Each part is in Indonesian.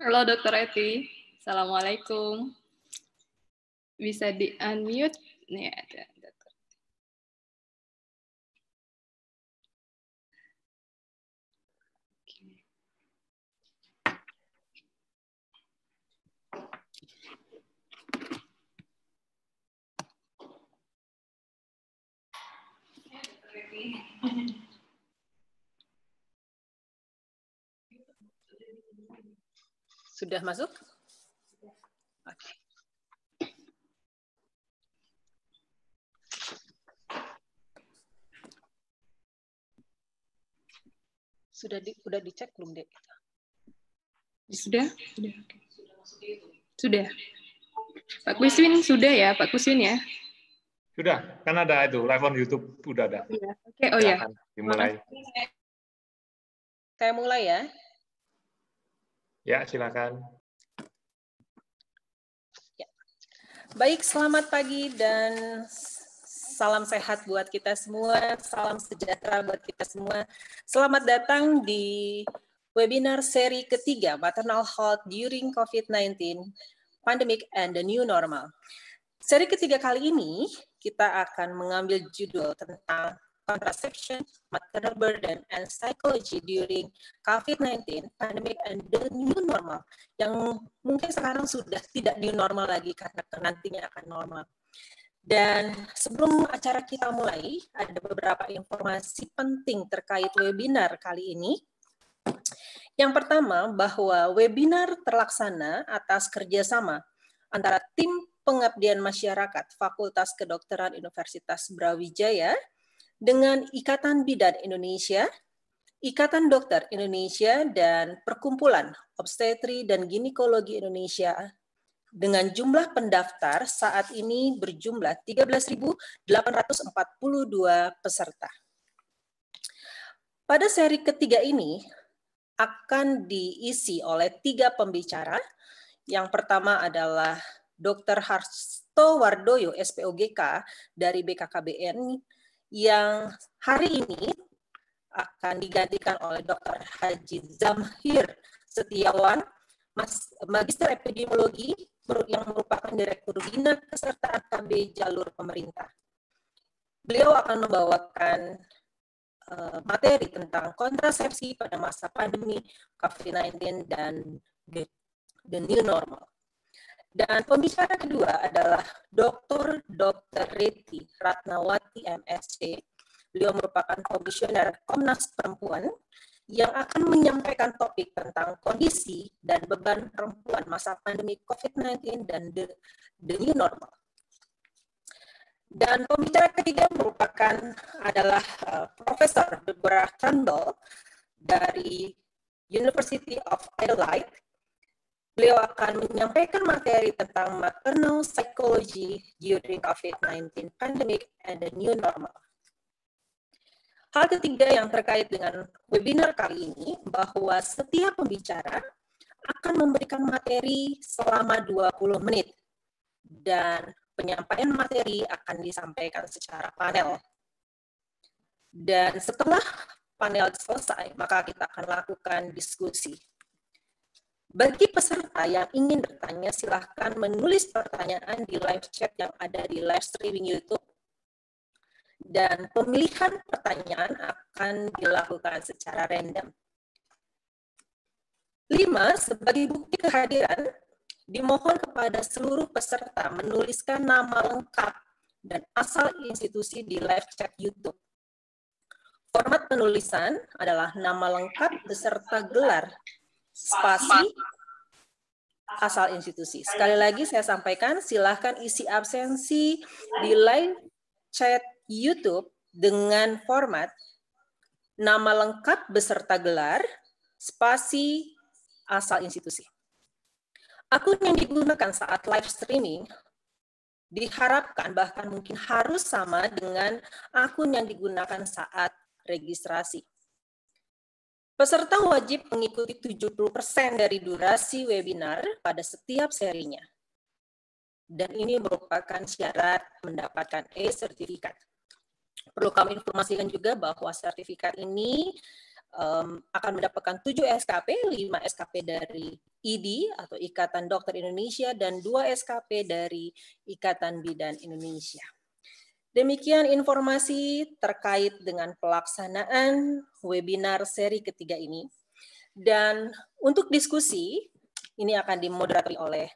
Halo Dokter Eti, Assalamualaikum. Bisa di unmute? Nih ada. Thank you. Sudah masuk? Oke. Sudah di, sudah dicek belum, Dek? Sudah? Sudah. Sudah. Pak Kuswin sudah ya, Pak Kuswin ya? Sudah, kan ada itu live on YouTube sudah ada. Iya. Oke, oh ya. Dimulai. Saya mulai ya. Ya, silakan. Ya. Baik, selamat pagi dan salam sehat buat kita semua, salam sejahtera buat kita semua. Selamat datang di webinar seri ketiga Maternal Health During COVID-19 Pandemic and the New Normal. Seri ketiga kali ini kita akan mengambil judul tentang contraception, maternal burden, and psychology during COVID-19 pandemic and the new normal yang mungkin sekarang sudah tidak new normal lagi karena nantinya akan normal. Dan sebelum acara kita mulai, ada beberapa informasi penting terkait webinar kali ini. Yang pertama, bahwa webinar terlaksana atas kerjasama antara tim pengabdian masyarakat Fakultas Kedokteran Universitas Brawijaya dengan Ikatan Bidan Indonesia, Ikatan Dokter Indonesia, dan Perkumpulan Obstetri dan Ginekologi Indonesia dengan jumlah pendaftar saat ini berjumlah 13.842 peserta. Pada seri ketiga ini akan diisi oleh tiga pembicara. Yang pertama adalah Dr. Harsto Wardoyo, SPOGK dari BKKBN yang hari ini akan digantikan oleh Dr. Haji Zamhir Setiawan, Mas, Magister Epidemiologi yang merupakan Direktur Bina Kesertaan KB Jalur Pemerintah. Beliau akan membawakan eh, materi tentang kontrasepsi pada masa pandemi COVID-19 dan the new normal. Dan pembicara kedua adalah Dr. Dr. Reti Ratnawati MSc. Beliau merupakan komisioner Komnas Perempuan yang akan menyampaikan topik tentang kondisi dan beban perempuan masa pandemi COVID-19 dan the, the new normal. Dan pembicara ketiga merupakan adalah uh, Profesor Deborah Trundle dari University of Adelaide Beliau akan menyampaikan materi tentang maternal psychology during COVID-19 pandemic and the new normal. Hal ketiga yang terkait dengan webinar kali ini bahwa setiap pembicara akan memberikan materi selama 20 menit dan penyampaian materi akan disampaikan secara panel. Dan setelah panel selesai, maka kita akan lakukan diskusi. Bagi peserta yang ingin bertanya, silahkan menulis pertanyaan di live chat yang ada di live streaming YouTube. Dan pemilihan pertanyaan akan dilakukan secara random. Lima, sebagai bukti kehadiran, dimohon kepada seluruh peserta menuliskan nama lengkap dan asal institusi di live chat YouTube. Format penulisan adalah nama lengkap beserta gelar spasi asal institusi. Sekali lagi saya sampaikan, silahkan isi absensi di live chat YouTube dengan format nama lengkap beserta gelar, spasi asal institusi. Akun yang digunakan saat live streaming diharapkan bahkan mungkin harus sama dengan akun yang digunakan saat registrasi. Peserta wajib mengikuti 70% dari durasi webinar pada setiap serinya. Dan ini merupakan syarat mendapatkan E-sertifikat. Perlu kami informasikan juga bahwa sertifikat ini um, akan mendapatkan 7 SKP, 5 SKP dari ID atau Ikatan Dokter Indonesia, dan 2 SKP dari Ikatan Bidan Indonesia. Demikian informasi terkait dengan pelaksanaan webinar seri ketiga ini. Dan untuk diskusi, ini akan dimoderasi oleh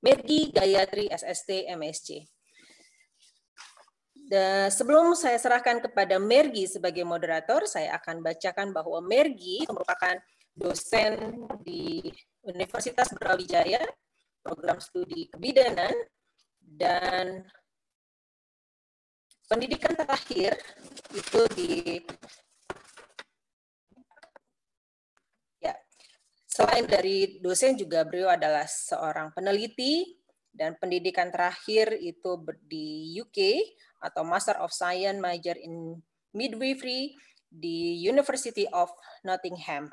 Mergi Gayatri SST MSC. The, sebelum saya serahkan kepada Mergi sebagai moderator, saya akan bacakan bahwa Mergi merupakan dosen di Universitas Brawijaya, program studi kebidanan, dan Pendidikan terakhir itu di ya selain dari dosen juga beliau adalah seorang peneliti dan pendidikan terakhir itu di UK atau Master of Science major in Midwifery di University of Nottingham.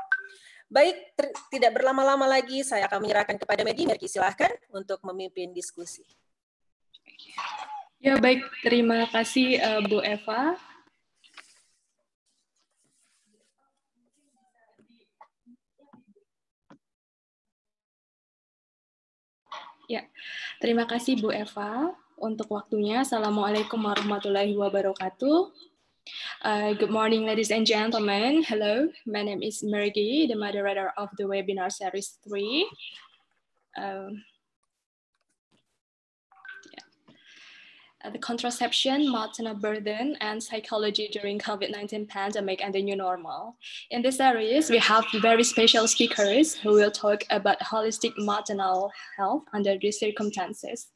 Baik, tidak berlama-lama lagi saya akan menyerahkan kepada Medi. Merki, silahkan untuk memimpin diskusi. Thank you. Ya baik, terima kasih uh, Bu Eva. Ya, terima kasih Bu Eva untuk waktunya. Assalamualaikum warahmatullahi wabarakatuh. Uh, good morning, ladies and gentlemen. Hello, my name is Mergi, the moderator of the webinar series 3. Uh, um, Uh, the contraception, maternal burden, and psychology during COVID-19 pandemic and the new normal. In this series, we have very special speakers who will talk about holistic maternal health under these circumstances.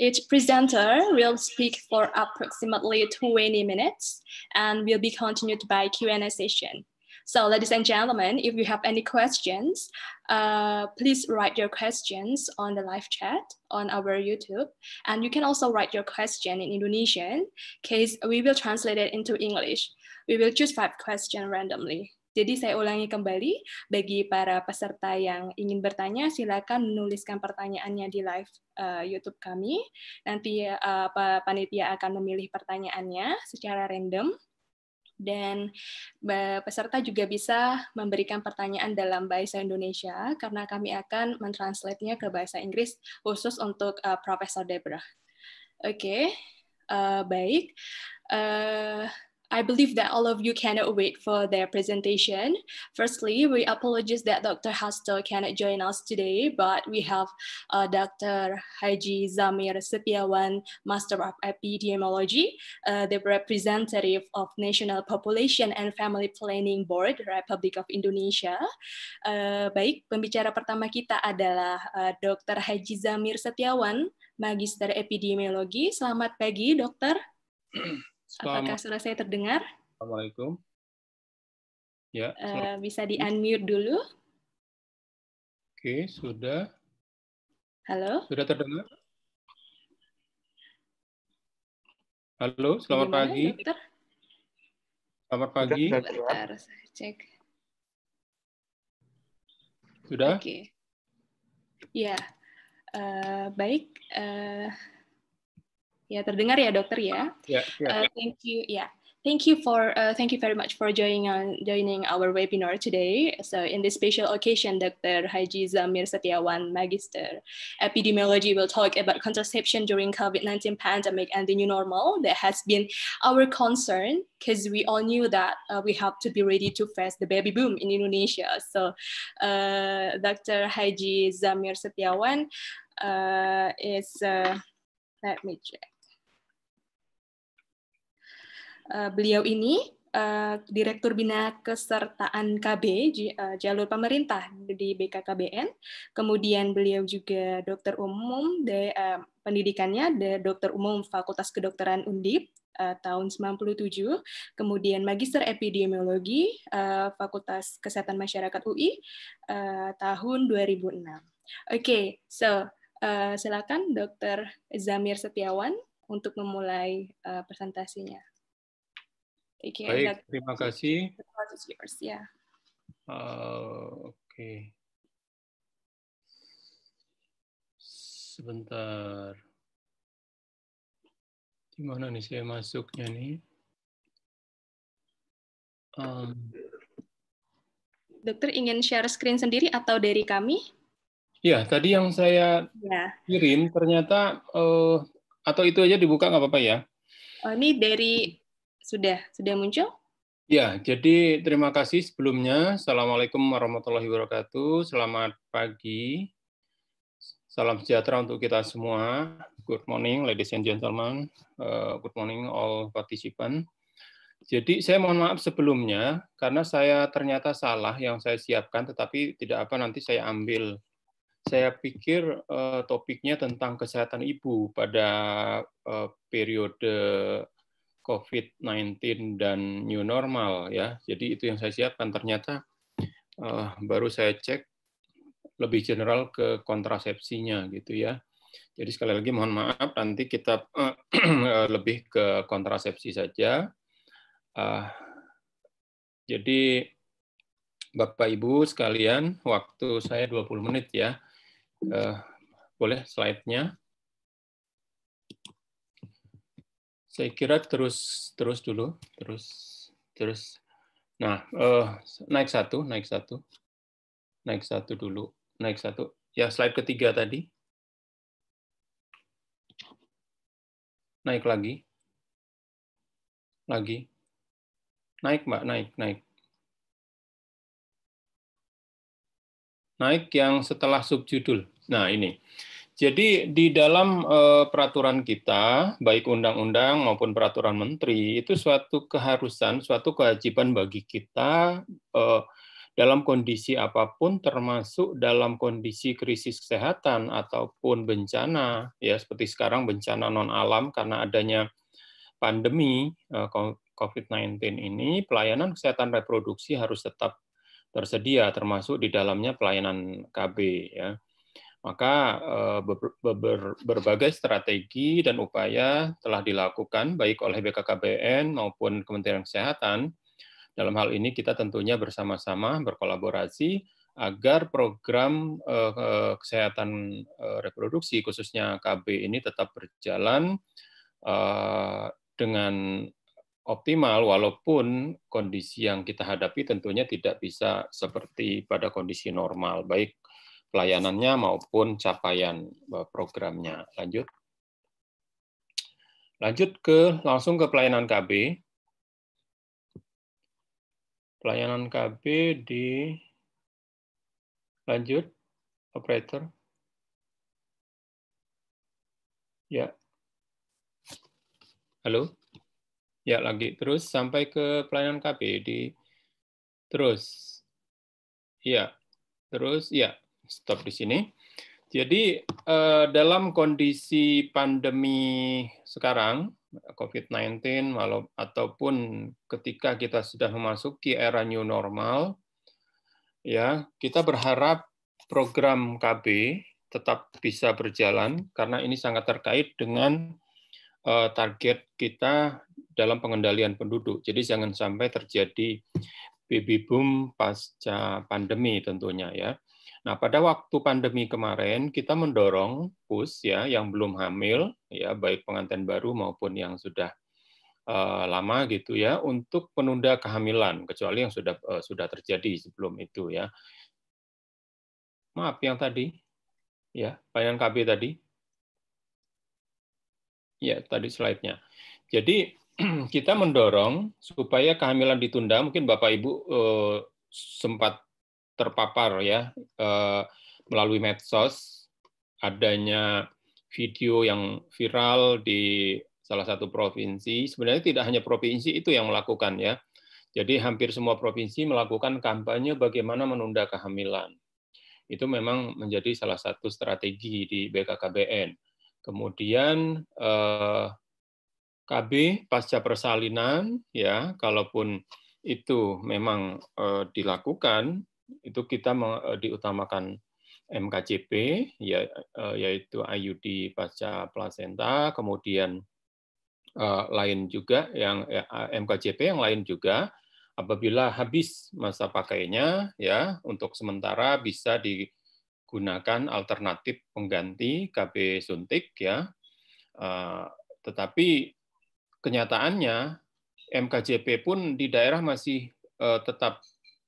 Each presenter will speak for approximately 20 minutes and will be continued by Q&A session. So ladies and gentlemen, if you have any questions, uh, please write your questions on the live chat on our YouTube. And you can also write your question in Indonesian, case we will translate it into English. We will choose five questions randomly. Jadi saya ulangi kembali, bagi para peserta yang ingin bertanya, silakan menuliskan pertanyaannya di live uh, YouTube kami. Nanti uh, panitia akan memilih pertanyaannya secara random. dan peserta juga bisa memberikan pertanyaan dalam bahasa Indonesia karena kami akan mentranslate-nya ke bahasa Inggris khusus untuk uh, Profesor Debra. Oke, okay. uh, eh, baik. Uh, I believe that all of you cannot wait for their presentation. Firstly, we apologize that Dr. Hasto cannot join us today, but we have uh, Dr. Haji Zamir Sepiawan, Master of Epidemiology, uh, the representative of National Population and Family Planning Board, Republic of Indonesia. Uh, baik, pembicara pertama kita adalah uh, Dr. Haji Zamir Setiawan, Magister Epidemiologi. Selamat pagi, dokter. Apakah suara saya terdengar? Assalamualaikum. Ya. Uh, bisa di unmute dulu. Oke, sudah. Halo. Sudah terdengar? Halo, selamat Gimana, pagi. Dokter? Selamat pagi. Bentar, saya cek. Sudah? Oke. Ya, uh, baik. Uh, Ya, terdengar ya dokter ya. Yeah, yeah. Uh, thank you. Yeah. Thank you for uh, thank you very much for joining on joining our webinar today. So in this special occasion, Dr. Haji Zamir Setiawan, Magister Epidemiology, will talk about contraception during COVID-19 pandemic and the new normal. That has been our concern because we all knew that uh, we have to be ready to face the baby boom in Indonesia. So uh, Dr. Haji Zamir Setiawan uh, is uh, let me check. Eh, beliau ini uh, Direktur Bina Kesertaan KB uh, eh, jalur pemerintah di BKKBN. Kemudian beliau juga dokter umum de, uh, pendidikannya de dokter umum Fakultas Kedokteran Undip uh, tahun 97, kemudian magister epidemiologi Fakultas Kesehatan Masyarakat UI uh, tahun 2006. Oke, okay, so silakan Dr. Zamir Setiawan untuk memulai presentasinya. Baik, terima kasih. uh, Oke. Okay. Sebentar. Di mana nih saya masuknya nih? Um, Dokter ingin share screen sendiri atau dari kami? Ya, tadi yang saya yeah. kirim ternyata uh, atau itu aja dibuka nggak apa-apa ya? Oh, ini dari sudah, sudah muncul? Ya, jadi terima kasih sebelumnya. Assalamualaikum warahmatullahi wabarakatuh. Selamat pagi. Salam sejahtera untuk kita semua. Good morning, ladies and gentlemen. Eh, good morning, all participants. Jadi saya mohon maaf sebelumnya, karena saya ternyata salah yang saya siapkan, tetapi tidak apa nanti saya ambil. Saya pikir eh, topiknya tentang kesehatan ibu pada eh, periode COVID-19 dan new normal ya. Jadi itu yang saya siapkan. Ternyata uh, baru saya cek lebih general ke kontrasepsinya gitu ya. Jadi sekali lagi mohon maaf nanti kita uh, lebih ke kontrasepsi saja. Uh, jadi Bapak Ibu sekalian, waktu saya 20 menit ya. Uh, boleh slide-nya? Saya kira terus terus dulu, terus terus. Nah, uh, naik satu, naik satu, naik satu dulu, naik satu. Ya slide ketiga tadi. Naik lagi, lagi. Naik mbak, naik, naik. Naik yang setelah subjudul. Nah ini. Jadi di dalam uh, peraturan kita, baik undang-undang maupun peraturan menteri, itu suatu keharusan, suatu kewajiban bagi kita uh, dalam kondisi apapun, termasuk dalam kondisi krisis kesehatan ataupun bencana, ya seperti sekarang bencana non alam karena adanya pandemi uh, eh, COVID-19 ini, pelayanan kesehatan reproduksi harus tetap tersedia, termasuk di dalamnya pelayanan KB, ya. Maka eh, berbagai strategi dan upaya telah dilakukan baik oleh BKKBN maupun Kementerian Kesehatan. Dalam hal ini kita tentunya bersama-sama berkolaborasi agar program eh, eh, kesehatan reproduksi khususnya KB ini tetap berjalan dengan optimal walaupun kondisi yang kita hadapi tentunya tidak bisa seperti pada kondisi normal baik pelayanannya maupun capaian e, programnya. Lanjut. Lanjut ke langsung ke pelayanan KB. Pelayanan KB di lanjut operator. Ya. Halo. Ya, lagi terus sampai ke pelayanan KB di terus. ya Terus ya, stop di sini. Jadi eh, dalam kondisi pandemi sekarang COVID-19 ataupun ketika kita sudah memasuki era new normal ya, kita berharap program KB tetap bisa berjalan karena ini sangat terkait dengan eh, target kita dalam pengendalian penduduk. Jadi jangan sampai terjadi baby boom pasca pandemi tentunya ya. Nah, pada waktu pandemi kemarin kita mendorong PUS ya yang belum hamil ya baik pengantin baru maupun yang sudah uh, lama gitu ya untuk penunda kehamilan kecuali yang sudah uh, sudah terjadi sebelum itu ya. Maaf yang tadi ya, bayangan KB tadi. Ya, tadi slide-nya. Jadi kita mendorong supaya kehamilan ditunda. Mungkin Bapak Ibu eh, sempat terpapar ya eh, melalui medsos adanya video yang viral di salah satu provinsi. Sebenarnya tidak hanya provinsi itu yang melakukan ya. Jadi hampir semua provinsi melakukan kampanye bagaimana menunda kehamilan. Itu memang menjadi salah satu strategi di BKKBN. Kemudian eh, KB pasca persalinan ya, kalaupun itu memang eh, dilakukan itu kita e, diutamakan MKJP ya, e, yaitu IUD pasca plasenta, kemudian e, lain juga yang ya, MKJP yang lain juga apabila habis masa pakainya ya untuk sementara bisa digunakan alternatif pengganti KB suntik ya. tetapi kenyataannya MKJP pun di daerah masih tetap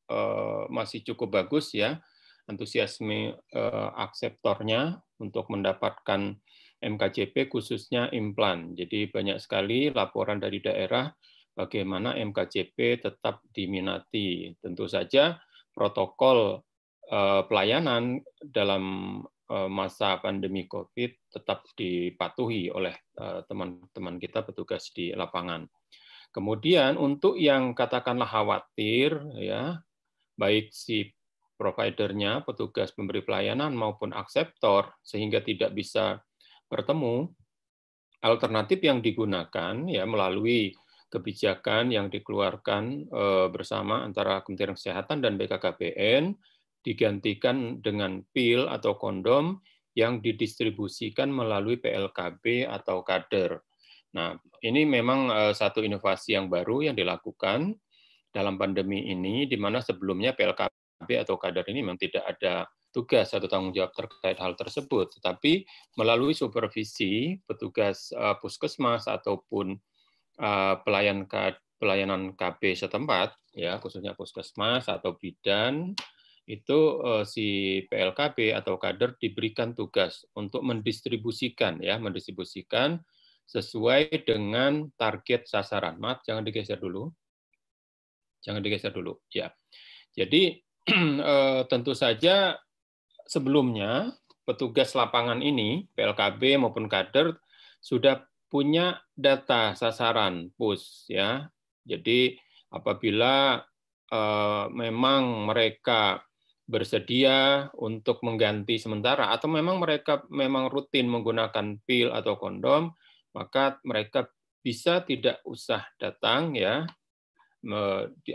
Eh, masih cukup bagus ya antusiasme eh, akseptornya untuk mendapatkan MKJP khususnya implan. Jadi banyak sekali laporan dari daerah bagaimana MKJP tetap diminati. Tentu saja protokol eh, pelayanan dalam masa pandemi COVID tetap dipatuhi oleh teman-teman kita petugas di lapangan. Kemudian untuk yang katakanlah khawatir ya baik si providernya, petugas pemberi pelayanan maupun akseptor sehingga tidak bisa bertemu. Alternatif yang digunakan ya melalui kebijakan yang dikeluarkan eh, bersama antara Kementerian Kesehatan dan BKKBN digantikan dengan pil atau kondom yang didistribusikan melalui PLKB atau kader. Nah, ini memang eh, satu inovasi yang baru yang dilakukan dalam pandemi ini, di mana sebelumnya PLKB atau kader ini memang tidak ada tugas atau tanggung jawab terkait hal tersebut. Tetapi melalui supervisi petugas eh, puskesmas ataupun uh, pelayan pelayanan KB setempat, ya khususnya puskesmas atau bidan, itu uh, si PLKB atau kader diberikan tugas untuk mendistribusikan, ya mendistribusikan sesuai dengan target sasaran. Maaf, jangan digeser dulu Jangan digeser dulu. Ya. Jadi eh, tentu saja sebelumnya petugas lapangan ini PLKB maupun kader sudah punya data sasaran PUS ya. Jadi apabila eh, memang mereka bersedia untuk mengganti sementara atau memang mereka memang rutin menggunakan pil atau kondom, maka mereka bisa tidak usah datang ya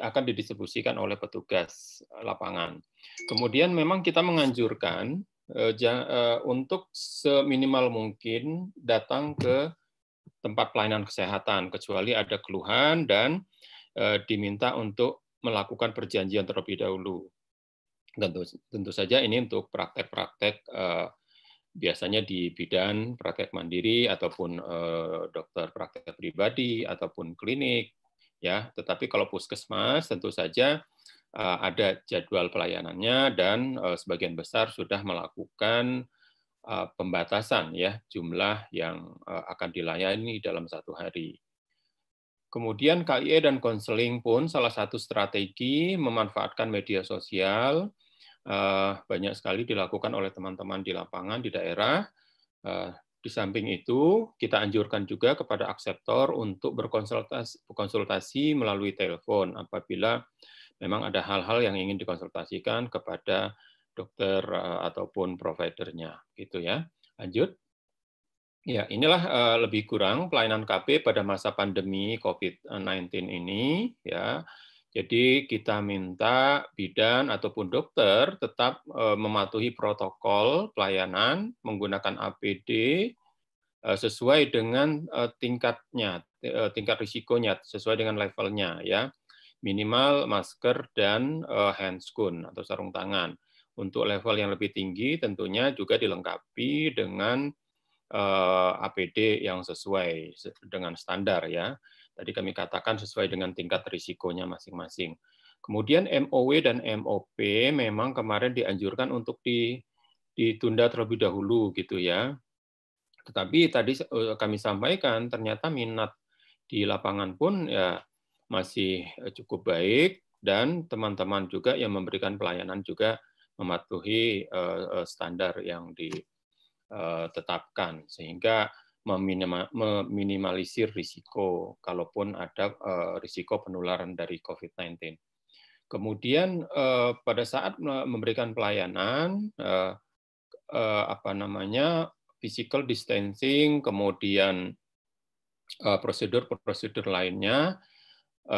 akan didistribusikan oleh petugas eh, lapangan. Kemudian memang kita menganjurkan eh, eh, untuk seminimal mungkin datang ke tempat pelayanan kesehatan kecuali ada keluhan dan diminta untuk melakukan perjanjian terlebih dahulu. Tentu, tentu saja ini untuk praktek-praktek biasanya di bidan praktek mandiri ataupun dokter praktek pribadi ataupun klinik ya. Tetapi kalau puskesmas tentu saja eh, ada jadwal pelayanannya dan eh, sebagian besar sudah melakukan eh, pembatasan ya jumlah yang akan dilayani dalam satu hari. Kemudian KIE dan konseling pun salah satu strategi memanfaatkan media sosial banyak sekali dilakukan oleh teman-teman di lapangan di daerah di samping itu, kita anjurkan juga kepada akseptor untuk berkonsultasi konsultasi melalui telepon apabila memang ada hal-hal yang ingin dikonsultasikan kepada dokter eh, ataupun providernya, gitu ya. Lanjut. Ya, inilah eh, lebih kurang pelayanan KP pada masa pandemi COVID-19 ini ya. Jadi kita minta bidan ataupun dokter tetap eh, mematuhi protokol pelayanan menggunakan APD eh, sesuai dengan eh, tingkatnya, tingkat risikonya, sesuai dengan levelnya ya. Minimal masker dan handscoon atau sarung tangan. Untuk level yang lebih tinggi tentunya juga dilengkapi dengan APD yang sesuai dengan standar ya. Tadi kami katakan sesuai dengan tingkat risikonya masing-masing. Kemudian MOW dan MOP memang kemarin dianjurkan untuk ditunda terlebih dahulu gitu ya. Tetapi tadi eh, kami sampaikan ternyata minat di lapangan pun ya masih eh, cukup baik dan teman-teman juga yang memberikan pelayanan juga mematuhi eh, standar yang ditetapkan sehingga meminima, meminimalisir risiko kalaupun ada uh, risiko penularan dari COVID-19. Kemudian uh, pada saat memberikan pelayanan uh, uh, apa namanya physical distancing, kemudian prosedur-prosedur lainnya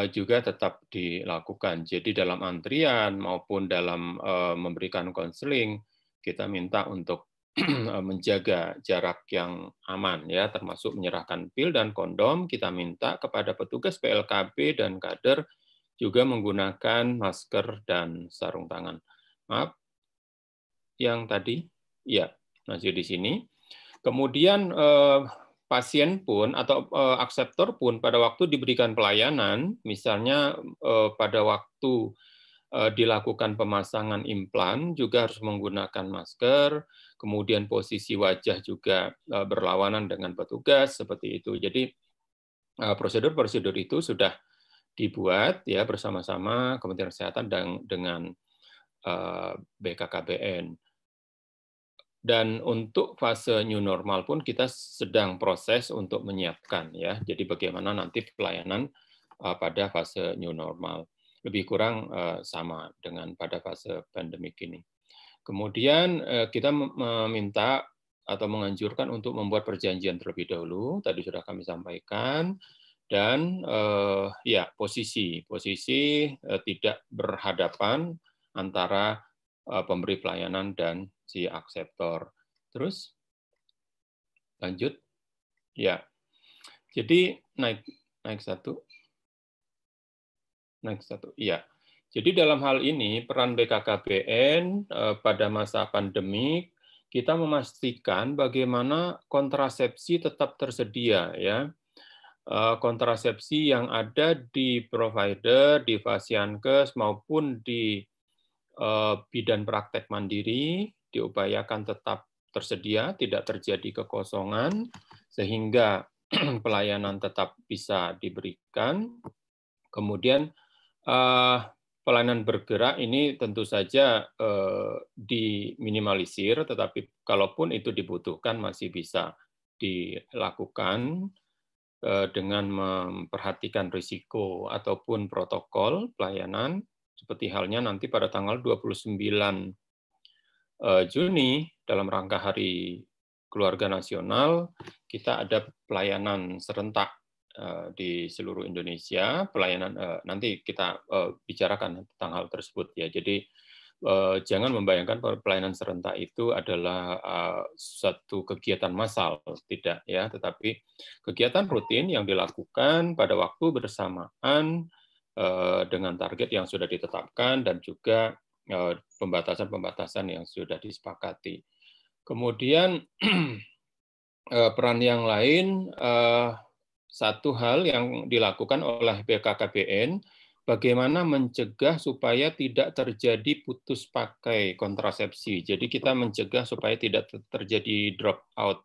juga tetap dilakukan. Jadi dalam antrian maupun dalam memberikan konseling, kita minta untuk Eh, menjaga jarak yang aman ya termasuk menyerahkan pil dan kondom kita minta kepada petugas PLKB dan kader juga menggunakan masker dan sarung tangan. Maaf, yang tadi, ya masih di sini. Kemudian eh, pasien pun atau eh, akseptor pun pada waktu diberikan pelayanan, misalnya eh, pada waktu Eh, dilakukan pemasangan implan juga harus menggunakan masker, kemudian posisi wajah juga eh, berlawanan dengan petugas seperti itu. Jadi eh, prosedur-prosedur itu sudah dibuat ya bersama-sama Kementerian Kesehatan dan dengan BKKBN. Dan untuk fase new normal pun kita sedang proses untuk menyiapkan ya. Jadi bagaimana nanti pelayanan pada fase new normal lebih kurang eh, sama dengan pada fase pandemik ini. Kemudian eh, kita meminta atau menganjurkan untuk membuat perjanjian terlebih dahulu, tadi sudah kami sampaikan, dan eh, ya posisi posisi tidak berhadapan antara pemberi pelayanan dan si akseptor. Terus lanjut, ya. Jadi naik naik satu. Next satu, iya. Jadi dalam hal ini peran BKKBN eh, pada masa pandemik kita memastikan bagaimana kontrasepsi tetap tersedia ya. Eh, kontrasepsi yang ada di provider, di fasiankes maupun di eh, bidan praktek mandiri diupayakan tetap tersedia, tidak terjadi kekosongan sehingga pelayanan tetap bisa diberikan. Kemudian uh, pelayanan bergerak ini tentu saja uh, diminimalisir, tetapi kalaupun itu dibutuhkan masih bisa dilakukan uh, dengan memperhatikan risiko ataupun protokol pelayanan, seperti halnya nanti pada tanggal 29 uh, Juni dalam rangka Hari Keluarga Nasional, kita ada pelayanan serentak Eh, di seluruh Indonesia pelayanan eh, nanti kita eh, bicarakan tentang hal tersebut ya jadi jangan membayangkan pelayanan serentak itu adalah satu kegiatan massal tidak ya tetapi kegiatan rutin yang dilakukan pada waktu bersamaan dengan target yang sudah ditetapkan dan juga pembatasan-pembatasan yang sudah disepakati kemudian peran yang lain eh, satu hal yang dilakukan oleh BKKBN bagaimana mencegah supaya tidak terjadi putus pakai kontrasepsi. Jadi kita mencegah supaya tidak terjadi drop out.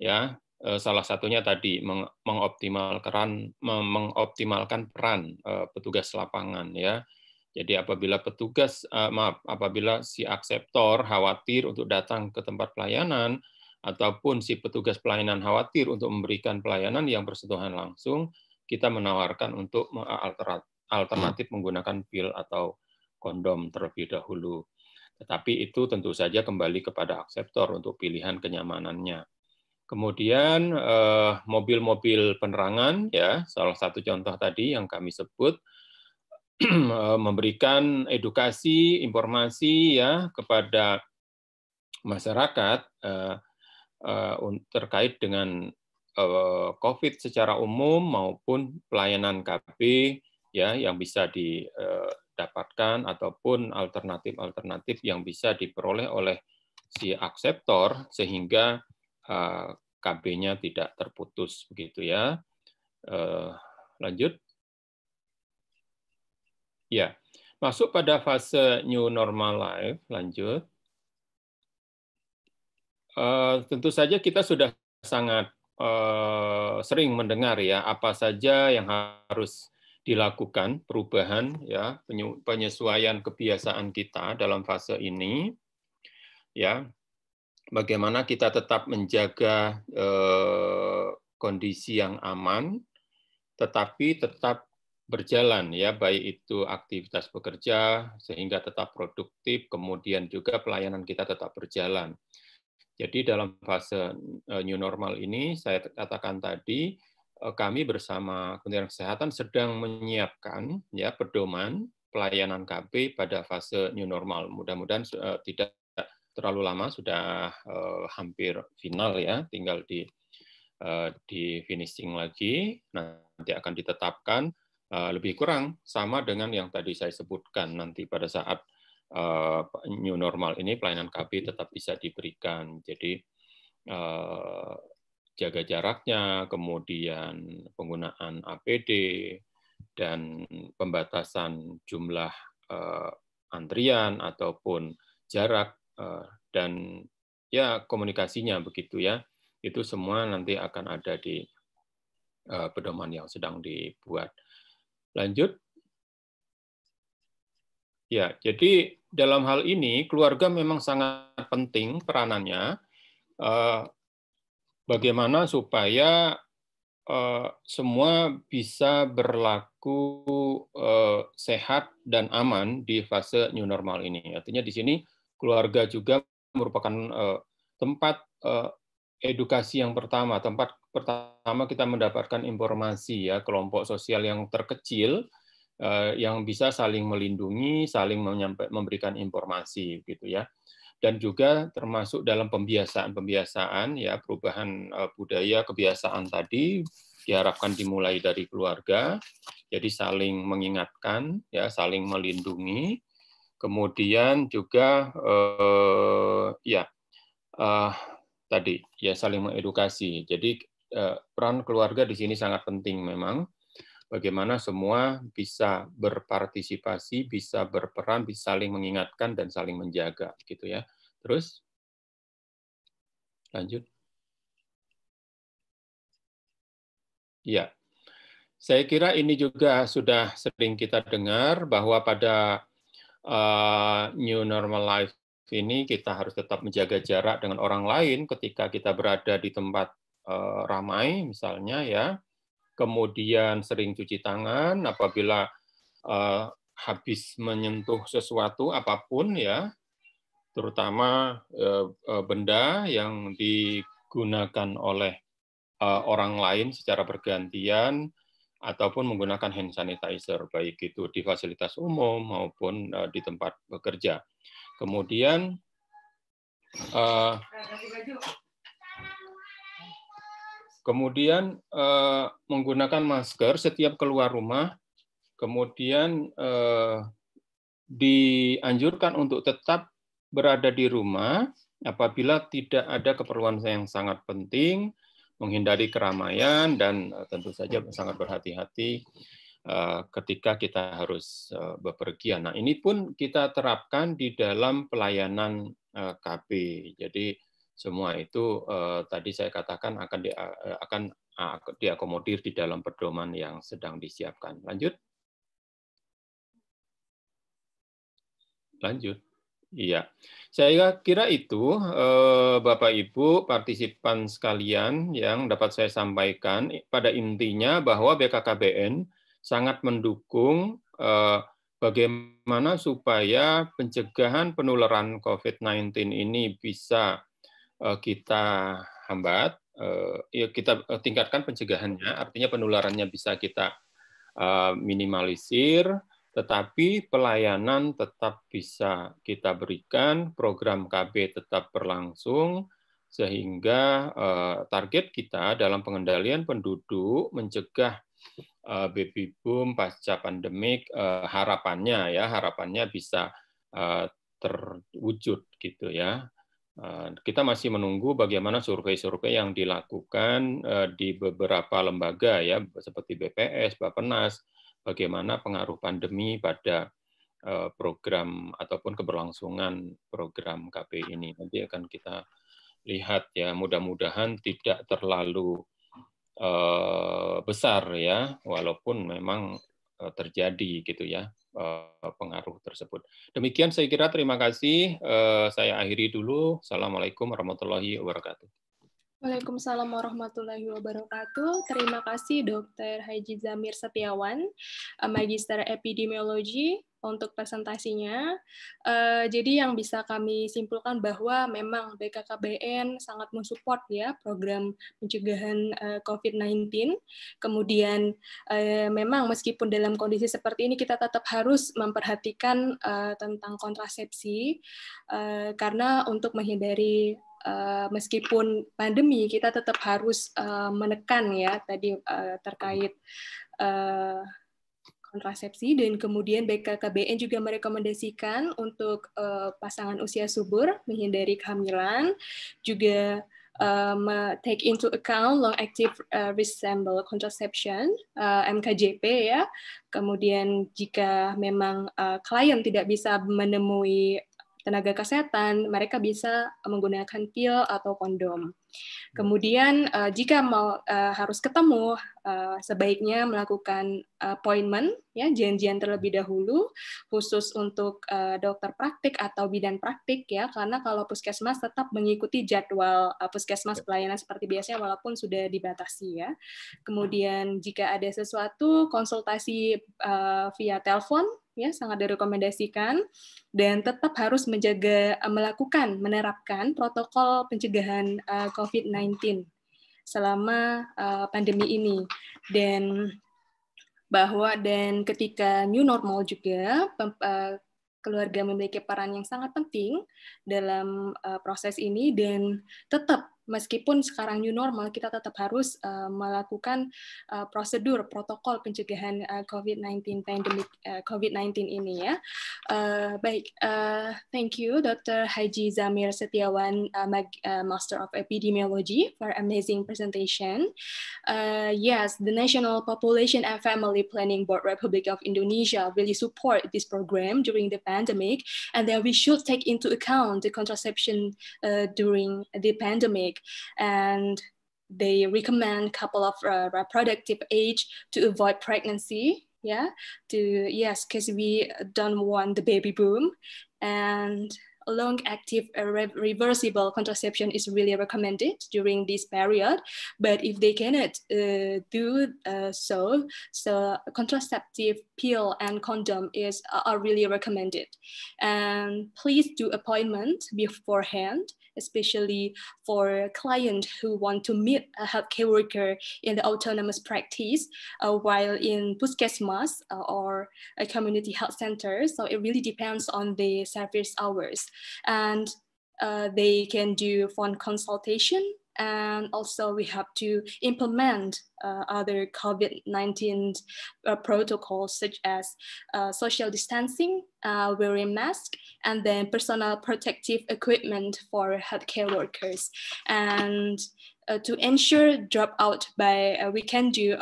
Ya, e, salah satunya tadi mengoptimalkan mengoptimalkan peran e, petugas lapangan ya. Jadi apabila petugas e, maaf apabila si akseptor khawatir untuk datang ke tempat pelayanan ataupun si petugas pelayanan khawatir untuk memberikan pelayanan yang bersentuhan langsung, kita menawarkan untuk alternatif menggunakan pil atau kondom terlebih dahulu. Tetapi itu tentu saja kembali kepada akseptor untuk pilihan kenyamanannya. Kemudian eh, mobil-mobil penerangan, ya salah satu contoh tadi yang kami sebut, eh, memberikan edukasi, informasi ya kepada masyarakat eh, Eh, terkait dengan eh, COVID secara umum maupun pelayanan KB ya yang bisa didapatkan eh, ataupun alternatif-alternatif yang bisa diperoleh oleh si akseptor sehingga KB-nya tidak terputus begitu ya. Lanjut. Ya, masuk pada fase new normal life. Lanjut. Eh, tentu saja kita sudah sangat eh, sering mendengar ya apa saja yang harus dilakukan perubahan ya penyesuaian kebiasaan kita dalam fase ini ya bagaimana kita tetap menjaga eh, kondisi yang aman tetapi tetap berjalan ya baik itu aktivitas bekerja sehingga tetap produktif kemudian juga pelayanan kita tetap berjalan jadi dalam fase e, new normal ini saya katakan tadi e, kami bersama Kementerian Kesehatan sedang menyiapkan ya pedoman pelayanan KB pada fase new normal. Mudah-mudahan e, tidak terlalu lama sudah hampir final ya, tinggal di di finishing lagi. Nanti akan ditetapkan lebih kurang sama dengan yang tadi saya sebutkan nanti pada saat Eh, new normal ini pelayanan KB tetap bisa diberikan. Jadi eh, jaga jaraknya, kemudian penggunaan APD dan pembatasan jumlah eh, antrian ataupun jarak dan ya komunikasinya begitu ya. Itu semua nanti akan ada di pedoman yang sedang dibuat. Lanjut Ya, jadi dalam hal ini keluarga memang sangat penting peranannya. Eh, bagaimana supaya eh, semua bisa berlaku eh, sehat dan aman di fase new normal ini. Artinya di sini keluarga juga merupakan tempat edukasi yang pertama, tempat pertama kita mendapatkan informasi ya kelompok sosial yang terkecil Eh, yang bisa saling melindungi, saling memberikan informasi gitu ya. Dan juga termasuk dalam pembiasaan-pembiasaan ya perubahan eh, budaya kebiasaan tadi diharapkan dimulai dari keluarga. Jadi saling mengingatkan ya, saling melindungi. Kemudian juga eh, ya eh, tadi ya saling mengedukasi. Jadi eh, peran keluarga di sini sangat penting memang bagaimana semua bisa berpartisipasi, bisa berperan, bisa saling mengingatkan dan saling menjaga gitu ya. Terus lanjut. Ya. Saya kira ini juga sudah sering kita dengar bahwa pada eh, new normal life ini kita harus tetap menjaga jarak dengan orang lain ketika kita berada di tempat eh, ramai misalnya ya kemudian sering cuci tangan apabila uh, habis menyentuh sesuatu apapun ya, terutama uh, benda yang digunakan oleh uh, orang lain secara bergantian ataupun menggunakan hand sanitizer baik itu di fasilitas umum maupun uh, di tempat bekerja. Kemudian uh, Kemudian eh, menggunakan masker setiap keluar rumah, kemudian eh, dianjurkan untuk tetap berada di rumah apabila tidak ada keperluan yang sangat penting, menghindari keramaian dan eh, tentu saja sangat berhati-hati eh, ketika kita harus eh, bepergian. Nah, ini pun kita terapkan di dalam pelayanan KB. Jadi semua itu eh, tadi saya katakan akan di, eh, akan eh, diakomodir di dalam pedoman yang sedang disiapkan. Lanjut. Lanjut. Iya, saya kira itu eh, Bapak Ibu partisipan sekalian yang dapat saya sampaikan pada intinya bahwa BKKBN sangat mendukung eh, bagaimana supaya pencegahan penularan COVID-19 ini bisa Eh, kita hambat, eh, ya kita eh, tingkatkan pencegahannya, artinya penularannya bisa kita minimalisir, tetapi pelayanan tetap bisa kita berikan, program KB tetap berlangsung, sehingga target kita dalam pengendalian penduduk mencegah baby boom pasca pandemik harapannya ya harapannya bisa terwujud gitu ya Eh, kita masih menunggu bagaimana survei-survei yang dilakukan eh, di beberapa lembaga ya seperti BPS, Bappenas, bagaimana pengaruh pandemi pada eh, program ataupun keberlangsungan program KP ini. Nanti akan kita lihat ya, mudah-mudahan tidak terlalu besar ya, walaupun memang terjadi gitu ya Eh, pengaruh tersebut. Demikian saya kira terima kasih. Eh, saya akhiri dulu. Assalamualaikum warahmatullahi wabarakatuh. Waalaikumsalam warahmatullahi wabarakatuh. Terima kasih Dr. Haji Zamir Setiawan, eh, Magister Epidemiologi untuk presentasinya. Uh, jadi yang bisa kami simpulkan bahwa memang BKKBN sangat mensupport ya program pencegahan uh, eh, COVID-19. Kemudian uh, memang meskipun dalam kondisi seperti ini kita tetap harus memperhatikan uh, tentang kontrasepsi uh, karena untuk menghindari Uh, meskipun pandemi kita tetap harus uh, menekan ya tadi uh, terkait uh, kontrasepsi dan kemudian BKKBN juga merekomendasikan untuk uh, pasangan usia subur menghindari kehamilan juga um, take into account long active uh, resemble contraception uh, MKJP ya kemudian jika memang uh, klien tidak bisa menemui tenaga kesehatan mereka bisa menggunakan pil atau kondom Hmm. Kemudian uh, jika mau uh, harus ketemu uh, sebaiknya melakukan appointment ya janjian terlebih dahulu khusus untuk uh, dokter praktik atau bidan praktik ya karena kalau puskesmas tetap mengikuti jadwal uh, puskesmas ya. pelayanan seperti biasanya walaupun sudah dibatasi ya. Hmm. Kemudian jika ada sesuatu konsultasi uh, via telepon ya sangat direkomendasikan dan tetap harus menjaga eh, melakukan menerapkan protokol pencegahan eh, COVID-19 selama eh, pandemi ini dan bahwa dan ketika new normal juga keluarga memiliki peran yang sangat penting dalam proses ini dan tetap meskipun sekarang new normal kita tetap harus uh, melakukan uh, prosedur protokol pencegahan uh, eh, COVID-19 pandemic uh, COVID-19 ini ya. Uh, baik, uh, thank you Dr. Haji Zamir Setiawan uh, Mag uh, Master of Epidemiology for amazing presentation. Uh, yes, the National Population and Family Planning Board Republic of Indonesia really support this program during the pandemic and then we should take into account the contraception uh, during the pandemic and they recommend couple of uh, reproductive age to avoid pregnancy yeah to yes because we don't want the baby boom and long active uh, re reversible contraception is really recommended during this period but if they cannot uh, do uh, so so contraceptive pill and condom is uh, are really recommended and please do appointment beforehand especially for clients who want to meet a healthcare worker in the autonomous practice uh, while in Puskesmas uh, or a community health center. So it really depends on the service hours. And uh, they can do phone consultation and also we have to implement uh, other COVID-19 uh, protocols such as uh, social distancing, uh, wearing mask, and then personal protective equipment for healthcare workers. And uh, to ensure dropout by, we can do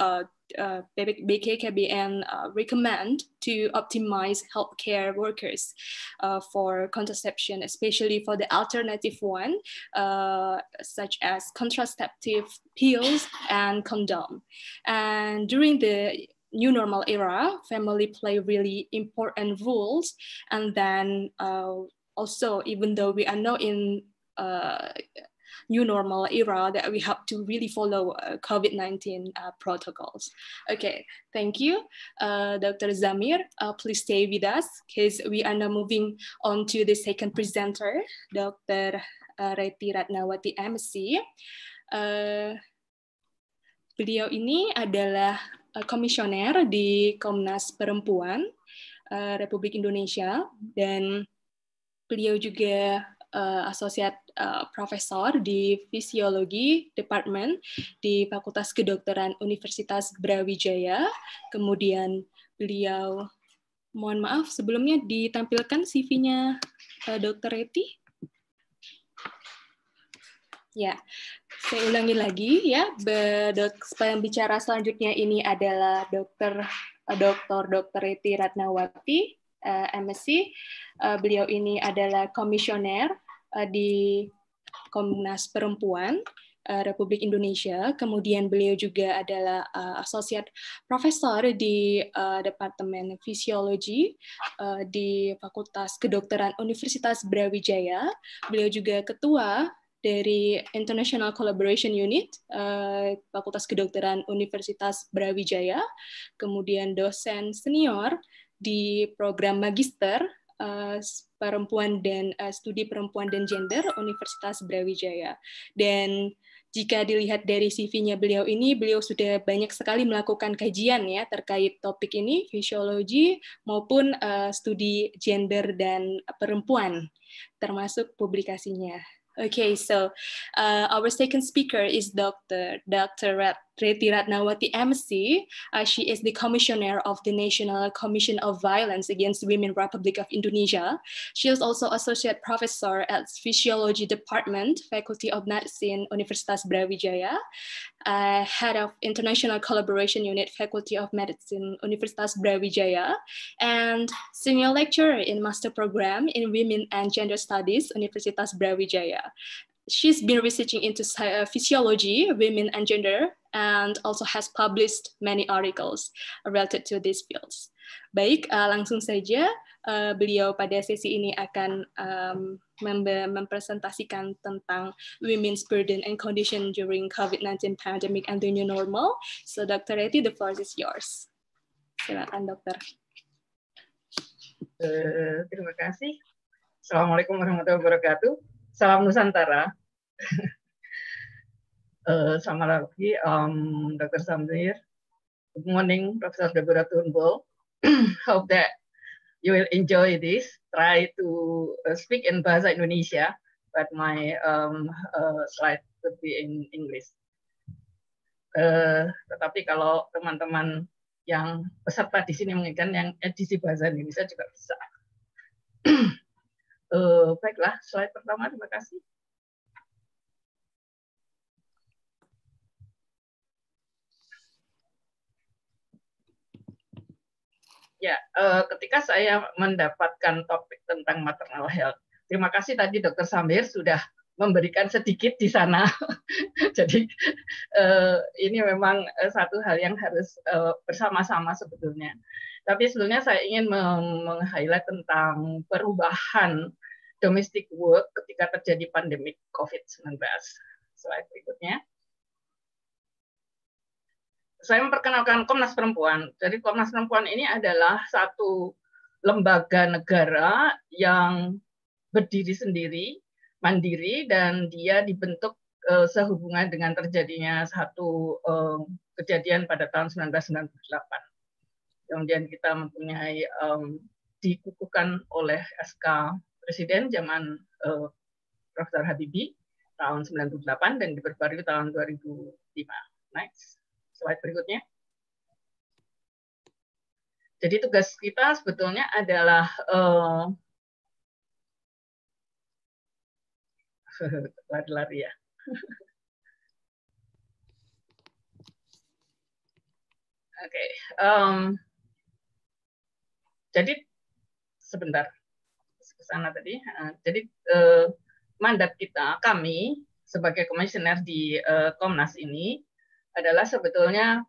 uh, BKKBN uh, recommend to optimize healthcare workers uh, for contraception, especially for the alternative one, uh, such as contraceptive pills and condom. And during the new normal era, family play really important roles. And then uh, also, even though we are not in uh, new normal era that we have to really follow uh, COVID-19 uh, protocols. Okay, thank you, uh, Dr. Zamir. Uh, please stay with us because we are now moving on to the second presenter, Dr. Uh, Reti Ratnawati MC. Uh, beliau ini adalah uh, komisioner di Komnas Perempuan uh, Republik Indonesia dan beliau juga uh, asosiat Eh, profesor di fisiologi Departemen di Fakultas Kedokteran Universitas Brawijaya. Kemudian beliau mohon maaf sebelumnya ditampilkan CV-nya uh, eh, Dr. Reti. Ya, saya ulangi lagi ya. Pembicara selanjutnya ini adalah Dr. Dr. Dr. Reti Ratnawati, eh, MSc. Beliau ini adalah komisioner Eh, di Komnas Perempuan eh, Republik Indonesia. Kemudian beliau juga adalah uh, associate profesor di Departemen Fisiologi di Fakultas Kedokteran Universitas Brawijaya. Beliau juga ketua dari International Collaboration Unit Fakultas Kedokteran Universitas Brawijaya, kemudian dosen senior di program magister Perempuan dan uh, Studi Perempuan dan Gender Universitas Brawijaya. Dan jika dilihat dari CV-nya beliau ini, beliau sudah banyak sekali melakukan kajian ya terkait topik ini, fisiologi maupun uh, studi gender dan perempuan, termasuk publikasinya. Okay, so uh, our second speaker is Dr. Dr. Rat Reti Ratnawati MC. Uh, she is the commissioner of the National Commission of Violence Against Women Republic of Indonesia. She is also associate professor at Physiology Department, Faculty of Medicine, Universitas Brawijaya, uh, head of International Collaboration Unit, Faculty of Medicine, Universitas Brawijaya, and senior lecturer in master program in Women and Gender Studies, Universitas Brawijaya. she's been researching into uh, physiology, women and gender, and also has published many articles related to these fields. Baik, uh, langsung saja uh, beliau pada sesi ini akan um, mempresentasikan tentang women's burden and condition during COVID-19 pandemic and the new normal. So Dr. Reti, the floor is yours. Silakan dokter. Uh, terima kasih. Assalamualaikum warahmatullahi wabarakatuh. Salam Nusantara. Eh, sama lagi um, Dr. Samir. Good morning, Professor Deborah Turnbull. Hope that you will enjoy this. Try to uh, speak in Bahasa Indonesia, but my um, uh, slide could be in English. Uh, tetapi kalau teman-teman yang peserta di sini menginginkan yang edisi Bahasa Indonesia juga bisa. uh, baiklah, slide pertama terima kasih. Ya, eh, ketika saya mendapatkan topik tentang maternal health, terima kasih tadi Dokter Samir sudah memberikan sedikit di sana. Jadi eh, ini memang eh, satu hal yang harus eh, bersama-sama sebetulnya. Tapi sebelumnya saya ingin meng-highlight tentang perubahan domestic work ketika terjadi pandemi COVID-19. Slide berikutnya saya memperkenalkan Komnas Perempuan. Jadi Komnas Perempuan ini adalah satu lembaga negara yang berdiri sendiri, mandiri, dan dia dibentuk uh, sehubungan dengan terjadinya satu eh, kejadian pada tahun 1998. Kemudian kita mempunyai um, dikukuhkan oleh SK Presiden zaman uh, eh, Prof. Habibie tahun 98 dan diperbarui tahun 2005. Next slide berikutnya. Jadi tugas kita sebetulnya adalah eh, lari lari-lari ya. Oke, okay. um, jadi sebentar ke sana tadi. Uh, jadi uh, mandat kita, kami sebagai komisioner di uh, Komnas ini adalah sebetulnya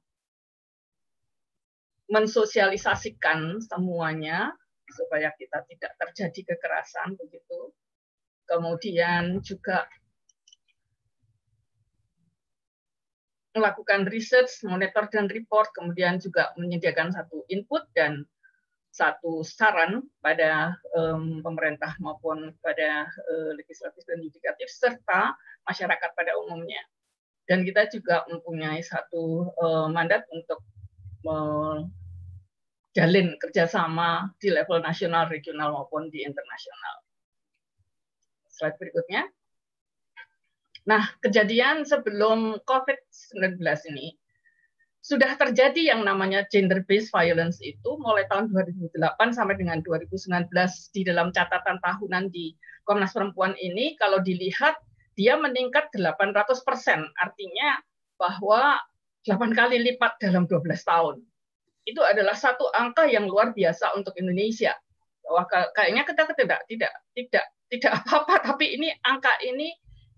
mensosialisasikan semuanya supaya kita tidak terjadi kekerasan begitu. Kemudian juga melakukan research, monitor dan report, kemudian juga menyediakan satu input dan satu saran pada um, pemerintah maupun pada uh, legislatif dan yudikatif serta masyarakat pada umumnya dan kita juga mempunyai satu uh, mandat untuk menjalin kerjasama di level nasional, regional maupun di internasional. Slide berikutnya. Nah, kejadian sebelum COVID-19 ini sudah terjadi yang namanya gender-based violence itu mulai tahun 2008 sampai dengan 2019 di dalam catatan tahunan di Komnas Perempuan ini kalau dilihat dia meningkat 800 persen, artinya bahwa 8 kali lipat dalam 12 tahun. Itu adalah satu angka yang luar biasa untuk Indonesia. Wah, kayaknya kita tidak tidak tidak tidak apa-apa, tapi ini angka ini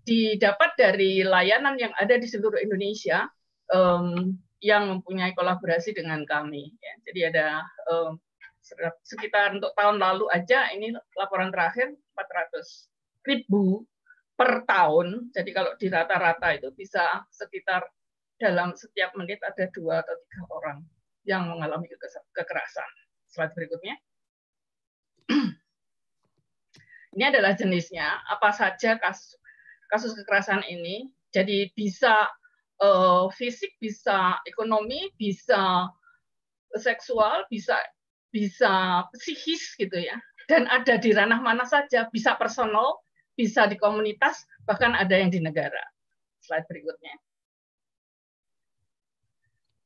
didapat dari layanan yang ada di seluruh Indonesia um, yang mempunyai kolaborasi dengan kami. Ya, jadi ada um, sekitar untuk tahun lalu aja ini laporan terakhir 400 ribu per tahun. Jadi kalau di rata-rata itu bisa sekitar dalam setiap menit ada dua atau tiga orang yang mengalami kekerasan. Slide berikutnya. Ini adalah jenisnya, apa saja kasus, kasus kekerasan ini. Jadi bisa uh, fisik, bisa ekonomi, bisa seksual, bisa bisa psikis gitu ya. Dan ada di ranah mana saja, bisa personal, bisa di komunitas, bahkan ada yang di negara. Slide berikutnya.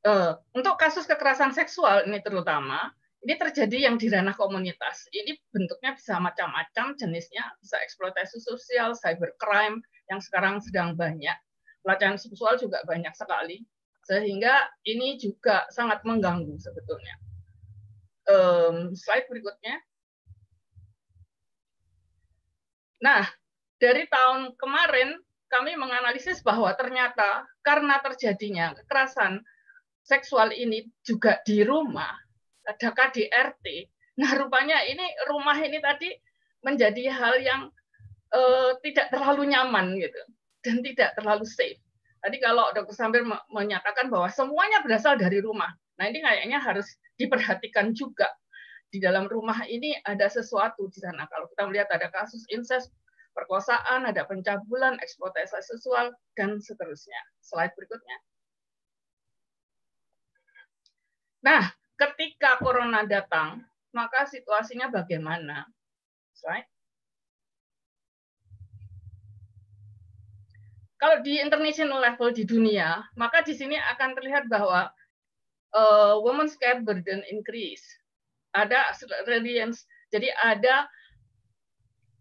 Eh, untuk kasus kekerasan seksual ini terutama, ini terjadi yang di ranah komunitas. Ini bentuknya bisa macam-macam jenisnya, bisa eksploitasi sosial, cybercrime yang sekarang sedang banyak. pelacakan seksual juga banyak sekali. Sehingga ini juga sangat mengganggu sebetulnya. Um, slide berikutnya. Nah, dari tahun kemarin kami menganalisis bahwa ternyata karena terjadinya kekerasan seksual ini juga di rumah, ada KDRT. Nah, rupanya ini rumah ini tadi menjadi hal yang uh, tidak terlalu nyaman gitu dan tidak terlalu safe. Tadi kalau dokter Sambil menyatakan bahwa semuanya berasal dari rumah. Nah, ini kayaknya harus diperhatikan juga di dalam rumah ini ada sesuatu di sana. Kalau kita melihat ada kasus incest, perkosaan, ada pencabulan, eksploitasi seksual, dan seterusnya. Slide berikutnya. Nah, ketika corona datang, maka situasinya bagaimana? Slide. Kalau di international level di dunia, maka di sini akan terlihat bahwa uh, women's care burden increase ada reliance. Jadi ada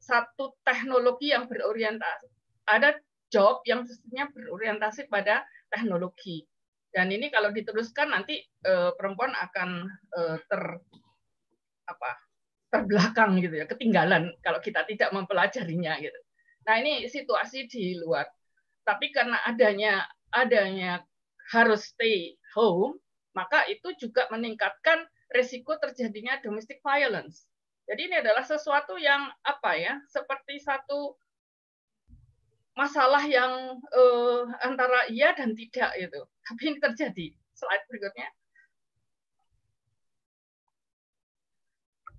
satu teknologi yang berorientasi, ada job yang sesungguhnya berorientasi pada teknologi. Dan ini kalau diteruskan nanti e, perempuan akan e, ter apa terbelakang gitu ya, ketinggalan kalau kita tidak mempelajarinya gitu. Nah ini situasi di luar. Tapi karena adanya adanya harus stay home, maka itu juga meningkatkan resiko terjadinya domestic violence. Jadi ini adalah sesuatu yang apa ya, seperti satu masalah yang uh, antara iya dan tidak itu. Tapi ini terjadi. Slide berikutnya.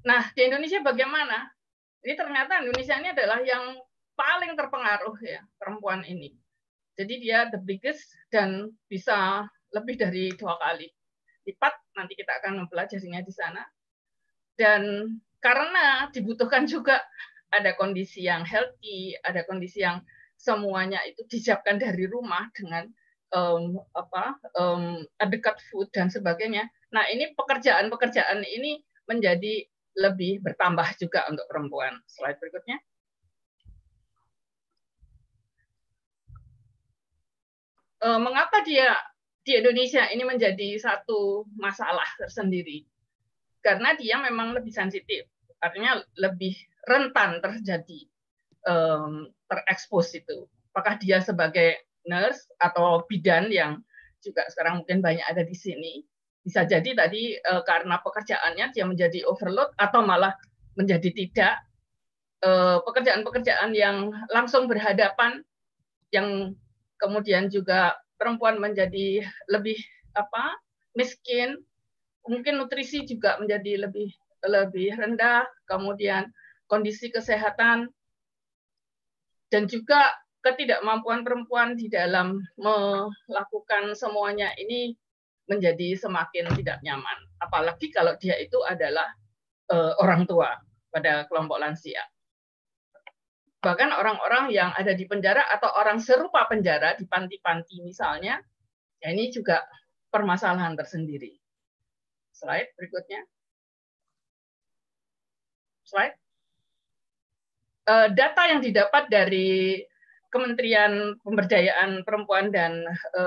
Nah, di Indonesia bagaimana? Ini ternyata Indonesia ini adalah yang paling terpengaruh ya perempuan ini. Jadi dia the biggest dan bisa lebih dari dua kali lipat nanti kita akan mempelajarinya di sana dan karena dibutuhkan juga ada kondisi yang healthy ada kondisi yang semuanya itu disiapkan dari rumah dengan um, apa um, dekat food dan sebagainya nah ini pekerjaan-pekerjaan ini menjadi lebih bertambah juga untuk perempuan slide berikutnya eh, mengapa dia di Indonesia ini menjadi satu masalah tersendiri karena dia memang lebih sensitif artinya lebih rentan terjadi um, terekspos itu apakah dia sebagai nurse atau bidan yang juga sekarang mungkin banyak ada di sini bisa jadi tadi e, karena pekerjaannya dia menjadi overload atau malah menjadi tidak e, pekerjaan-pekerjaan yang langsung berhadapan yang kemudian juga perempuan menjadi lebih apa miskin, mungkin nutrisi juga menjadi lebih lebih rendah, kemudian kondisi kesehatan dan juga ketidakmampuan perempuan di dalam melakukan semuanya ini menjadi semakin tidak nyaman, apalagi kalau dia itu adalah uh, orang tua pada kelompok lansia bahkan orang-orang yang ada di penjara atau orang serupa penjara di panti-panti misalnya, ya ini juga permasalahan tersendiri. Slide berikutnya. Slide. E, data yang didapat dari Kementerian Pemberdayaan Perempuan dan e,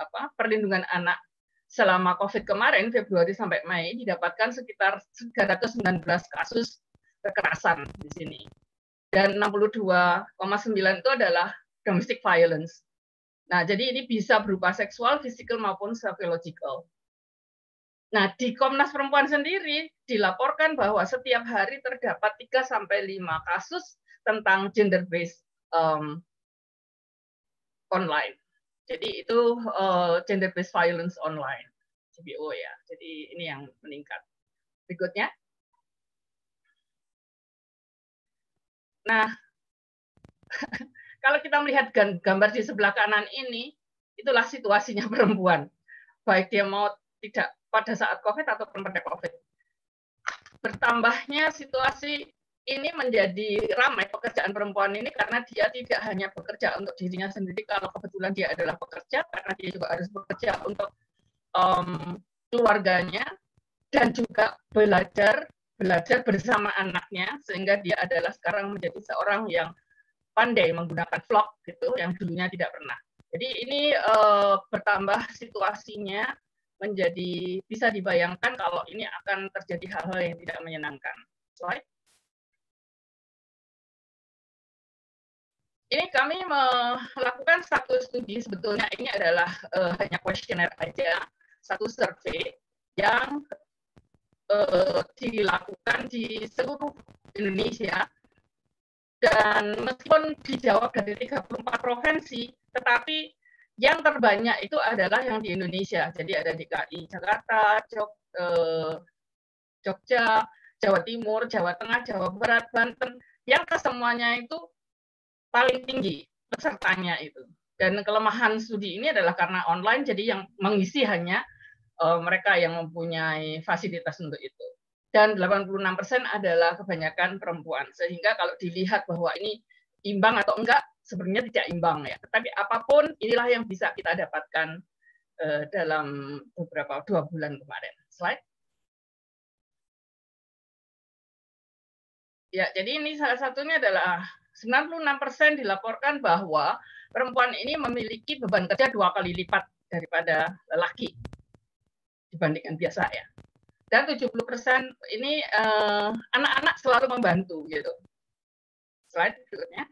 apa, Perlindungan Anak selama COVID kemarin Februari sampai Mei didapatkan sekitar 319 kasus kekerasan di sini dan 62,9 itu adalah domestic violence. Nah, jadi ini bisa berupa seksual, fisikal maupun psychological. Nah, di Komnas Perempuan sendiri dilaporkan bahwa setiap hari terdapat 3 sampai 5 kasus tentang gender based um, online. Jadi itu uh, gender based violence online, GBO ya. Jadi ini yang meningkat. Berikutnya. Nah, kalau kita melihat gambar di sebelah kanan ini, itulah situasinya perempuan. Baik dia mau tidak pada saat COVID atau pada COVID. Bertambahnya situasi ini menjadi ramai pekerjaan perempuan ini karena dia tidak hanya bekerja untuk dirinya sendiri kalau kebetulan dia adalah pekerja karena dia juga harus bekerja untuk um, keluarganya dan juga belajar belajar bersama anaknya sehingga dia adalah sekarang menjadi seorang yang pandai menggunakan vlog gitu yang dulunya tidak pernah. Jadi ini eh, bertambah situasinya menjadi bisa dibayangkan kalau ini akan terjadi hal-hal yang tidak menyenangkan. Slide. Ini kami melakukan satu studi sebetulnya ini adalah eh, hanya kuesioner aja, satu survei yang Eh, dilakukan di seluruh Indonesia dan meskipun di dijawab dari 34 provinsi, tetapi yang terbanyak itu adalah yang di Indonesia. Jadi ada DKI Jakarta, Jog, eh, Jogja, Jawa Timur, Jawa Tengah, Jawa Barat, Banten, yang kesemuanya itu paling tinggi pesertanya itu. Dan kelemahan studi ini adalah karena online, jadi yang mengisi hanya Eh, mereka yang mempunyai fasilitas untuk itu. Dan 86% adalah kebanyakan perempuan. Sehingga kalau dilihat bahwa ini imbang atau enggak, sebenarnya tidak imbang ya. Tetapi apapun inilah yang bisa kita dapatkan uh, dalam beberapa dua bulan kemarin. Slide. Ya, jadi ini salah satunya adalah 96% dilaporkan bahwa perempuan ini memiliki beban kerja dua kali lipat daripada lelaki dibandingkan biasa ya. Dan 70% ini eh, anak-anak uh, selalu membantu gitu. Slide berikutnya.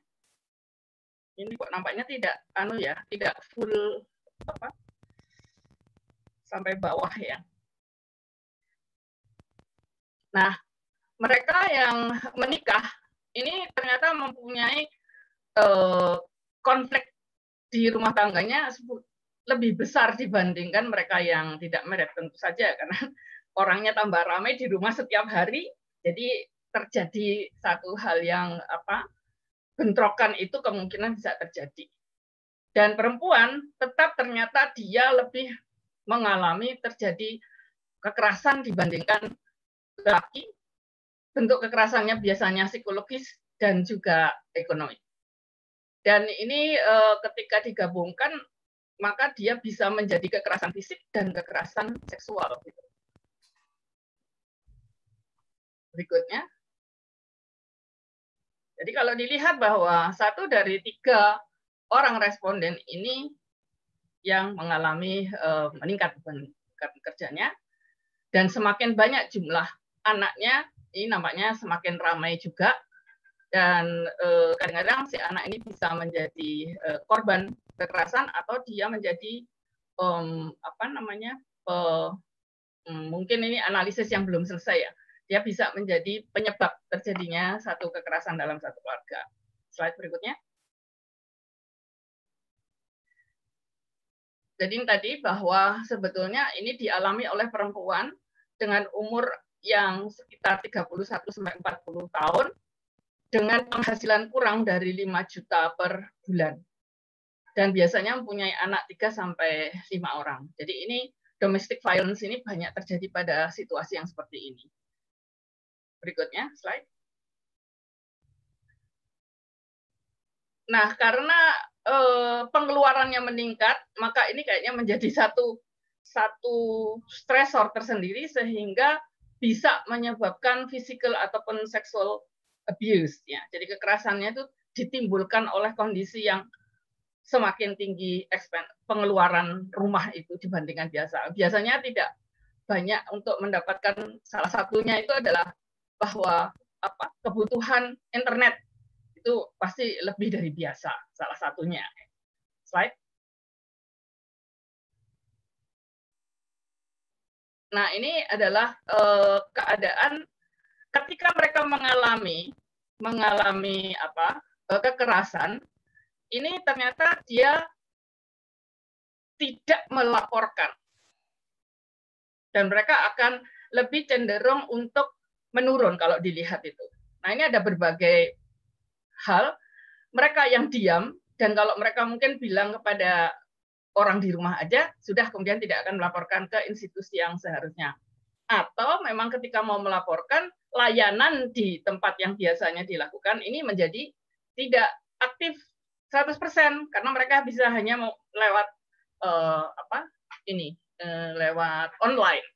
Ini kok nampaknya tidak anu ya, tidak full apa sampai bawah ya. Nah, mereka yang menikah ini ternyata mempunyai uh, konflik di rumah tangganya lebih besar dibandingkan mereka yang tidak merek tentu saja karena orangnya tambah ramai di rumah setiap hari jadi terjadi satu hal yang apa bentrokan itu kemungkinan bisa terjadi dan perempuan tetap ternyata dia lebih mengalami terjadi kekerasan dibandingkan laki bentuk kekerasannya biasanya psikologis dan juga ekonomi dan ini eh, ketika digabungkan maka dia bisa menjadi kekerasan fisik dan kekerasan seksual. Gitu. Berikutnya. Jadi kalau dilihat bahwa satu dari tiga orang responden ini yang mengalami eh, meningkat beban kerjanya dan semakin banyak jumlah anaknya ini nampaknya semakin ramai juga dan eh, kadang-kadang si anak ini bisa menjadi eh, korban kekerasan atau dia menjadi um, apa namanya pe, um, mungkin ini analisis yang belum selesai ya dia bisa menjadi penyebab terjadinya satu kekerasan dalam satu keluarga slide berikutnya jadi tadi bahwa sebetulnya ini dialami oleh perempuan dengan umur yang sekitar 31 sampai 40 tahun dengan penghasilan kurang dari 5 juta per bulan dan biasanya mempunyai anak 3 sampai 5 orang. Jadi ini domestic violence ini banyak terjadi pada situasi yang seperti ini. Berikutnya slide. Nah, karena eh, pengeluarannya meningkat, maka ini kayaknya menjadi satu satu stresor tersendiri sehingga bisa menyebabkan physical ataupun sexual abuse ya. Jadi kekerasannya itu ditimbulkan oleh kondisi yang semakin tinggi pengeluaran rumah itu dibandingkan biasa. Biasanya tidak banyak untuk mendapatkan salah satunya itu adalah bahwa apa kebutuhan internet itu pasti lebih dari biasa salah satunya. Slide. Nah, ini adalah uh, keadaan ketika mereka mengalami mengalami apa? Eh, kekerasan ini ternyata dia tidak melaporkan. Dan mereka akan lebih cenderung untuk menurun kalau dilihat itu. Nah, ini ada berbagai hal. Mereka yang diam dan kalau mereka mungkin bilang kepada orang di rumah aja, sudah kemudian tidak akan melaporkan ke institusi yang seharusnya. Atau memang ketika mau melaporkan, layanan di tempat yang biasanya dilakukan ini menjadi tidak aktif 100% karena mereka bisa hanya mau lewat uh, apa ini uh, lewat online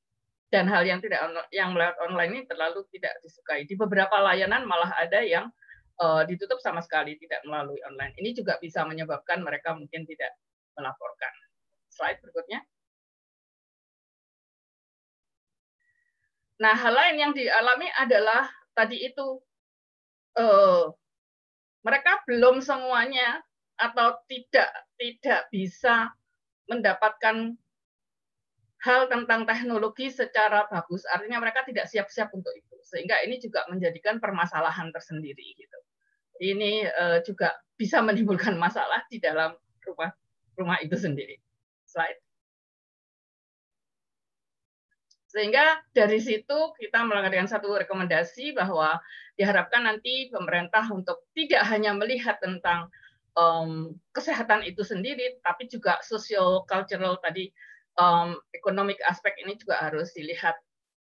dan hal yang tidak yang lewat online ini terlalu tidak disukai di beberapa layanan malah ada yang uh, ditutup sama sekali tidak melalui online ini juga bisa menyebabkan mereka mungkin tidak melaporkan slide berikutnya nah hal lain yang dialami adalah tadi itu uh, mereka belum semuanya atau tidak tidak bisa mendapatkan hal tentang teknologi secara bagus. Artinya mereka tidak siap-siap untuk itu. Sehingga ini juga menjadikan permasalahan tersendiri gitu. Ini eh, juga bisa menimbulkan masalah di dalam rumah rumah itu sendiri. Slide. Sehingga dari situ kita melakukan satu rekomendasi bahwa diharapkan nanti pemerintah untuk tidak hanya melihat tentang um, kesehatan itu sendiri, tapi juga sosial cultural tadi um, economic aspek ini juga harus dilihat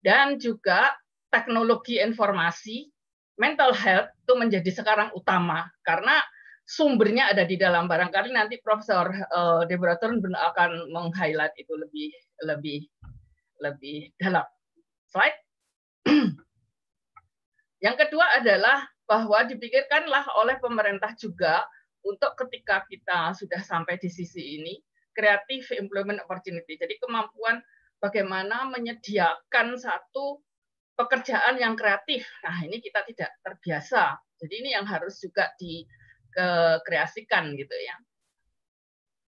dan juga teknologi informasi mental health itu menjadi sekarang utama karena sumbernya ada di dalam barangkali nanti Profesor uh, Deborah Turn akan meng-highlight itu lebih lebih lebih dalam. Slide. Yang kedua adalah bahwa dipikirkanlah oleh pemerintah juga untuk ketika kita sudah sampai di sisi ini, kreatif employment opportunity. Jadi kemampuan bagaimana menyediakan satu pekerjaan yang kreatif. Nah, ini kita tidak terbiasa. Jadi ini yang harus juga dikreasikan gitu ya.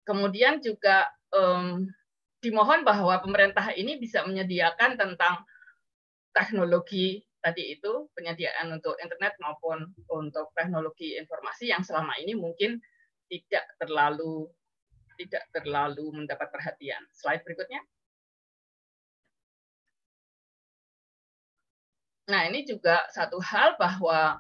Kemudian juga um, dimohon bahwa pemerintah ini bisa menyediakan tentang teknologi tadi itu penyediaan untuk internet maupun untuk teknologi informasi yang selama ini mungkin tidak terlalu tidak terlalu mendapat perhatian. Slide berikutnya. Nah, ini juga satu hal bahwa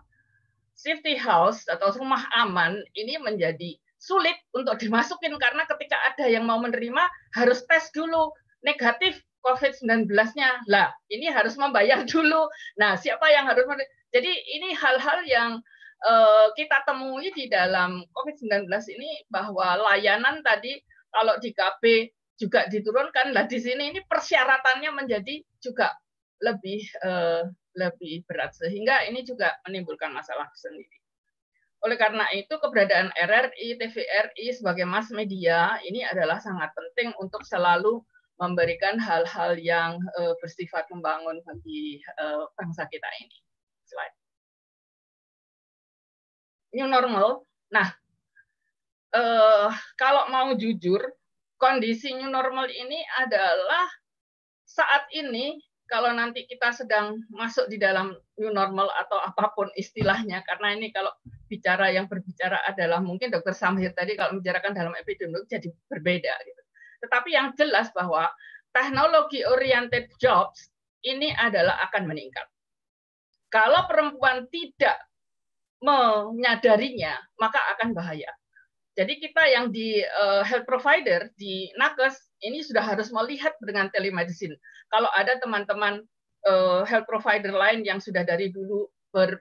safety house atau rumah aman ini menjadi sulit untuk dimasukin karena ketika ada yang mau menerima harus tes dulu negatif COVID-19-nya. Lah, ini harus membayar dulu. Nah, siapa yang harus menerima? Jadi ini hal-hal yang uh, kita temui di dalam COVID-19 ini bahwa layanan tadi kalau di KB juga diturunkan, lah di sini ini persyaratannya menjadi juga lebih uh, lebih berat sehingga ini juga menimbulkan masalah sendiri. Oleh karena itu, keberadaan RRI, TVRI sebagai mass media ini adalah sangat penting untuk selalu memberikan hal-hal yang uh, bersifat membangun bagi uh, bangsa kita ini. Slide. New normal. Nah, uh, kalau mau jujur, kondisi new normal ini adalah saat ini kalau nanti kita sedang masuk di dalam new normal atau apapun istilahnya, karena ini kalau bicara yang berbicara adalah mungkin dokter Samhir tadi kalau membicarakan dalam epidemiologi jadi berbeda. Gitu. Tetapi yang jelas bahwa teknologi oriented jobs ini adalah akan meningkat. Kalau perempuan tidak menyadarinya, maka akan bahaya. Jadi kita yang di uh, health provider di nakes ini sudah harus melihat dengan telemedicine. Kalau ada teman-teman uh, health provider lain yang sudah dari dulu ber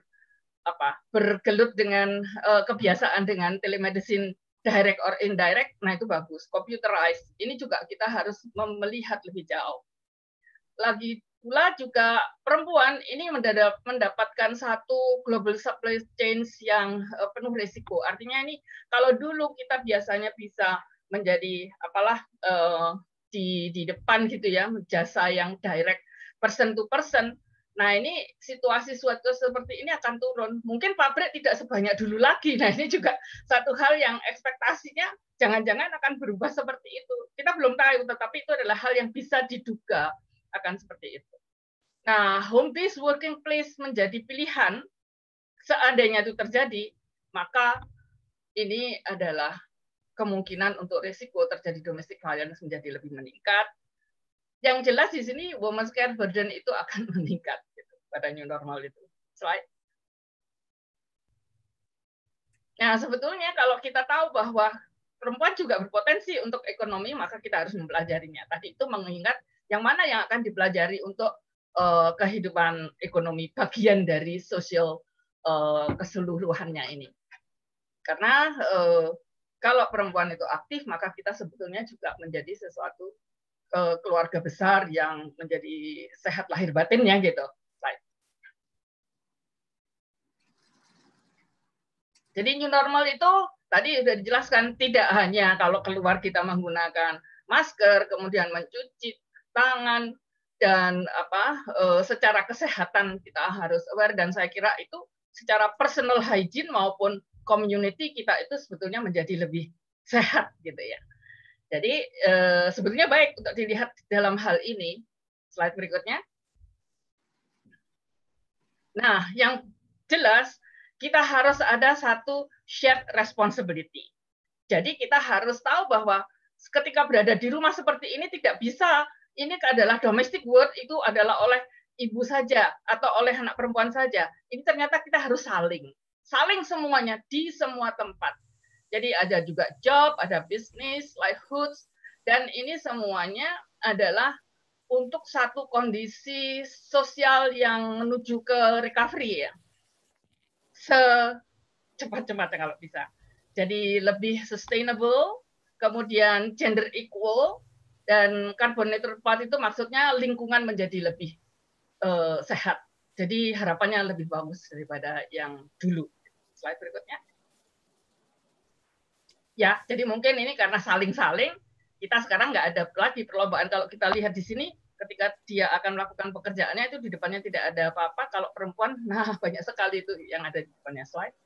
apa bergelut dengan uh, kebiasaan dengan telemedicine direct or indirect, nah itu bagus. Computerized ini juga kita harus melihat lebih jauh. Lagi pula juga perempuan ini mendapatkan satu global supply chain yang eh, penuh risiko. Artinya ini kalau dulu kita biasanya bisa menjadi apalah eh, di di depan gitu ya, jasa yang direct person to person. Nah, ini situasi suatu seperti ini akan turun. Mungkin pabrik tidak sebanyak dulu lagi. Nah, ini juga satu hal yang ekspektasinya jangan-jangan akan berubah seperti itu. Kita belum tahu, tetapi itu adalah hal yang bisa diduga akan seperti itu. Nah, home based working place menjadi pilihan seandainya itu terjadi, maka ini adalah kemungkinan untuk risiko terjadi domestic violence menjadi lebih meningkat. Yang jelas di sini women's care burden itu akan meningkat gitu, pada new normal itu. Slide. Nah, sebetulnya kalau kita tahu bahwa perempuan juga berpotensi untuk ekonomi, maka kita harus mempelajarinya. Tadi itu mengingat yang mana yang akan dipelajari untuk uh, kehidupan ekonomi bagian dari sosial uh, keseluruhannya ini. Karena uh, kalau perempuan itu aktif, maka kita sebetulnya juga menjadi sesuatu uh, keluarga besar yang menjadi sehat lahir batinnya gitu. Jadi new normal itu tadi sudah dijelaskan tidak hanya kalau keluar kita menggunakan masker, kemudian mencuci tangan dan apa eh, secara kesehatan kita harus aware dan saya kira itu secara personal hygiene maupun community kita itu sebetulnya menjadi lebih sehat gitu ya. Jadi eh, sebetulnya baik untuk dilihat dalam hal ini. Slide berikutnya. Nah, yang jelas kita harus ada satu shared responsibility. Jadi kita harus tahu bahwa ketika berada di rumah seperti ini tidak bisa ini adalah domestic work itu adalah oleh ibu saja atau oleh anak perempuan saja. Ini ternyata kita harus saling, saling semuanya di semua tempat. Jadi ada juga job, ada bisnis, livelihoods, dan ini semuanya adalah untuk satu kondisi sosial yang menuju ke recovery ya. Secepat-cepatnya kalau bisa. Jadi lebih sustainable, kemudian gender equal, dan karbon neutral itu maksudnya lingkungan menjadi lebih uh, sehat. Jadi harapannya lebih bagus daripada yang dulu. Slide berikutnya. Ya, jadi mungkin ini karena saling-saling, kita sekarang nggak ada lagi perlombaan. Kalau kita lihat di sini, ketika dia akan melakukan pekerjaannya itu di depannya tidak ada apa-apa. Kalau perempuan, nah banyak sekali itu yang ada di depannya slide.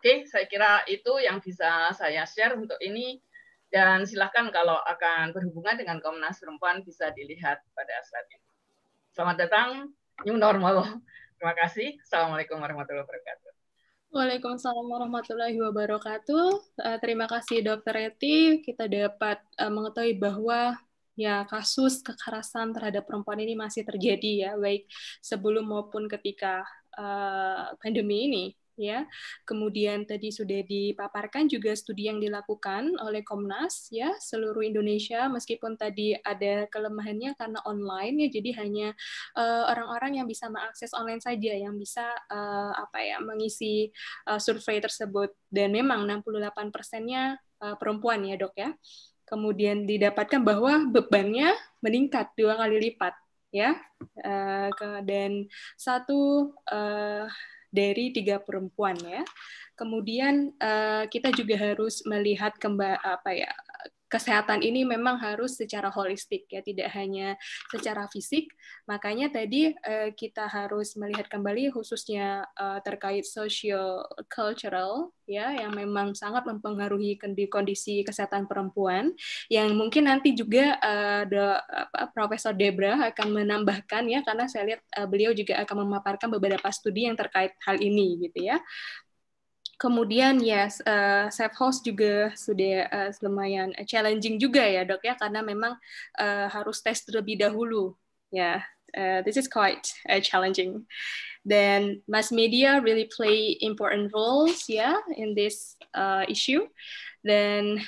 Oke, saya kira itu yang bisa saya share untuk ini. Dan silahkan kalau akan berhubungan dengan Komnas Perempuan bisa dilihat pada slide ini. Selamat datang, new normal. Terima kasih. Assalamualaikum warahmatullahi wabarakatuh. Waalaikumsalam warahmatullahi wabarakatuh. Eh, terima kasih Dokter Eti. Kita dapat eh, mengetahui bahwa ya kasus kekerasan terhadap perempuan ini masih terjadi ya, baik sebelum maupun ketika uh, pandemi ini ya. Kemudian tadi sudah dipaparkan juga studi yang dilakukan oleh Komnas ya seluruh Indonesia meskipun tadi ada kelemahannya karena online ya jadi hanya eh, orang-orang uh, yang bisa mengakses online saja yang bisa uh, apa ya mengisi uh, survei tersebut dan memang 68 persennya uh, perempuan ya dok ya. Kemudian didapatkan bahwa bebannya meningkat dua kali lipat ya dan satu dari tiga perempuan ya. Kemudian uh, kita juga harus melihat kemba apa ya kesehatan ini memang harus secara holistik ya tidak hanya secara fisik makanya tadi eh, kita harus melihat kembali khususnya eh, terkait social cultural ya yang memang sangat mempengaruhi kondisi kesehatan perempuan yang mungkin nanti juga uh, apa, Profesor Debra akan menambahkan ya karena saya lihat uh, beliau juga akan memaparkan beberapa studi yang terkait hal ini gitu ya Kemudian ya yes, uh, safe house juga sudah uh, lumayan challenging juga ya dok ya karena memang uh, harus tes terlebih dahulu ya. Yeah. Uh, this is quite uh, challenging. Then mass media really play important roles, yeah, in this uh, issue. Then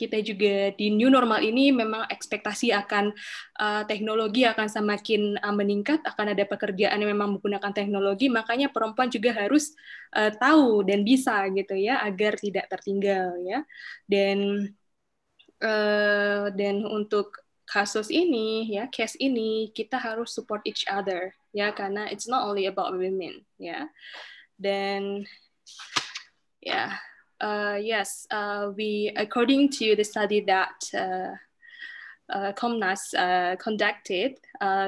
kita juga di new normal ini memang ekspektasi akan uh, teknologi akan semakin uh, meningkat, akan ada pekerjaan yang memang menggunakan teknologi, makanya perempuan juga harus uh, tahu dan bisa gitu ya agar tidak tertinggal ya. Dan uh, dan untuk kasus ini ya case ini kita harus support each other ya karena it's not only about women ya. Dan ya yeah. Uh, yes, uh, we according to the study that uh, uh Comnas uh, conducted,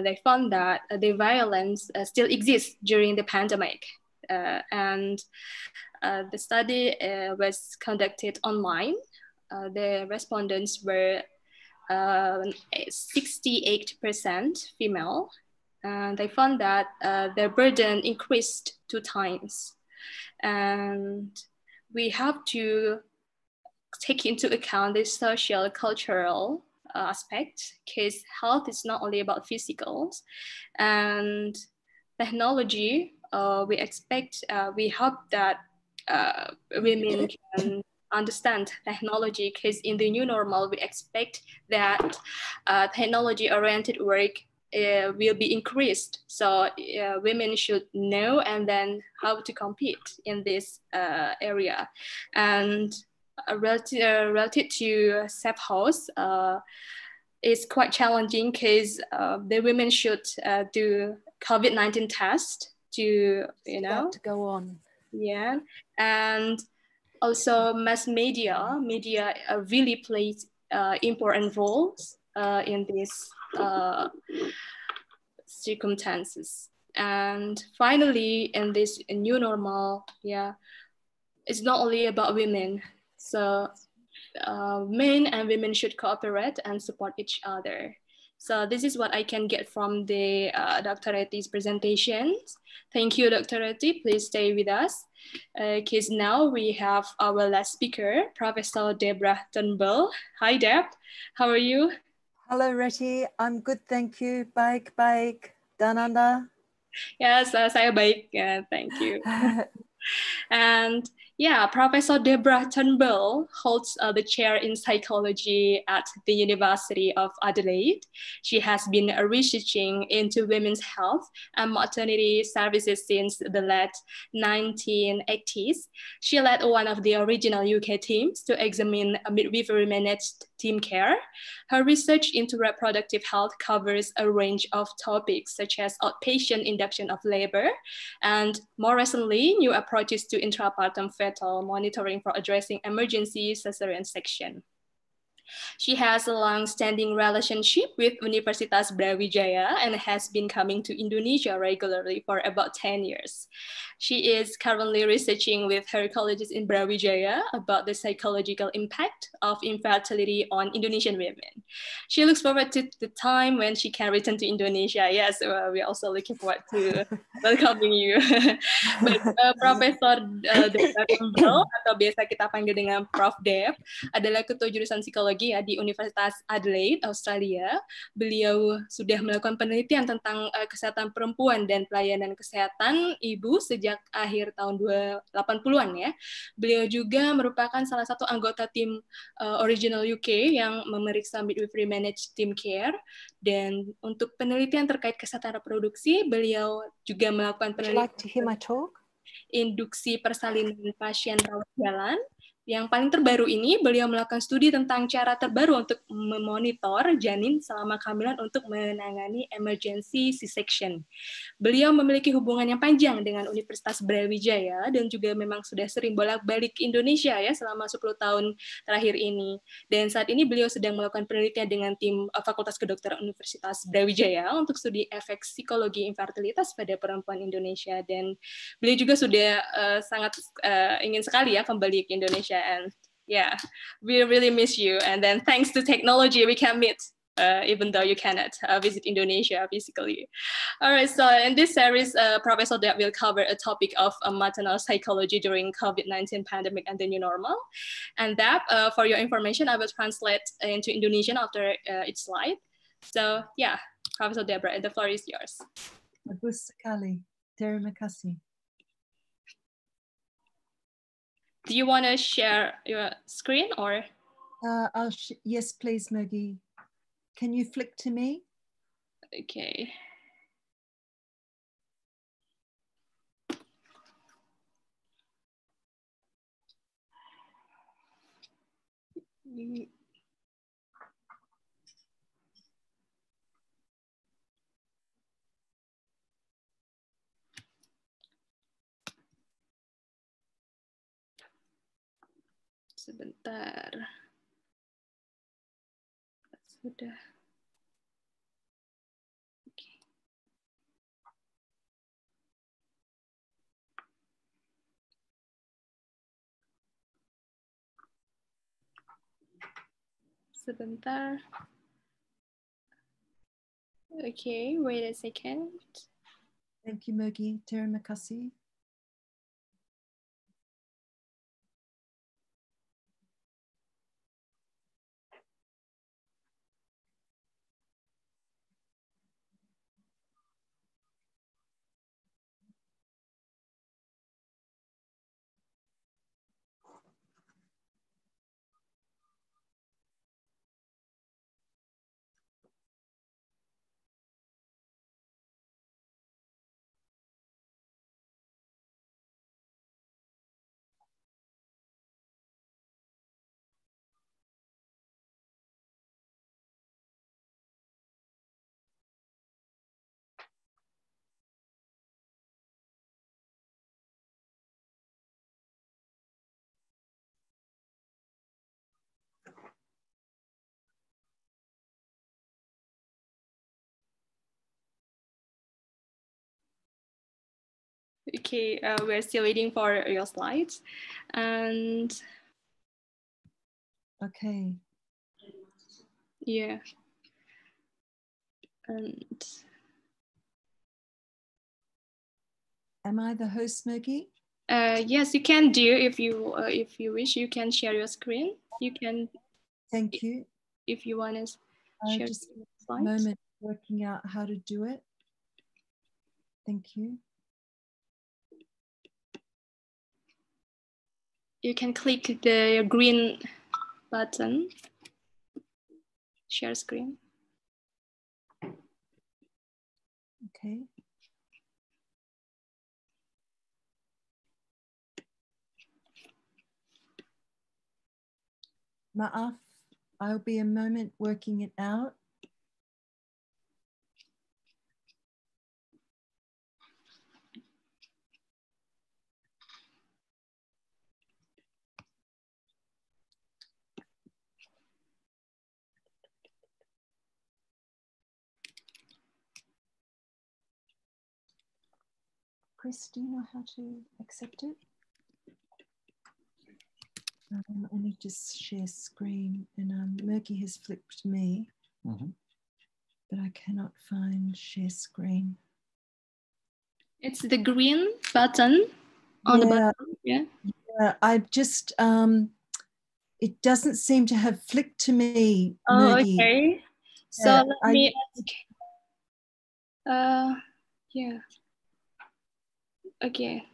they found that the violence still exists during the pandemic, and the study was conducted online. the respondents were 68% female, and they found that their burden increased two times, and we have to take into account the social cultural uh, aspect because health is not only about physicals and technology uh, we expect uh, we hope that uh, women can understand technology because in the new normal we expect that uh, technology oriented work uh, will be increased. So uh, women should know and then how to compete in this uh, area. And relative, uh, related to safe house, uh, it's quite challenging because uh, the women should do COVID-19 test to, you know. To go on. Yeah. And also mass media, media really plays important roles in this uh, circumstances. And finally, in this new normal, yeah, it's not only about women. So uh, men and women should cooperate and support each other. So this is what I can get from the uh, Dr. Reti's presentations. Thank you, Dr. Reti. Please stay with us. Because uh, now we have our last speaker, Professor Deborah Turnbull. Hi, Deb. How are you? Hello, Reti. I'm good, thank you. Baik, baik. Dananda. Yes, uh, saya baik. Uh, thank you. and yeah, Professor Deborah Turnbull holds uh, the chair in psychology at the University of Adelaide. She has been researching into women's health and maternity services since the late 1980s. She led one of the original UK teams to examine midwifery managed team care. Her research into reproductive health covers a range of topics such as outpatient induction of labor and more recently, new approaches to intrapartum fetal monitoring for addressing emergency cesarean section. She has a long-standing relationship with Universitas Brawijaya and has been coming to Indonesia regularly for about 10 years. She is currently researching with her colleagues in Brawijaya about the psychological impact of infertility on Indonesian women. She looks forward to the time when she can return to Indonesia. Yes, well, uh, we're also looking forward to welcoming you. but uh, Profesor uh, Dev atau biasa kita panggil dengan Prof Dev adalah ketua jurusan psikologi lagi ya di Universitas Adelaide, Australia. Beliau sudah melakukan penelitian tentang uh, kesehatan perempuan dan pelayanan kesehatan ibu sejak akhir tahun 80-an ya. Beliau juga merupakan salah satu anggota tim uh, Original UK yang memeriksa midwifery managed team care dan untuk penelitian terkait kesehatan reproduksi, beliau juga melakukan penelitian like to hear my talk? induksi persalinan pasien rawat jalan yang paling terbaru ini, beliau melakukan studi tentang cara terbaru untuk memonitor janin selama kehamilan untuk menangani emergency C-section. Beliau memiliki hubungan yang panjang dengan Universitas Brawijaya dan juga memang sudah sering bolak-balik Indonesia ya selama 10 tahun terakhir ini. Dan saat ini beliau sedang melakukan penelitian dengan tim eh, Fakultas Kedokteran Universitas Brawijaya untuk studi efek psikologi infertilitas pada perempuan Indonesia. Dan beliau juga sudah uh, sangat uh, ingin sekali ya kembali ke Indonesia And yeah, we really miss you. And then thanks to technology, we can meet. Uh, even though you cannot uh, visit Indonesia physically. All right, so in this series, uh, Professor Deb will cover a topic of uh, maternal psychology during COVID-19 pandemic and the new normal. And that, uh, for your information, I will translate into Indonesian after each uh, slide. So yeah, Professor Deborah, the floor is yours. Bagus sekali. Terima kasih. do you want to share your screen or? Uh, I'll yes, please, Maggie. Can you flick to me? Okay. Mm -hmm. sebentar sudah okay. sebentar okay wait a second thank you Mogi terima kasih Okay, uh, we're still waiting for your slides. And okay. Yeah. And am I the host, Maggie? Uh, yes, you can do if you uh, if you wish. You can share your screen. You can. Thank you. If you want to share just moment working out how to do it. Thank you. you can click the green button, share screen. Okay. Ma'af, I'll be a moment working it out. Chris, do you know how to accept it? Um, let me just share screen. And um, Murky has flipped me, mm -hmm. but I cannot find share screen. It's the green button on yeah. the bottom. Yeah. Yeah. I just um, it doesn't seem to have flicked to me. Oh, Murky. okay. So yeah, let I, me ask. Uh, yeah. Okay.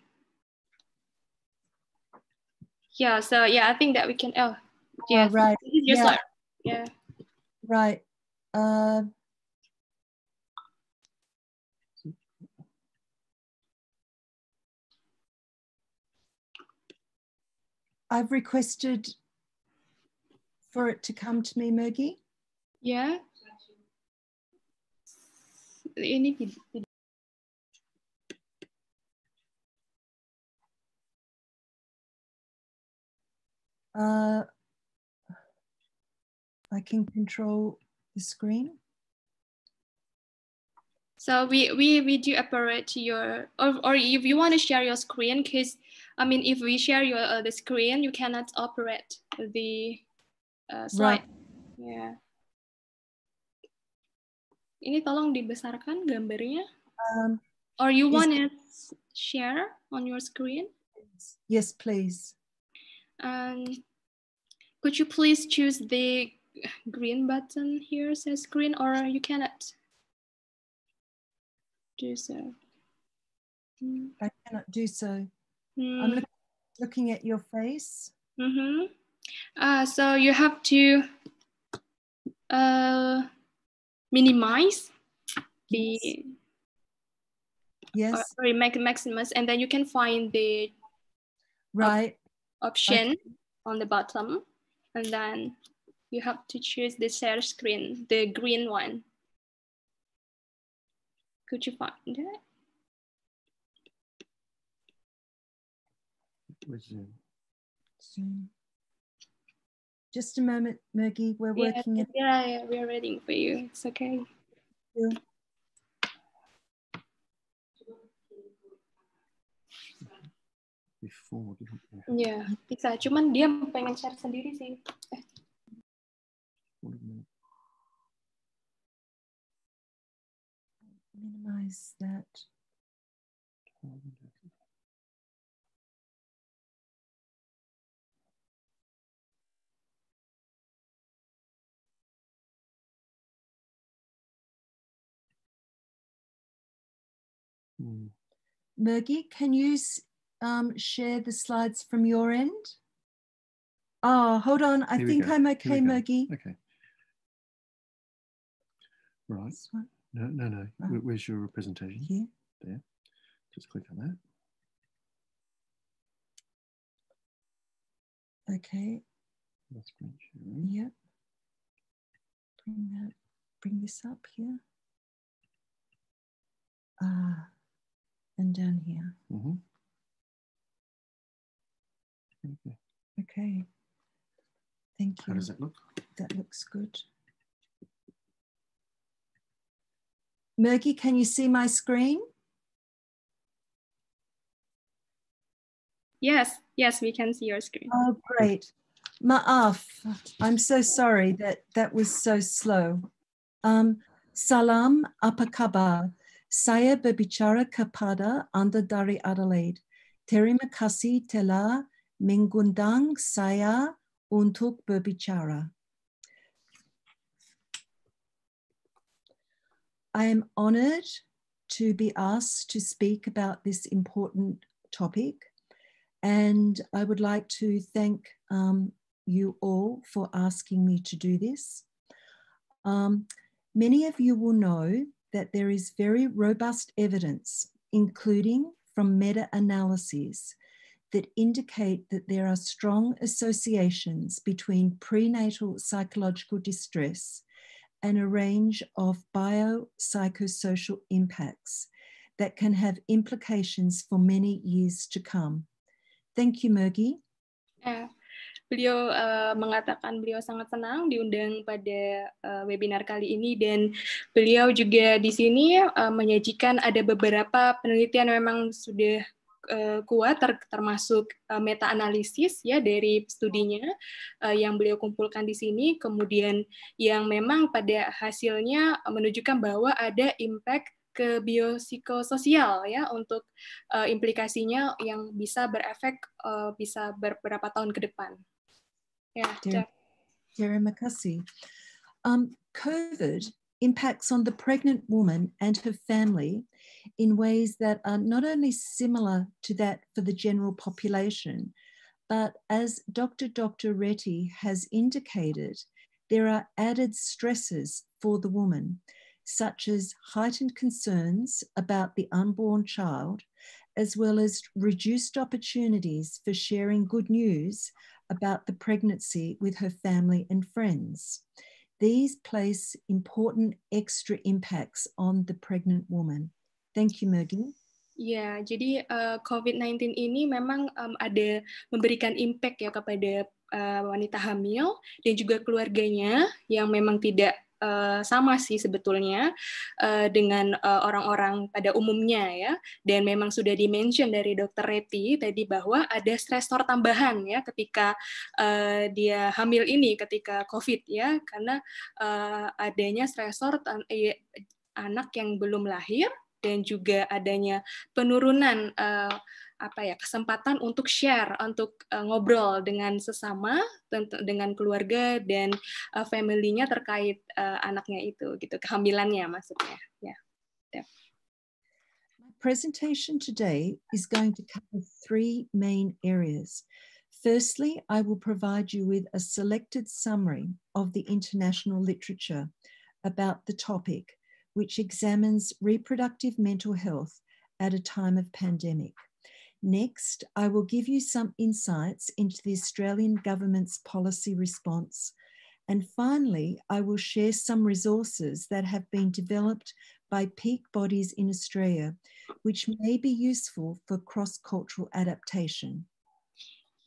Yeah, so yeah, I think that we can, oh, oh yeah. right. Your yeah. Yeah. Right. Uh, I've requested for it to come to me, Mergi. Yeah. Uh, I can control the screen. So we, we, we do operate your, or, or if you want to share your screen, because I mean, if we share your uh, the screen, you cannot operate the uh, slide. Right. Yeah. Ini tolong dibesarkan gambarnya. Um, or you want to share on your screen? Yes, please. Um, could you please choose the green button here says green or you cannot do so. I cannot do so. Mm. I'm look looking at your face. Mm -hmm. Uh, so you have to uh, minimize the yes, uh, yes. sorry, make maximus, and then you can find the right option okay. on the bottom. And then you have to choose the share screen, the green one. Could you find it? Resume. Just a moment, Maggie. We're yeah, working. Yeah, yeah, we're waiting for you. It's okay. before gitu. Iya, bisa. Cuman dia pengen share sendiri sih. Eh. Minimize that. Hmm. Mergi, can you um, share the slides from your end? Oh, hold on. I Here think I'm okay, Mergie. Okay. Right. No, no, no. Oh. Where's your presentation? Here. There. Just click on that. Okay. That's screen sharing. Yep. Bring that. Bring this up here. Ah, uh, and down here. Mm -hmm. Okay. Thank you. How does it look? That looks good. Mergy, can you see my screen? Yes, yes, we can see your screen. Oh, great. Ma'af, I'm so sorry that that was so slow. Um, salam apakaba, saya berbicara kepada anda dari Adelaide. Terima kasih telah mengundang saya untuk berbicara. I am honored to be asked to speak about this important topic, and I would like to thank um, you all for asking me to do this. Um, many of you will know that there is very robust evidence, including from meta analyses, that indicate that there are strong associations between prenatal psychological distress and a range of biopsychosocial impacts that can have implications for many years to come. Thank you, Mergi. Yeah. Beliau uh, mengatakan beliau sangat senang diundang pada uh, webinar kali ini dan beliau juga di sini uh, menyajikan ada beberapa penelitian memang sudah Eh, kuat ter, termasuk eh, meta analisis ya dari studinya eh, yang beliau kumpulkan di sini kemudian yang memang pada hasilnya menunjukkan bahwa ada impact ke biopsikososial ya untuk uh, implikasinya yang bisa berefek uh, bisa beberapa tahun ke depan. Ya, ya, terima kasih. Um, COVID impacts on the pregnant woman and her family in ways that are not only similar to that for the general population, but as Dr. Dr. Reti has indicated, there are added stresses for the woman, such as heightened concerns about the unborn child, as well as reduced opportunities for sharing good news about the pregnancy with her family and friends. These place important extra impacts on the pregnant woman. Thank you, Mergi. Ya, jadi uh, eh, COVID-19 ini memang um, ada memberikan impact ya kepada uh, wanita hamil dan juga keluarganya yang memang tidak Eh, sama sih sebetulnya eh, dengan eh, orang-orang pada umumnya ya dan memang sudah dimention dari dokter Reti tadi bahwa ada stresor tambahan ya ketika dia hamil ini ketika COVID ya karena adanya stresor anak yang belum lahir dan juga adanya penurunan apa ya kesempatan untuk share untuk uh, ngobrol dengan sesama dengan keluarga dan uh, familynya terkait uh, anaknya itu gitu kehamilannya maksudnya ya yeah. yeah. presentation today is going to cover three main areas. Firstly, I will provide you with a selected summary of the international literature about the topic, which examines reproductive mental health at a time of pandemic. Next, I will give you some insights into the Australian government's policy response. And finally, I will share some resources that have been developed by peak bodies in Australia, which may be useful for cross cultural adaptation.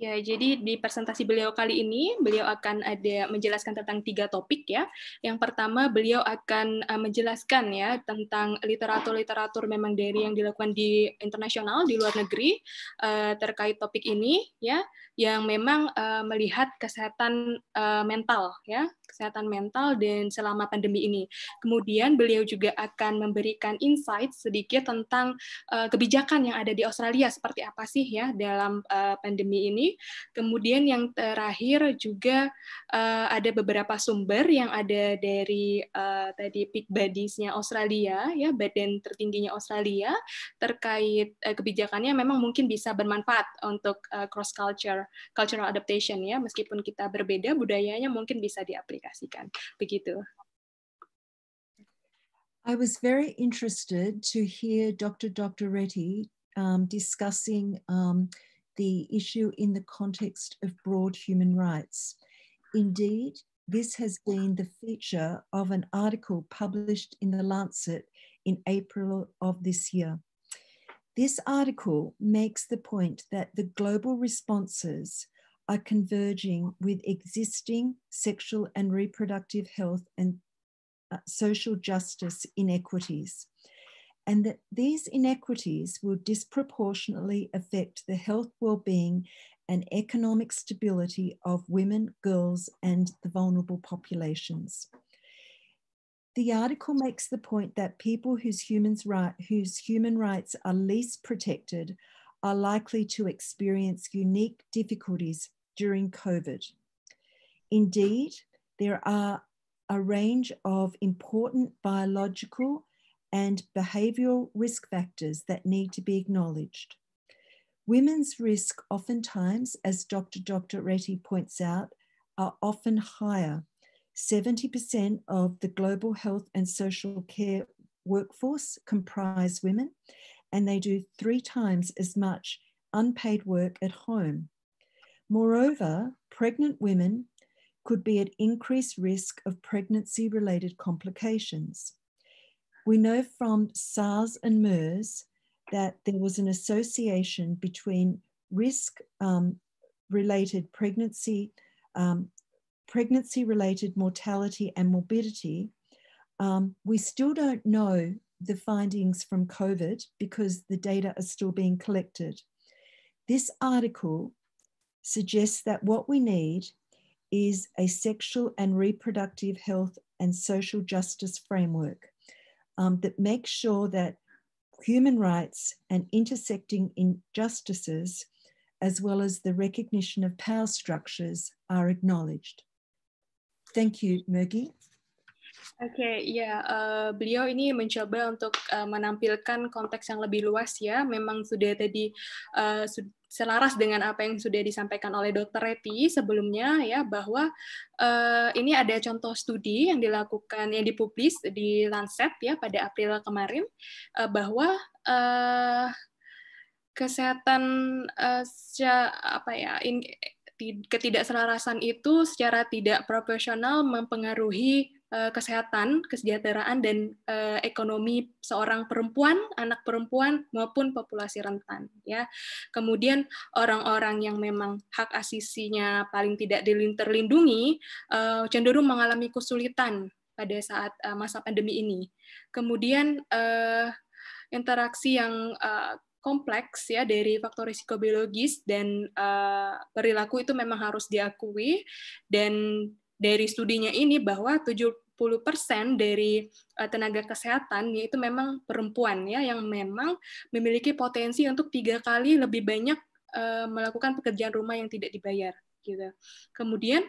Ya, jadi di presentasi beliau kali ini, beliau akan ada menjelaskan tentang tiga topik ya. Yang pertama, beliau akan eh, menjelaskan ya tentang literatur-literatur memang dari yang dilakukan di internasional, di luar negeri eh, terkait topik ini ya, yang memang eh, melihat kesehatan mental ya, kesehatan mental dan selama pandemi ini. Kemudian beliau juga akan memberikan insight sedikit tentang uh, kebijakan yang ada di Australia seperti apa sih ya dalam uh, pandemi ini. Kemudian yang terakhir juga uh, ada beberapa sumber yang ada dari uh, tadi peak bodies Australia ya badan tertingginya Australia terkait uh, kebijakannya memang mungkin bisa bermanfaat untuk uh, cross culture cultural adaptation ya meskipun kita berbeda budayanya mungkin bisa diaplikasi begitu I was very interested to hear Dr. Dr. Reti um, discussing um, the issue in the context of broad human rights. Indeed, this has been the feature of an article published in The Lancet in April of this year. This article makes the point that the global responses are converging with existing sexual and reproductive health and uh, social justice inequities, and that these inequities will disproportionately affect the health, well-being, and economic stability of women, girls, and the vulnerable populations. The article makes the point that people whose, right, whose human rights are least protected are likely to experience unique difficulties during COVID. Indeed, there are a range of important biological and behavioural risk factors that need to be acknowledged. Women's risk, oftentimes, as Dr. Dr. Reti points out, are often higher. 70% of the global health and social care workforce comprise women, and they do three times as much unpaid work at home. Moreover, pregnant women could be at increased risk of pregnancy related complications. We know from SARS and MERS that there was an association between risk um, related pregnancy, um, pregnancy related mortality and morbidity. Um, we still don't know the findings from COVID because the data are still being collected. This article suggests that what we need is a sexual and reproductive health and social justice framework um, that makes sure that human rights and intersecting injustices, as well as the recognition of power structures, are acknowledged. Thank you, Mergi. Oke, okay, ya uh, eh, beliau ini mencoba untuk uh, menampilkan konteks yang lebih luas ya. Memang sudah tadi uh, selaras dengan apa yang sudah disampaikan oleh Dr. Reti sebelumnya ya bahwa uh, ini ada contoh studi yang dilakukan yang dipublis di Lancet ya pada April kemarin uh, bahwa uh, kesehatan uh, apa ya in, ketidakselarasan itu secara tidak proporsional mempengaruhi Eh, kesehatan, kesejahteraan, dan eh, ekonomi seorang perempuan, anak perempuan, maupun populasi rentan. Ya, kemudian orang-orang yang memang hak asisinya paling tidak terlindungi eh, cenderung mengalami kesulitan pada saat masa pandemi ini. Kemudian interaksi yang kompleks ya dari faktor risiko biologis dan uh, perilaku itu memang harus diakui dan dari studinya ini bahwa 70% dari eh, tenaga kesehatan yaitu memang perempuan ya yang memang memiliki potensi untuk tiga kali lebih banyak eh, melakukan pekerjaan rumah yang tidak dibayar gitu. Kemudian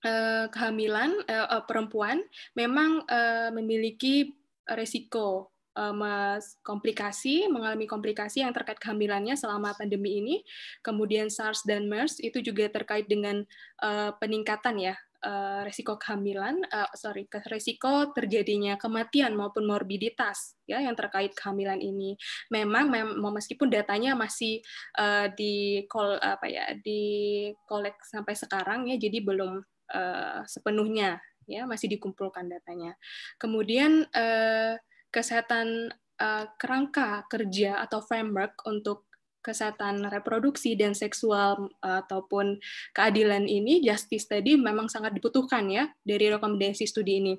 eh, kehamilan perempuan memang memiliki resiko mas komplikasi, mengalami komplikasi yang terkait kehamilannya selama pandemi ini. Kemudian SARS dan MERS itu juga terkait dengan uh, peningkatan ya Eh, resiko kehamilan, uh, sorry, resiko terjadinya kematian maupun morbiditas ya yang terkait kehamilan ini. Memang, mem meskipun datanya masih uh, di kol apa ya di kolek sampai sekarang ya, jadi belum uh, sepenuhnya ya masih dikumpulkan datanya. Kemudian uh, kesehatan uh, kerangka kerja atau framework untuk kesehatan reproduksi dan seksual eh, ataupun keadilan ini justice tadi memang sangat dibutuhkan ya dari rekomendasi studi ini.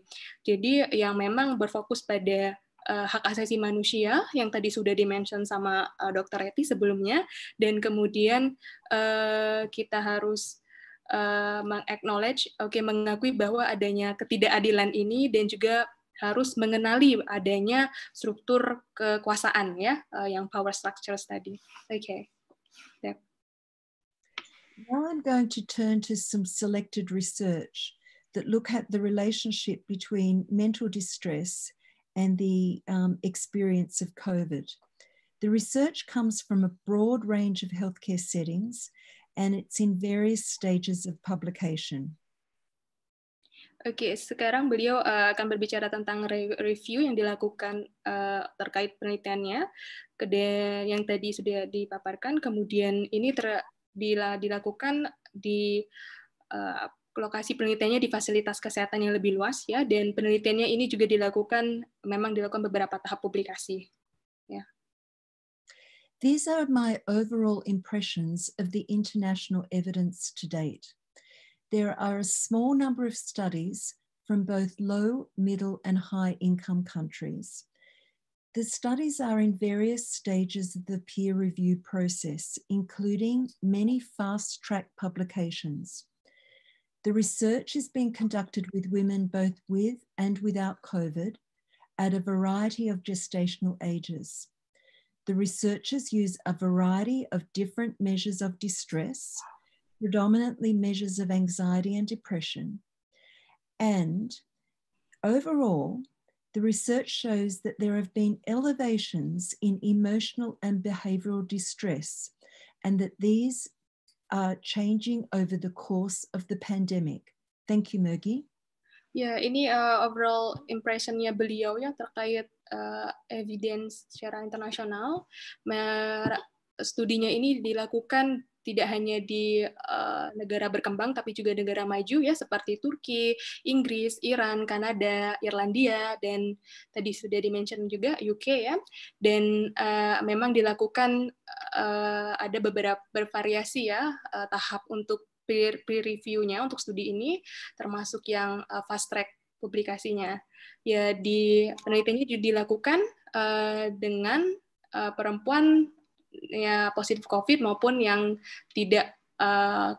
Jadi yang memang berfokus pada eh, hak asasi manusia yang tadi sudah dimention sama eh, Dr. Eti sebelumnya dan kemudian kita harus uh, oke okay, mengakui bahwa adanya ketidakadilan ini dan juga harus mengenali adanya struktur kekuasaan ya uh, yang power structures tadi. Okay. Now I'm going to turn to some selected research that look at the relationship between mental distress and the um, experience of COVID. The research comes from a broad range of healthcare settings and it's in various stages of publication. Oke, okay, sekarang beliau eh, akan berbicara tentang review yang dilakukan eh, terkait penelitiannya, yang tadi sudah dipaparkan, kemudian ini ter bila dilakukan di eh, lokasi penelitiannya di fasilitas kesehatan yang lebih luas ya, dan penelitiannya ini juga dilakukan memang dilakukan beberapa tahap publikasi. Ya. These are my overall impressions of the international evidence to date. there are a small number of studies from both low, middle, and high income countries. The studies are in various stages of the peer review process, including many fast track publications. The research is being conducted with women both with and without COVID at a variety of gestational ages. The researchers use a variety of different measures of distress, predominantly measures of anxiety and depression. And overall, the research shows that there have been elevations in emotional and behavioral distress, and that these are changing over the course of the pandemic. Thank you, Mergi. Ya, yeah, ini uh, overall impressionnya beliau ya terkait uh, evidence secara internasional. Mer studinya ini dilakukan tidak hanya di uh, negara berkembang tapi juga negara maju ya seperti Turki, Inggris, Iran, Kanada, Irlandia dan tadi sudah dimention juga UK ya. Dan uh, memang dilakukan uh, ada beberapa bervariasi ya uh, tahap untuk peer reviewnya untuk studi ini termasuk yang uh, fast track publikasinya. Ya di ini dilakukan uh, dengan uh, perempuan ya, positif COVID maupun yang tidak uh,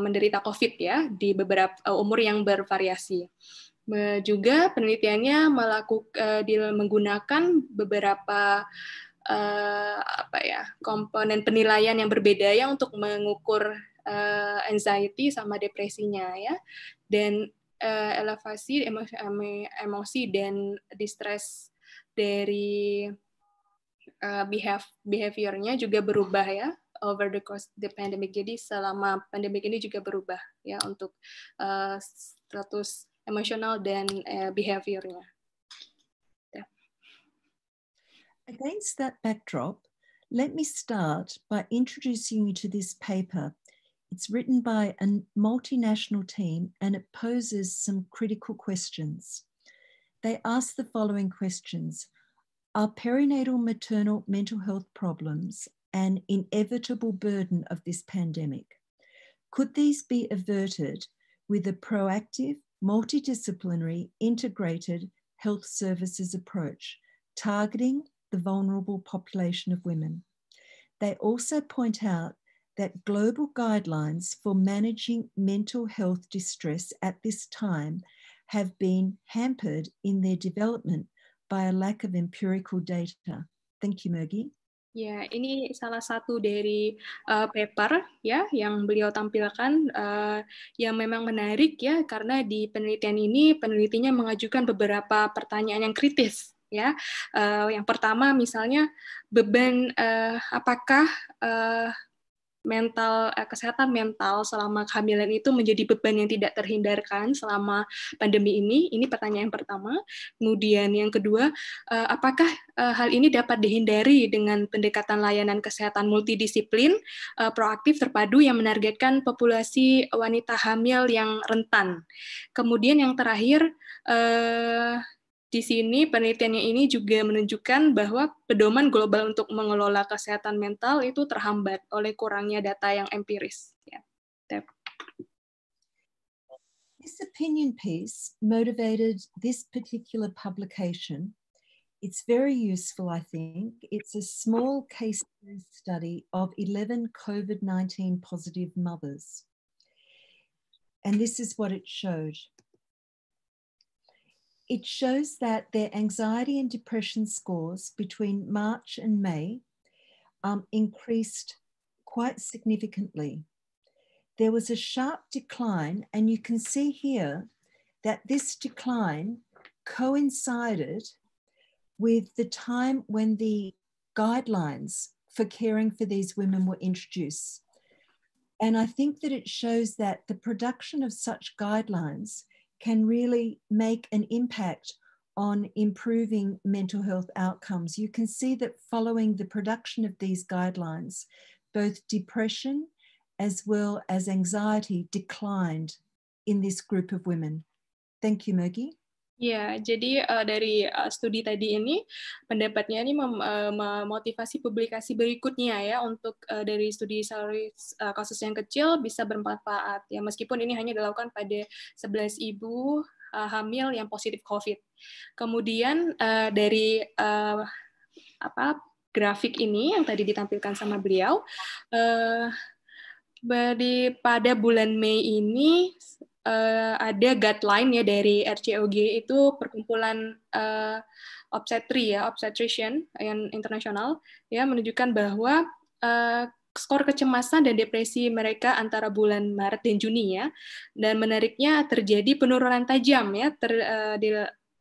menderita COVID ya di beberapa uh, eh, umur yang bervariasi. Uh, juga penelitiannya melakukan uh, menggunakan beberapa uh, apa ya komponen penilaian yang berbeda ya untuk mengukur uh, anxiety sama depresinya ya dan uh, elevasi emosi, emosi dan distress dari uh, behaviornya juga berubah ya over the course the pandemic. Jadi selama pandemik ini juga berubah ya untuk uh, status emosional dan uh, behaviornya. Ya. Against that backdrop, let me start by introducing you to this paper. It's written by a multinational team and it poses some critical questions. They ask the following questions Are perinatal maternal mental health problems an inevitable burden of this pandemic? Could these be averted with a proactive, multidisciplinary, integrated health services approach, targeting the vulnerable population of women? They also point out that global guidelines for managing mental health distress at this time have been hampered in their development by a lack of empirical data. Thank you, Mergi. Ya, ini salah satu dari uh, paper ya yang beliau tampilkan uh, yang memang menarik ya karena di penelitian ini penelitinya mengajukan beberapa pertanyaan yang kritis ya. Uh, yang pertama misalnya beban uh, apakah uh, mental eh, kesehatan mental selama kehamilan itu menjadi beban yang tidak terhindarkan selama pandemi ini? Ini pertanyaan pertama. Kemudian yang kedua, eh, apakah eh, hal ini dapat dihindari dengan pendekatan layanan kesehatan multidisiplin proaktif terpadu yang menargetkan populasi wanita hamil yang rentan? Kemudian yang terakhir, di sini penelitiannya ini juga menunjukkan bahwa pedoman global untuk mengelola kesehatan mental itu terhambat oleh kurangnya data yang empiris. Ya, this opinion piece motivated this particular publication. It's very useful, I think. It's a small case study of 11 COVID 19 positive mothers. And this is what it showed. it shows that their anxiety and depression scores between March and May um, increased quite significantly. There was a sharp decline, and you can see here that this decline coincided with the time when the guidelines for caring for these women were introduced. And I think that it shows that the production of such guidelines can really make an impact on improving mental health outcomes. You can see that following the production of these guidelines, both depression as well as anxiety declined in this group of women. Thank you, Mogi. Ya, jadi uh, dari uh, studi tadi ini pendapatnya ini mem, uh, memotivasi publikasi berikutnya ya untuk uh, dari studi salary uh, kasus yang kecil bisa bermanfaat ya meskipun ini hanya dilakukan pada 11 ibu uh, hamil yang positif COVID. Kemudian uh, dari uh, apa grafik ini yang tadi ditampilkan sama beliau uh, di pada bulan Mei ini uh, ada guideline ya dari RCOG itu perkumpulan uh, obstetri ya obstetrician yang internasional ya menunjukkan bahwa uh, skor kecemasan dan depresi mereka antara bulan Maret dan Juni ya dan menariknya terjadi penurunan tajam ya ter, uh, di,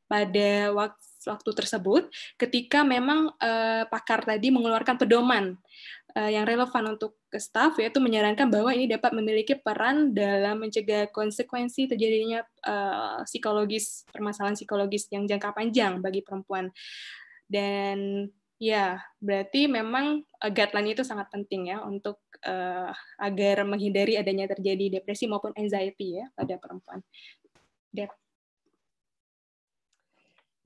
pada waktu waktu tersebut ketika memang uh, pakar tadi mengeluarkan pedoman uh, yang relevan untuk ke staff yaitu menyarankan bahwa ini dapat memiliki peran dalam mencegah konsekuensi terjadinya uh, psikologis permasalahan psikologis yang jangka panjang bagi perempuan dan ya berarti memang uh, guideline itu sangat penting ya untuk uh, agar menghindari adanya terjadi depresi maupun anxiety ya pada perempuan. Dep.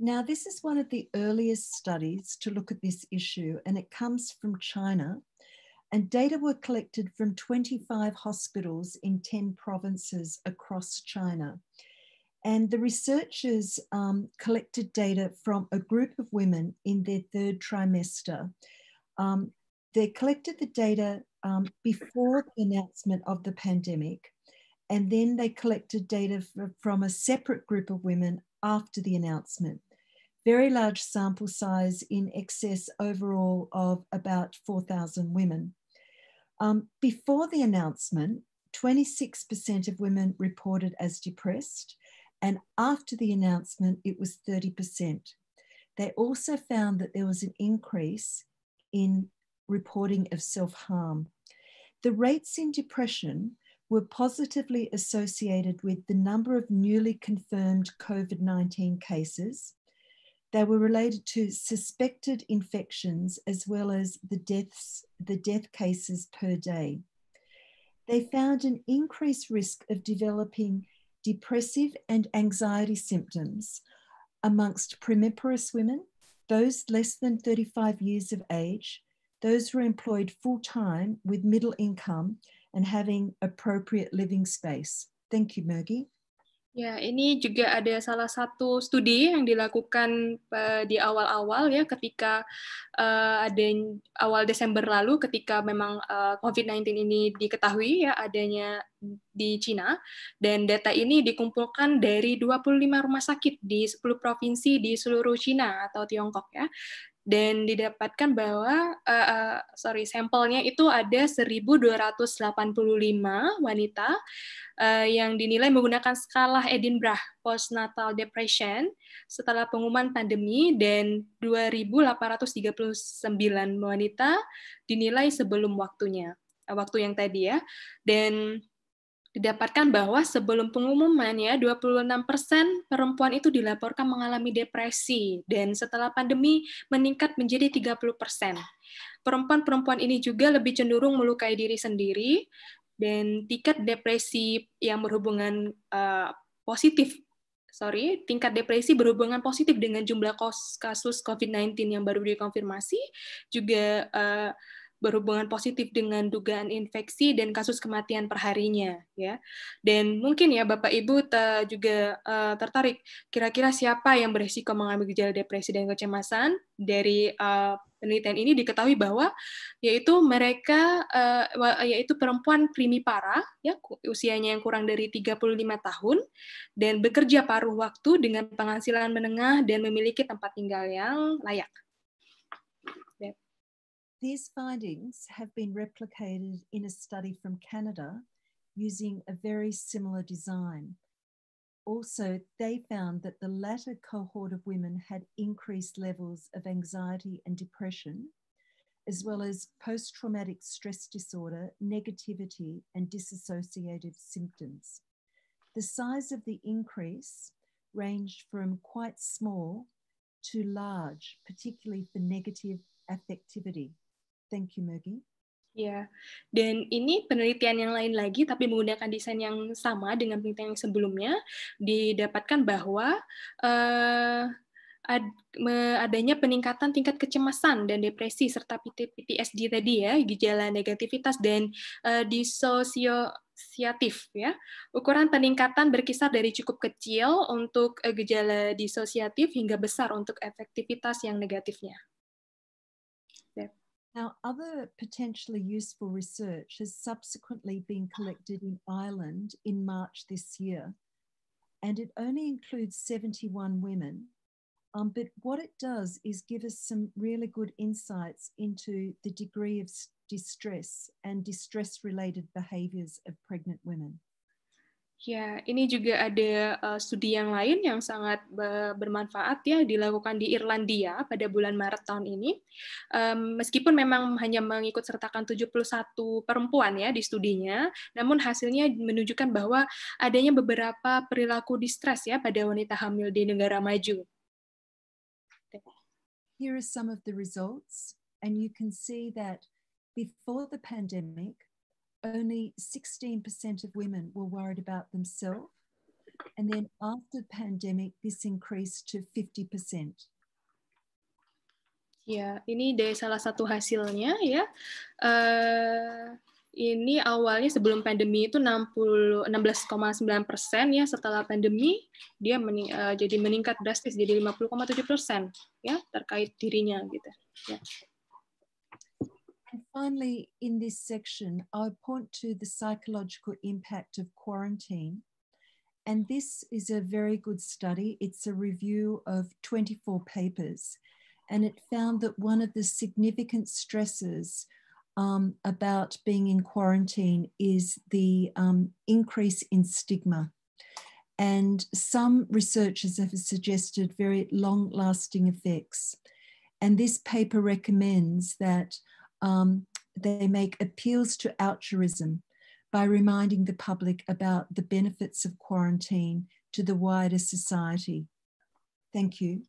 Now, this is one of the earliest studies to look at this issue, and it comes from China and data were collected from 25 hospitals in 10 provinces across China. And the researchers um, collected data from a group of women in their third trimester. Um, they collected the data um, before the announcement of the pandemic, and then they collected data from a separate group of women after the announcement. Very large sample size in excess overall of about 4,000 women. Um, before the announcement, 26% of women reported as depressed, and after the announcement, it was 30%. They also found that there was an increase in reporting of self harm. The rates in depression were positively associated with the number of newly confirmed COVID 19 cases, they were related to suspected infections as well as the deaths, the death cases per day. They found an increased risk of developing depressive and anxiety symptoms amongst primiparous women, those less than 35 years of age, those who are employed full time with middle income and having appropriate living space. Thank you, Mergie. Ya, ini juga ada salah satu studi yang dilakukan uh, di awal-awal ya ketika uh, ada awal Desember lalu ketika memang uh, eh, COVID-19 ini diketahui ya adanya di Cina dan data ini dikumpulkan dari 25 rumah sakit di 10 provinsi di seluruh Cina atau Tiongkok ya dan didapatkan bahwa uh, uh, sorry sampelnya itu ada 1285 wanita uh, yang dinilai menggunakan skala Edinburgh postnatal depression setelah pengumuman pandemi dan 2839 wanita dinilai sebelum waktunya waktu yang tadi ya dan didapatkan bahwa sebelum pengumuman ya 26% perempuan itu dilaporkan mengalami depresi dan setelah pandemi meningkat menjadi 30%. Perempuan-perempuan ini juga lebih cenderung melukai diri sendiri dan tingkat depresi yang berhubungan uh, positif sorry, tingkat depresi berhubungan positif dengan jumlah kasus COVID-19 yang baru dikonfirmasi juga uh, berhubungan positif dengan dugaan infeksi dan kasus kematian perharinya ya. Dan mungkin ya Bapak Ibu te, juga uh, tertarik kira-kira siapa yang beresiko mengalami gejala depresi dan kecemasan dari uh, penelitian ini diketahui bahwa yaitu mereka uh, yaitu perempuan primipara ya usianya yang kurang dari 35 tahun dan bekerja paruh waktu dengan penghasilan menengah dan memiliki tempat tinggal yang layak. These findings have been replicated in a study from Canada using a very similar design. Also, they found that the latter cohort of women had increased levels of anxiety and depression, as well as post traumatic stress disorder, negativity, and dissociative symptoms. The size of the increase ranged from quite small to large, particularly for negative affectivity. Thank you, Maggie. Ya, dan ini penelitian yang lain lagi tapi menggunakan desain yang sama dengan penelitian yang sebelumnya didapatkan bahwa uh, adanya peningkatan tingkat kecemasan dan depresi serta PTSD tadi ya gejala negativitas dan uh, disosiatif ya. Ukuran peningkatan berkisar dari cukup kecil untuk eh, gejala disosiatif hingga besar untuk efektivitas yang negatifnya. Now, other potentially useful research has subsequently been collected in Ireland in March this year, and it only includes 71 women. Um, but what it does is give us some really good insights into the degree of distress and distress related behaviours of pregnant women. Ya, ini juga ada uh, studi yang lain yang sangat eh, bermanfaat ya dilakukan di Irlandia pada bulan Maret tahun ini. Um, meskipun memang hanya mengikut sertakan 71 perempuan ya di studinya, namun hasilnya menunjukkan bahwa adanya beberapa perilaku distress ya pada wanita hamil di negara maju. Here are some of the results and you can see that before the pandemic only 16% of women were worried about themselves. And then after the pandemic, this increased to 50%. Ya, ini dari salah satu hasilnya ya. Uh, ini awalnya sebelum pandemi itu 60 16,9 persen ya. Setelah pandemi dia mening, uh, eh, jadi meningkat drastis jadi 50,7 persen ya terkait dirinya gitu. Ya. And finally, in this section, I point to the psychological impact of quarantine. And this is a very good study. It's a review of 24 papers. And it found that one of the significant stresses um, about being in quarantine is the um, increase in stigma. And some researchers have suggested very long lasting effects. And this paper recommends that um, they make appeals to altruism by reminding the public about the benefits of quarantine to the wider society. Thank you.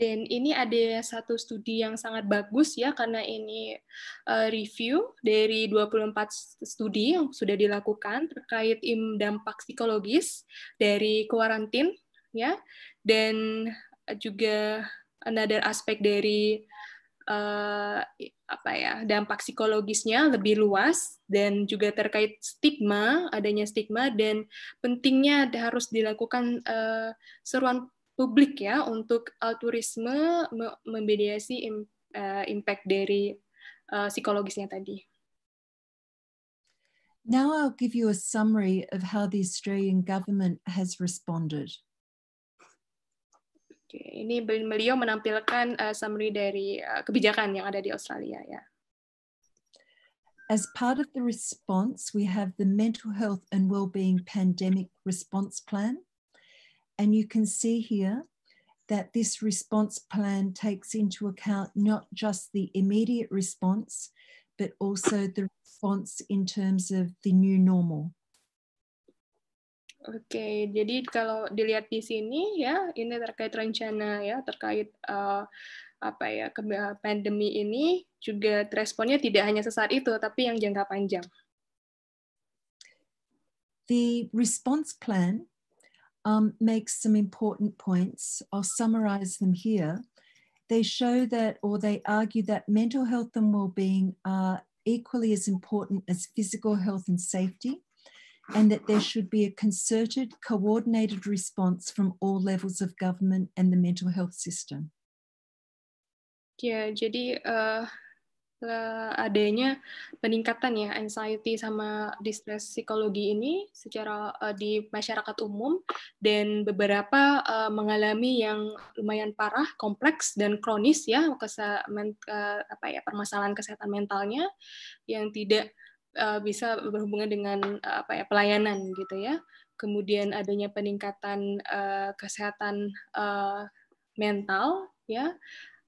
Dan ini ada satu studi yang sangat bagus ya karena ini uh, review dari 24 studi yang sudah dilakukan terkait dampak psikologis dari kuarantin ya dan juga another aspek dari uh, apa ya dampak psikologisnya lebih luas dan juga terkait stigma adanya stigma dan pentingnya harus dilakukan uh, seruan publik ya untuk altruisme memediasi im, uh, impact dari uh, psikologisnya tadi. Now I'll give you a summary of how the Australian government has responded. Oke, ini beliau menampilkan uh, summary dari uh, kebijakan yang ada di Australia ya. As part of the response, we have the Mental Health and Wellbeing Pandemic Response Plan. And you can see here that this response plan takes into account not just the immediate response, but also the response in terms of the new normal. Oke, jadi kalau dilihat di sini ya, ini terkait rencana ya, terkait uh, apa ya pandemi ini juga responnya tidak hanya sesaat itu, tapi yang jangka panjang. The response plan um, makes some important points. I'll summarize them here. They show that, or they argue that mental health and well-being are equally as important as physical health and safety and that there should be a concerted, coordinated response from all levels of government and the mental health system. Ya, yeah, jadi uh, adanya peningkatan ya anxiety sama distress psikologi ini secara uh, di masyarakat umum dan beberapa uh, mengalami yang lumayan parah, kompleks dan kronis ya kesa men, uh, apa ya permasalahan kesehatan mentalnya yang tidak Eh, bisa berhubungan dengan eh, apa ya pelayanan gitu ya. Kemudian adanya peningkatan uh, kesehatan uh, mental ya.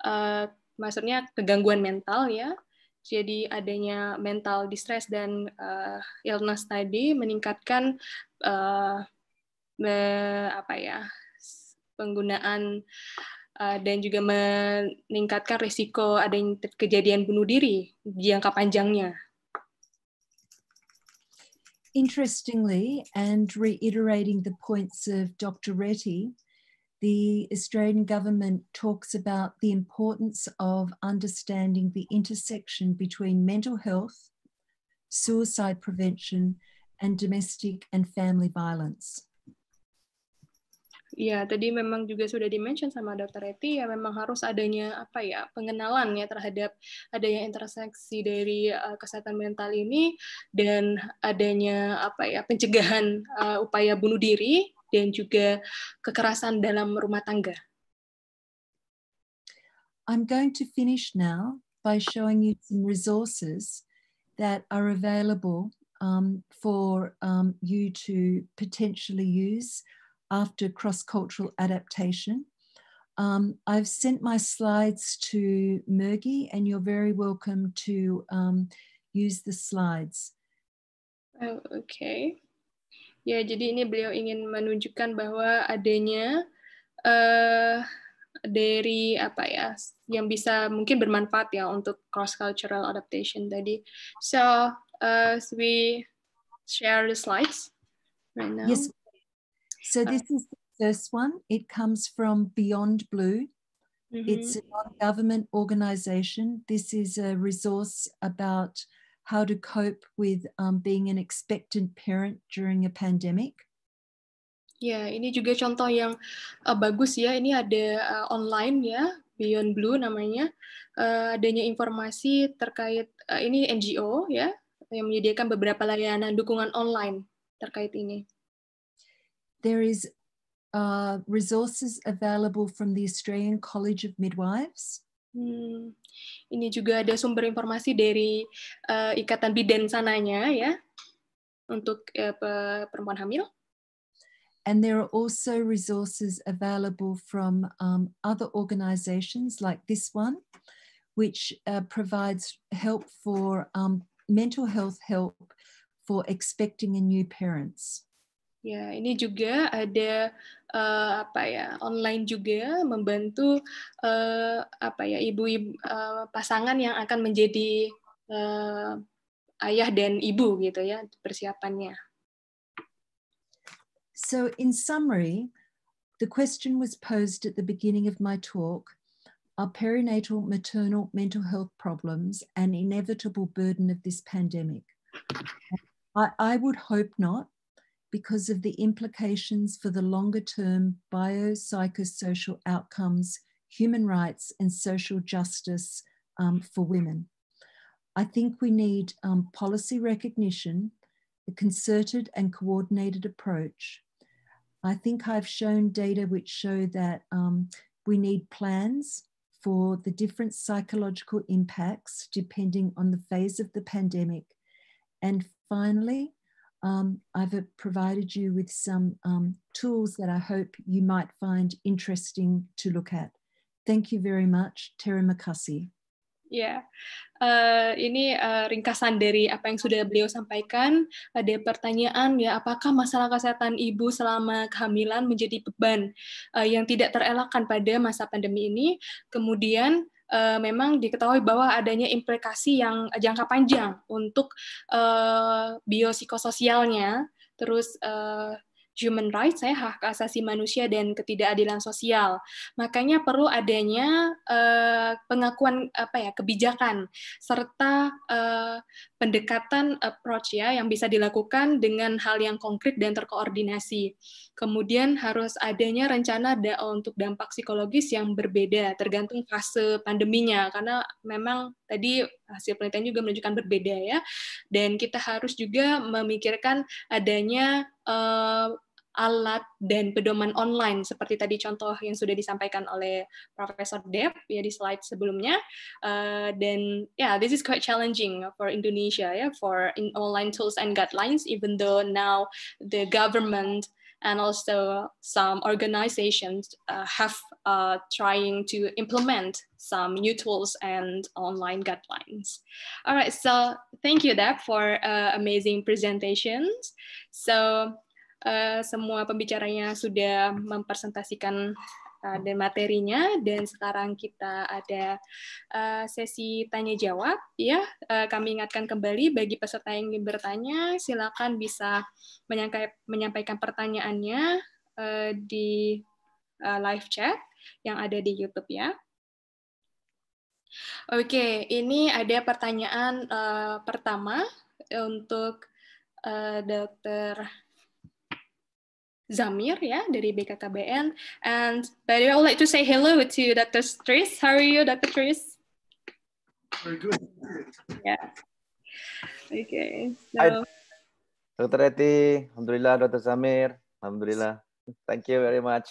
Uh, maksudnya kegangguan mental ya. Jadi adanya mental distress dan uh, illness tadi meningkatkan uh, me, apa ya penggunaan dan juga meningkatkan risiko adanya kejadian bunuh diri di jangka panjangnya Interestingly, and reiterating the points of Dr. Retty, the Australian government talks about the importance of understanding the intersection between mental health, suicide prevention, and domestic and family violence. Ya, tadi memang juga sudah dimention sama Dr. Eti ya memang harus adanya apa ya pengenalan ya terhadap adanya interseksi dari uh, kesehatan mental ini dan adanya apa ya pencegahan uh, upaya bunuh diri dan juga kekerasan dalam rumah tangga. I'm going to finish now by showing you some resources that are available um, for um, you to potentially use after cross cultural adaptation. Um, I've sent my slides to Mergi, and you're very welcome to um, use the slides. Oh, okay. Ya, jadi ini beliau ingin menunjukkan bahwa adanya uh, dari apa ya yang bisa mungkin bermanfaat ya untuk cross cultural adaptation tadi. So, uh, we share the slides right now. Yes, So uh, this is the first one. It comes from Beyond Blue. Mm-hmm. It's a non-government organization. This is a resource about how to cope with um, being an expectant parent during a pandemic. Ya, ini juga contoh yang uh, bagus ya. Ini ada uh, online ya, Beyond Blue namanya. Uh, adanya informasi terkait uh, ini NGO ya yang menyediakan beberapa layanan dukungan online terkait ini. there is uh, resources available from the Australian College of Midwives. Hmm. Ini juga ada sumber informasi dari uh, Ikatan Bidan sananya ya untuk uh, perempuan hamil. And there are also resources available from um, other organizations like this one, which uh, provides help for um, mental health help for expecting and new parents. Ya, ini juga ada uh, apa ya online juga membantu uh, apa ya ibu-ibu uh, eh, pasangan yang akan menjadi uh, ayah dan ibu gitu ya persiapannya. So in summary, the question was posed at the beginning of my talk: Are perinatal, maternal, mental health problems an inevitable burden of this pandemic? I, I would hope not. because of the implications for the longer term biopsychosocial outcomes, human rights, and social justice um, for women. I think we need um, policy recognition, a concerted and coordinated approach. I think I've shown data which show that um, we need plans for the different psychological impacts depending on the phase of the pandemic. And finally, um, I've uh, provided you with some um, tools that I hope you might find interesting to look at. Thank you very much, Terry McCussey. Ya, yeah. uh, ini uh, ringkasan dari apa yang sudah beliau sampaikan. Ada pertanyaan ya, apakah masalah kesehatan ibu selama kehamilan menjadi beban uh, yang tidak terelakkan pada masa pandemi ini? Kemudian uh, memang diketahui bahwa adanya implikasi yang jangka panjang untuk uh, eh, biopsikososialnya, terus uh, human rights, saya hak asasi manusia dan ketidakadilan sosial. Makanya perlu adanya uh, pengakuan apa ya kebijakan serta uh, pendekatan approach ya yang bisa dilakukan dengan hal yang konkret dan terkoordinasi. Kemudian harus adanya rencana da untuk dampak psikologis yang berbeda tergantung fase pandeminya karena memang tadi hasil penelitian juga menunjukkan berbeda ya. Dan kita harus juga memikirkan adanya uh, alat dan pedoman online seperti tadi contoh yang sudah disampaikan oleh Profesor Dev ya di slide sebelumnya uh, dan yeah this is quite challenging for Indonesia ya yeah, for in online tools and guidelines even though now the government and also some organizations uh, have uh, trying to implement some new tools and online guidelines. All right, so thank you Deb for uh, amazing presentations. So uh, semua pembicaranya sudah mempresentasikan Eh, dan materinya dan sekarang kita ada eh, sesi tanya jawab ya eh, kami ingatkan kembali bagi peserta yang ingin bertanya silakan bisa menyampaikan pertanyaannya di live chat yang ada di YouTube ya. Oke, ini ada pertanyaan pertama untuk dokter Zamir, ya dari BKKBN. And by the way, I would like to say hello to Dr. Tris. How are you, Dr. Tris? Very good. Yeah. Okay. So. Dr. Reti, Alhamdulillah, Dr. Zamir, Alhamdulillah. Thank you very much.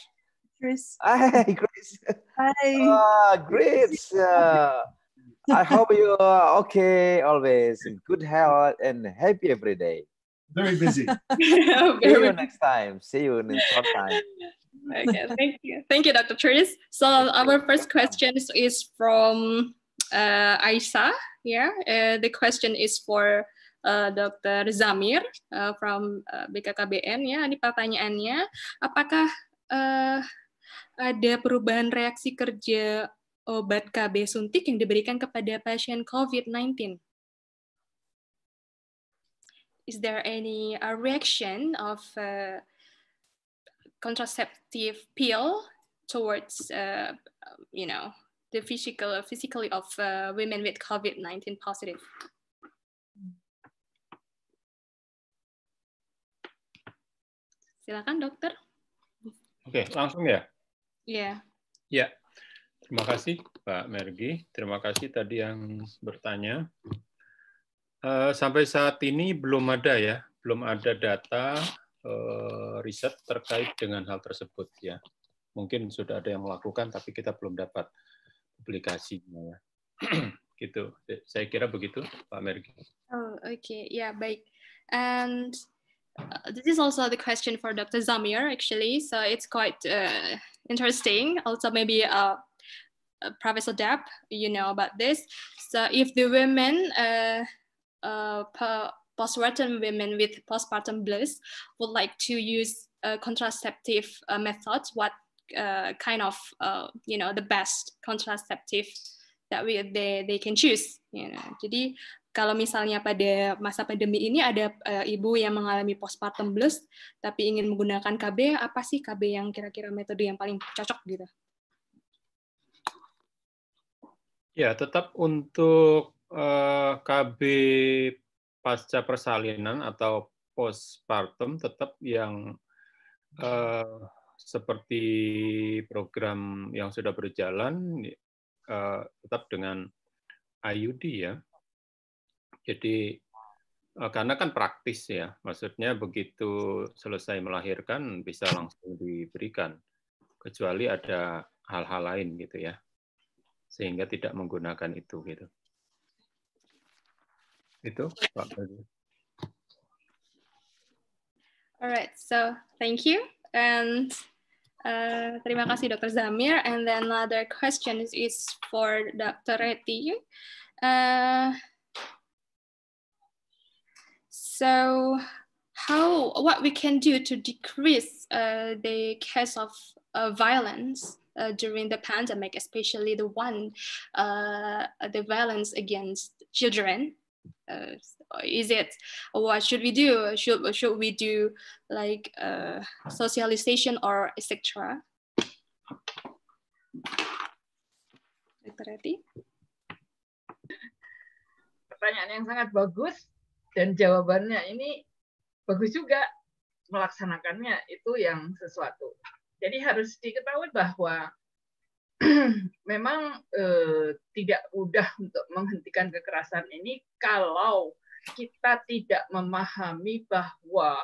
Chris. Hi, Chris. Hi. Ah, great. I hope you are okay always, good health, and happy every day very busy. See you next time. See you in short time. okay, thank you. Thank you, Dr. Tris. So our first question is from uh, Aisa. Yeah, uh, the question is for uh, Dr. Zamir uh, from uh, BKKBN. Ya, ini pertanyaannya, apakah uh, ada perubahan reaksi kerja obat KB suntik yang diberikan kepada pasien COVID-19? is there any uh, reaction of uh, contraceptive pill towards, uh, you know, the physical, physically of uh, women with COVID-19 positive? Silakan dokter. Oke, okay, langsung ya? Iya. Yeah. Iya. Yeah. Terima kasih Pak Mergi. Terima kasih tadi yang bertanya. Eh, sampai saat ini belum ada ya, belum ada data eh, riset terkait dengan hal tersebut ya. Mungkin sudah ada yang melakukan, tapi kita belum dapat publikasinya. Ya. gitu, saya kira begitu, Pak Mergi. Oh, oke, okay. ya yeah, baik. And uh, this is also the question for Dr. Zamir, actually. So it's quite uh, interesting. Also, maybe uh, uh, Professor Depp, you know about this. So if the women uh, uh, postpartum women with postpartum bliss would like to use a contraceptive uh, methods, what uh, kind of uh, you know the best contraceptive that we they they can choose. You know. Jadi kalau misalnya pada masa pandemi ini ada uh, ibu yang mengalami postpartum blues tapi ingin menggunakan KB, apa sih KB yang kira-kira metode yang paling cocok gitu? Ya, tetap untuk eh, KB pasca persalinan atau postpartum tetap yang eh, seperti program yang sudah berjalan eh, tetap dengan IUD ya. Jadi eh, karena kan praktis ya, maksudnya begitu selesai melahirkan bisa langsung diberikan kecuali ada hal-hal lain gitu ya sehingga tidak menggunakan itu gitu. Ah, Ito? All right, so thank you. And uh, terima kasih Dr. Zamir. And then another question is, is for Dr. Reti. Uh, so how, what we can do to decrease uh, the case of uh, violence uh, during the pandemic, especially the one, uh, the violence against children uh, is it what should we do should should we do like uh, socialization or etc pertanyaan yang sangat bagus dan jawabannya ini bagus juga melaksanakannya itu yang sesuatu jadi harus diketahui bahwa memang eh, tidak mudah untuk menghentikan kekerasan ini kalau kita tidak memahami bahwa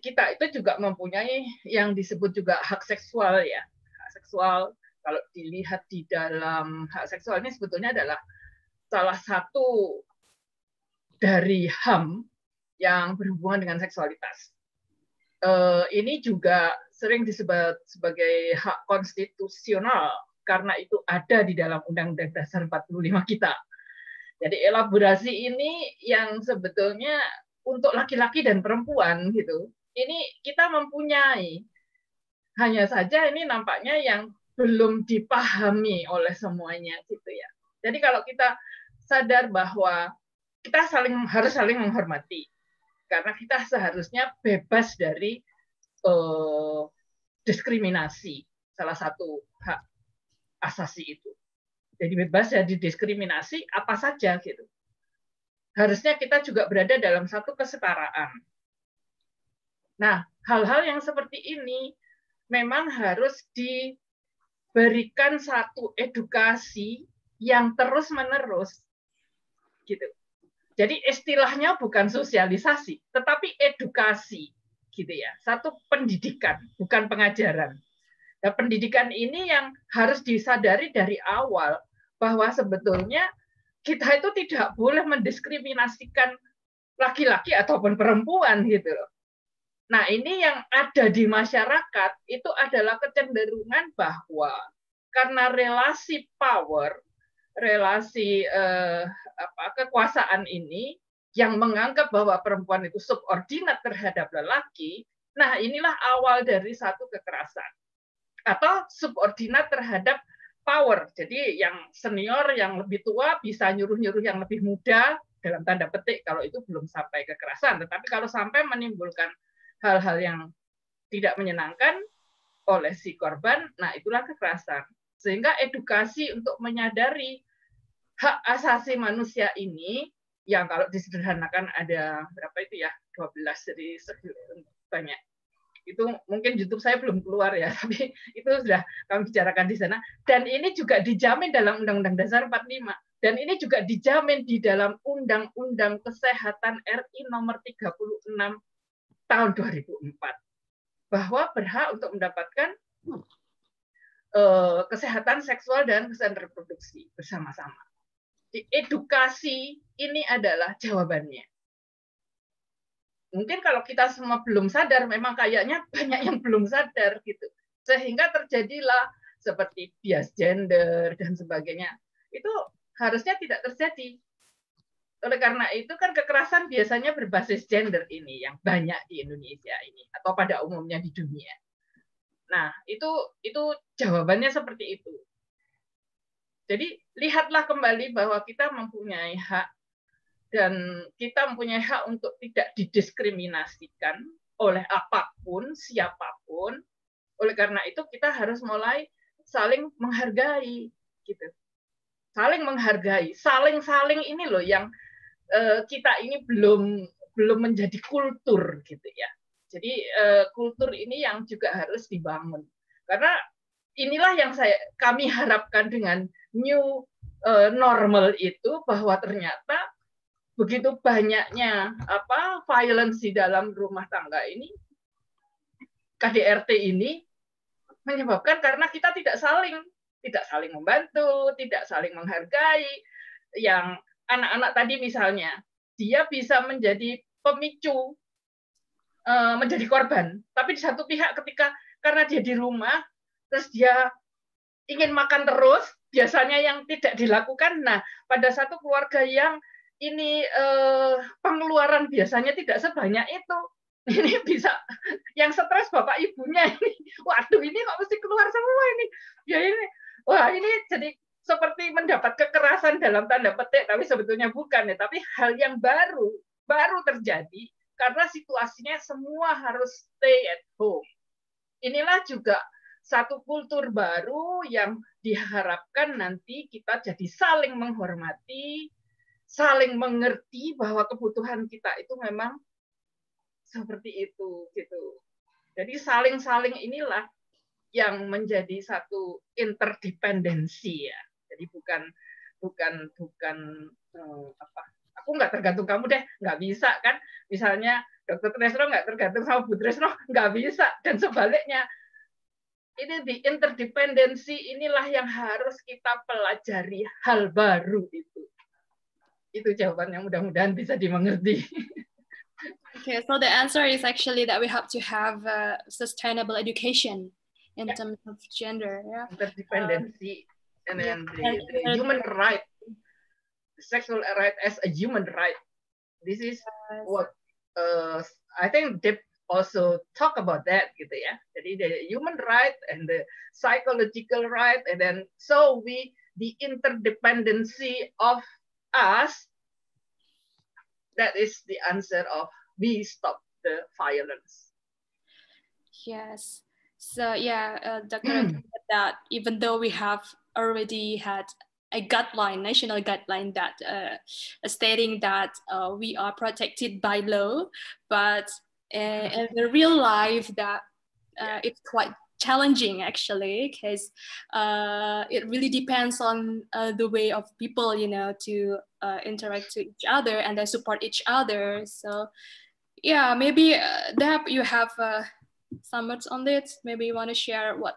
kita itu juga mempunyai yang disebut juga hak seksual ya hak seksual kalau dilihat di dalam hak seksual ini sebetulnya adalah salah satu dari HAM yang berhubungan dengan seksualitas. Eh, ini juga sering disebut sebagai hak konstitusional karena itu ada di dalam Undang-Undang Dasar 45 kita. Jadi elaborasi ini yang sebetulnya untuk laki-laki dan perempuan gitu. Ini kita mempunyai. Hanya saja ini nampaknya yang belum dipahami oleh semuanya gitu ya. Jadi kalau kita sadar bahwa kita saling harus saling menghormati karena kita seharusnya bebas dari uh, diskriminasi salah satu hak asasi itu. Jadi bebas dari diskriminasi apa saja gitu. Harusnya kita juga berada dalam satu kesetaraan. Nah, hal-hal yang seperti ini memang harus diberikan satu edukasi yang terus-menerus gitu. Jadi istilahnya bukan sosialisasi, tetapi edukasi gitu ya. Satu pendidikan, bukan pengajaran. Nah, pendidikan ini yang harus disadari dari awal bahwa sebetulnya kita itu tidak boleh mendiskriminasikan laki-laki ataupun perempuan gitu loh. Nah, ini yang ada di masyarakat itu adalah kecenderungan bahwa karena relasi power relasi eh, apa, kekuasaan ini yang menganggap bahwa perempuan itu subordinat terhadap lelaki, nah inilah awal dari satu kekerasan atau subordinat terhadap power. Jadi yang senior yang lebih tua bisa nyuruh-nyuruh yang lebih muda dalam tanda petik kalau itu belum sampai kekerasan, tetapi kalau sampai menimbulkan hal-hal yang tidak menyenangkan oleh si korban, nah itulah kekerasan. Sehingga edukasi untuk menyadari hak asasi manusia ini yang kalau disederhanakan ada berapa itu ya 12 dari banyak itu mungkin YouTube saya belum keluar ya tapi itu sudah kami bicarakan di sana dan ini juga dijamin dalam Undang-Undang Dasar 45 dan ini juga dijamin di dalam Undang-Undang Kesehatan RI nomor 36 tahun 2004 bahwa berhak untuk mendapatkan Eh, kesehatan seksual dan kesehatan reproduksi bersama-sama. Edukasi ini adalah jawabannya. Mungkin kalau kita semua belum sadar, memang kayaknya banyak yang belum sadar gitu. Sehingga terjadilah seperti bias gender dan sebagainya. Itu harusnya tidak terjadi. Oleh karena itu kan kekerasan biasanya berbasis gender ini yang banyak di Indonesia ini atau pada umumnya di dunia. Nah, itu itu jawabannya seperti itu. Jadi lihatlah kembali bahwa kita mempunyai hak dan kita mempunyai hak untuk tidak didiskriminasikan oleh apapun, siapapun. Oleh karena itu kita harus mulai saling menghargai gitu. Saling menghargai, saling-saling ini loh yang eh, kita ini belum belum menjadi kultur gitu ya jadi uh, kultur ini yang juga harus dibangun. Karena inilah yang saya kami harapkan dengan new uh, normal itu bahwa ternyata begitu banyaknya apa violence di dalam rumah tangga ini KDRT ini menyebabkan karena kita tidak saling tidak saling membantu, tidak saling menghargai yang anak-anak tadi misalnya dia bisa menjadi pemicu Eh, menjadi korban. Tapi di satu pihak ketika karena dia di rumah, terus dia ingin makan terus, biasanya yang tidak dilakukan. Nah, pada satu keluarga yang ini eh, pengeluaran biasanya tidak sebanyak itu, ini bisa yang stres bapak ibunya ini, waduh ini kok mesti keluar semua ini, ya ini, wah ini jadi seperti mendapat kekerasan dalam tanda petik, tapi sebetulnya bukan ya, tapi hal yang baru baru terjadi karena situasinya semua harus stay at home. Inilah juga satu kultur baru yang diharapkan nanti kita jadi saling menghormati, saling mengerti bahwa kebutuhan kita itu memang seperti itu gitu. Jadi saling-saling inilah yang menjadi satu interdependensi ya. Jadi bukan bukan bukan eh, apa aku nggak tergantung kamu deh nggak bisa kan misalnya dokter Tresno nggak tergantung sama Bu Tresno nggak bisa dan sebaliknya ini di interdependensi inilah yang harus kita pelajari hal baru itu itu jawabannya mudah-mudahan bisa dimengerti Okay, so the answer is actually that we have to have a sustainable education in yeah. terms of gender. Yeah. Interdependency um, and then yeah. the, the human right sexual right as a human right. This is yes. what uh, I think they also talk about that gitu ya. Jadi the human right and the psychological right and then so we the interdependency of us that is the answer of we stop the violence. Yes. So yeah, uh, hmm. Dr. that even though we have already had a guideline, national guideline that uh, uh, stating that uh, we are protected by law, but uh, mm-hmm. in the real life that uh, it's quite challenging actually because uh, it really depends on the way of people you know to interact to each other and then support each other so yeah maybe uh, Deb, you have some words on this. maybe you want to share what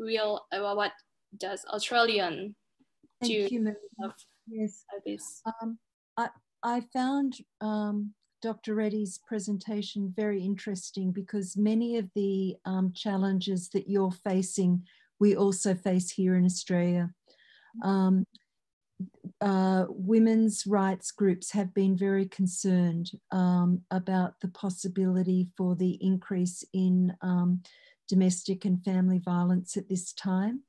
will what does Australian Thank you, you Yes. This. Um, I, I found um, Dr. Reddy's presentation very interesting because many of the um, challenges that you're facing, we also face here in Australia. Um, uh, women's rights groups have been very concerned um, about the possibility for the increase in um, domestic and family violence at this time.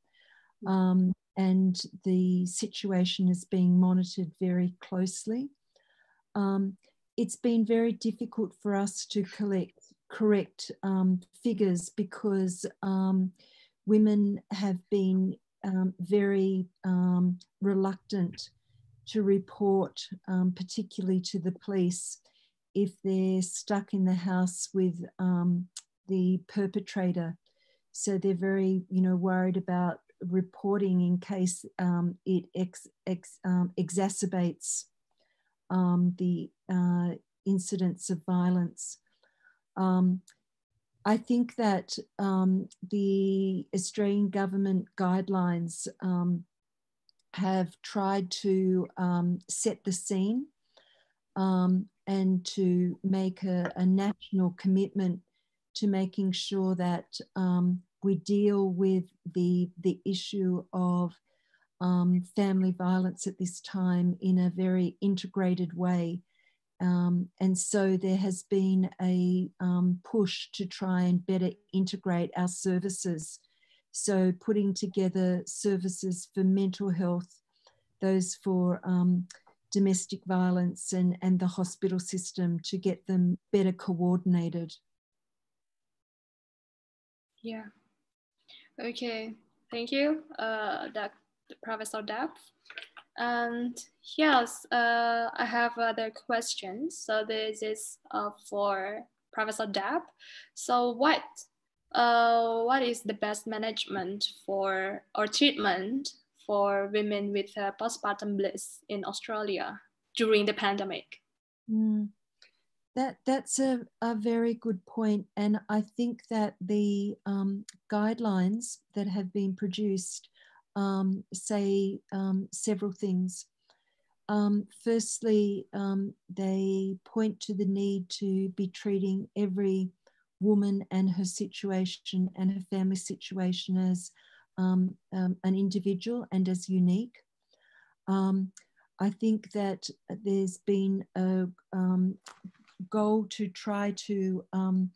Mm-hmm. Um, and the situation is being monitored very closely. Um, it's been very difficult for us to collect correct um, figures because um, women have been um, very um, reluctant to report, um, particularly to the police, if they're stuck in the house with the perpetrator. So they're very, you know, worried about reporting in case um, it ex, ex, um, exacerbates um, the uh, incidents of violence. Um, I think that um, the Australian government guidelines have tried to set the scene and to make a, a, national commitment to making sure that um, we deal with the, the issue of um, family violence at this time in a very integrated way. Um, and so there has been a um, push to try and better integrate our services. So, putting together services for mental health, those for um, domestic violence, and, and the hospital system to get them better coordinated. Yeah, Okay, thank you, uh, Dr. Professor Depp. And yes, uh, I have other questions. So this is uh, for Professor Depp. So what, uh, what is the best management for or treatment for women with uh, postpartum bliss in Australia during the pandemic? Mm. That that's a, a very good point, and I think that the um, guidelines that have been produced um, say um, several things. Um, firstly, um, they point to the need to be treating every woman and her situation and her family situation as um, an individual and as unique. I think that there's been a goal to try to um,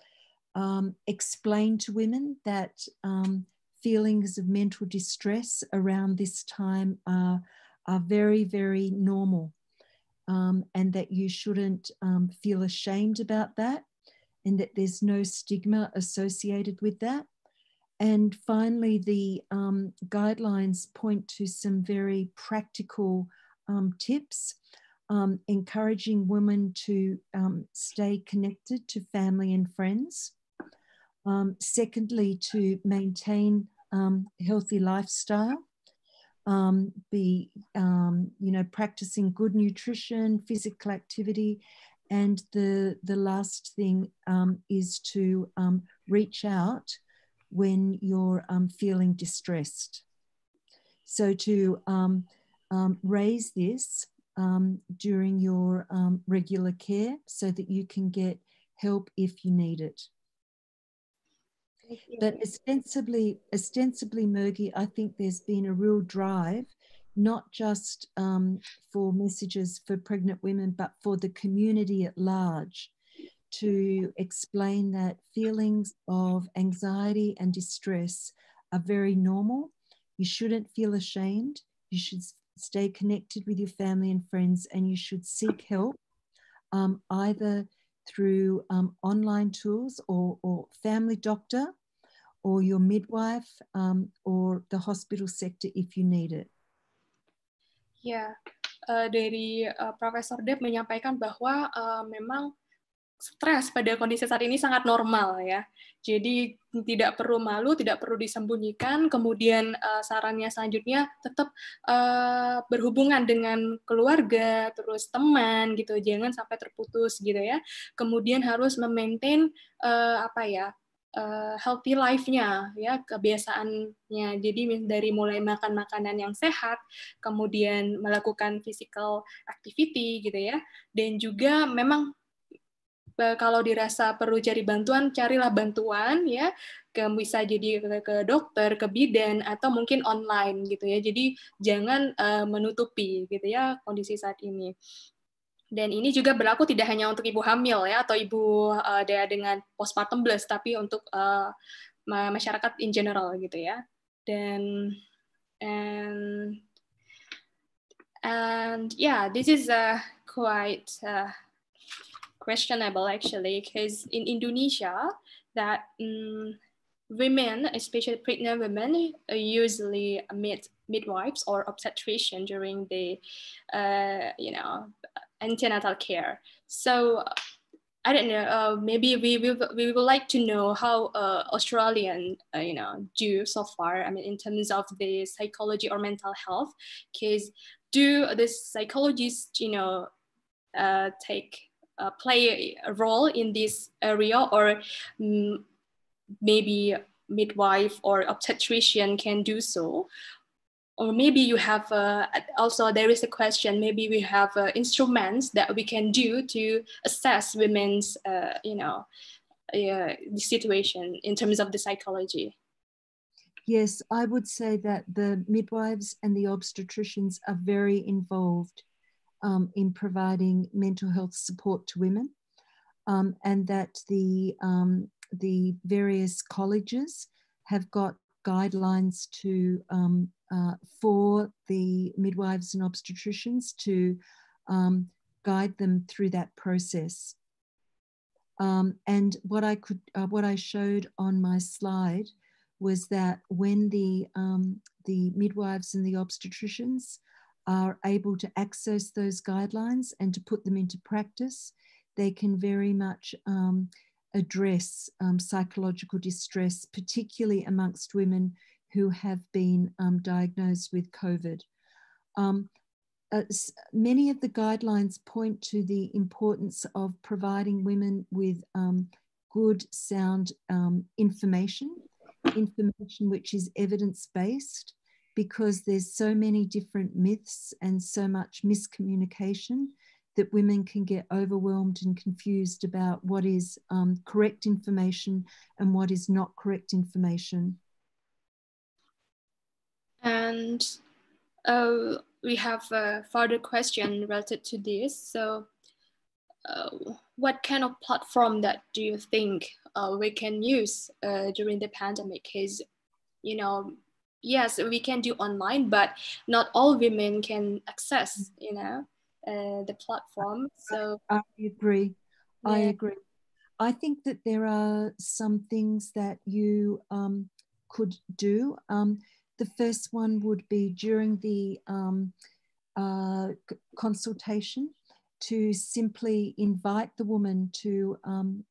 um, explain to women that um, feelings of mental distress around this time are, are very, very normal. Um, and that you shouldn't um, feel ashamed about that, and that there's no stigma associated with that. And finally, the um, guidelines point to some very practical um, tips um, encouraging women to um, stay connected to family and friends. Um, secondly, to maintain um, healthy lifestyle, um, be um, you know practicing good nutrition, physical activity, and the the last thing is to reach out when you're feeling distressed. So to raise this um, during your um, regular care so that you can get help if you need it. But ostensibly, ostensibly, Mergi, I think there's been a real drive, not just um, for messages for pregnant women, but for the community at large to explain that feelings of anxiety and distress are very normal. You shouldn't feel ashamed. You should stay connected with your family and friends, and you should seek help um, either through um, online tools or, or, family doctor or your midwife um, or the hospital sector if you need it. yeah. uh, dari uh, Profesor Deb menyampaikan bahwa uh, memang stres pada kondisi saat ini sangat normal ya. Jadi tidak perlu malu, tidak perlu disembunyikan. Kemudian uh, sarannya selanjutnya tetap uh, berhubungan dengan keluarga, terus teman gitu, jangan sampai terputus gitu ya. Kemudian harus memaintain uh, apa ya? Uh, healthy life-nya ya kebiasaannya jadi dari mulai makan makanan yang sehat kemudian melakukan physical activity gitu ya dan juga memang Eh, kalau dirasa perlu cari bantuan, carilah bantuan ya. Ke, bisa jadi ke, ke dokter, ke bidan atau mungkin online gitu ya. Jadi jangan uh, menutupi gitu ya kondisi saat ini. Dan ini juga berlaku tidak hanya untuk ibu hamil ya atau ibu uh, dengan postpartum blues, tapi untuk uh, masyarakat in general gitu ya. Dan and and yeah, this is a quite uh, questionable actually, because in Indonesia, that um, women, especially pregnant women, uh, usually meet midwives or obstetrician during the, uh, you know, antenatal care. So I don't know. Uh, maybe we will we, we would like to know how uh, Australian uh, you know do so far. I mean, in terms of the psychology or mental health, because do the psychologists you know uh, take uh, play a role in this area or um, maybe midwife or obstetrician can do so or maybe you have uh, also there is a question maybe we have uh, instruments that we can do to assess women's uh, you know uh, the situation in terms of the psychology yes i would say that the midwives and the obstetricians are very involved um, in providing mental health support to women, um, and that the, um, the various colleges have got guidelines to, um, uh, for the midwives and obstetricians to um, guide them through that process. Um, and what I could, uh, what I showed on my slide was that when the, the midwives and the obstetricians are able to access those guidelines and to put them into practice, they can very much um, address um, psychological distress, particularly amongst women who have been um, diagnosed with COVID. Um, uh, many of the guidelines point to the importance of providing women with um, good, sound um, information, information which is evidence based, because there's so many different myths and so much miscommunication that women can get overwhelmed and confused about what is um, correct information and what is not correct information. And uh, we have a further question related to this. So uh, what kind of platform that do you think uh, we can use uh, during the pandemic is, you know, yes we can do online but not all women can access you know uh, the platform so i agree yeah. i agree i think that there are some things that you um, could do um, the first one would be during the um, uh, consultation to simply invite the woman to um,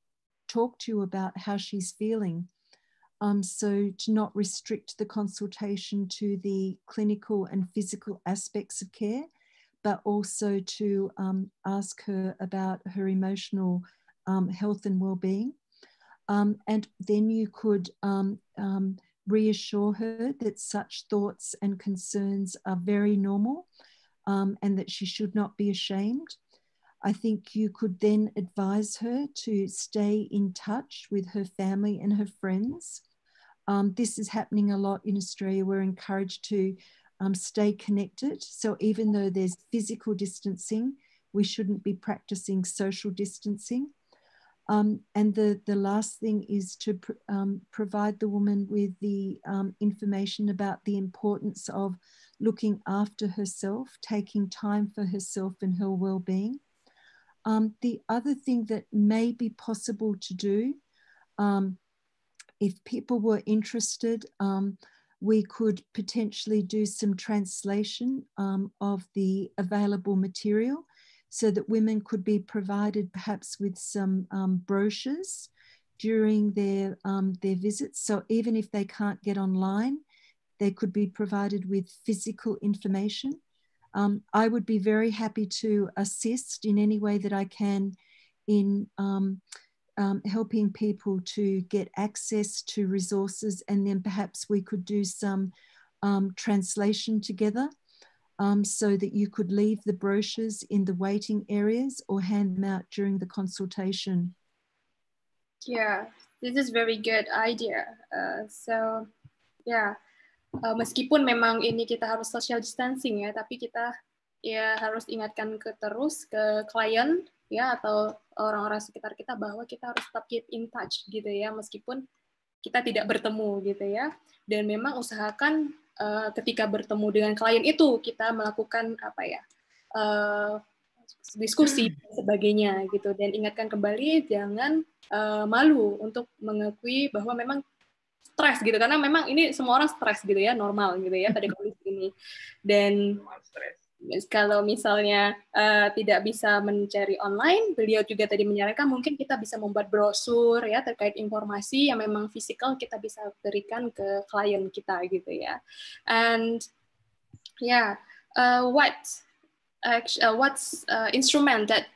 talk to you about how she's feeling um, so to not restrict the consultation to the clinical and physical aspects of care, but also to um, ask her about her emotional um, health and well-being. Um, and then you could um, um, reassure her that such thoughts and concerns are very normal and that she should not be ashamed. I think you could then advise her to stay in touch with her family and her friends um, this is happening a lot in Australia. We're encouraged to um, stay connected. So even though there's physical distancing, we shouldn't be practicing social distancing. Um, and the, the last thing is to pr um, provide the woman with the um, information about the importance of looking after herself, taking time for herself and her well-being. Um, the other thing that may be possible to do um, if people were interested, um, we could potentially do some translation um, of the available material so that women could be provided perhaps with some um, brochures during their, um, their visits. So even if they can't get online, they could be provided with physical information. Um, I would be very happy to assist in any way that I can in um, um, helping people to get access to resources, and then perhaps we could do some um, translation together um, so that you could leave the brochures in the waiting areas or hand them out during the consultation. Yeah, this is very good idea. Uh, so, yeah, uh, meskipun memang ini kita harus social distancing ya, tapi kita ya harus ingatkan ke terus ke client. ya atau orang-orang sekitar kita bahwa kita harus tetap keep in touch gitu ya meskipun kita tidak bertemu gitu ya dan memang usahakan uh, ketika bertemu dengan klien itu kita melakukan apa ya uh, diskusi hmm. dan sebagainya gitu dan ingatkan kembali jangan uh, malu untuk mengakui bahwa memang stres gitu karena memang ini semua orang stres gitu ya normal gitu ya pada kondisi ini dan kalau misalnya uh, tidak bisa mencari online, beliau juga tadi menyarankan mungkin kita bisa membuat brosur ya terkait informasi yang memang fisikal kita bisa berikan ke klien kita gitu ya. And yeah, ya, uh, what uh, what's uh, instrument that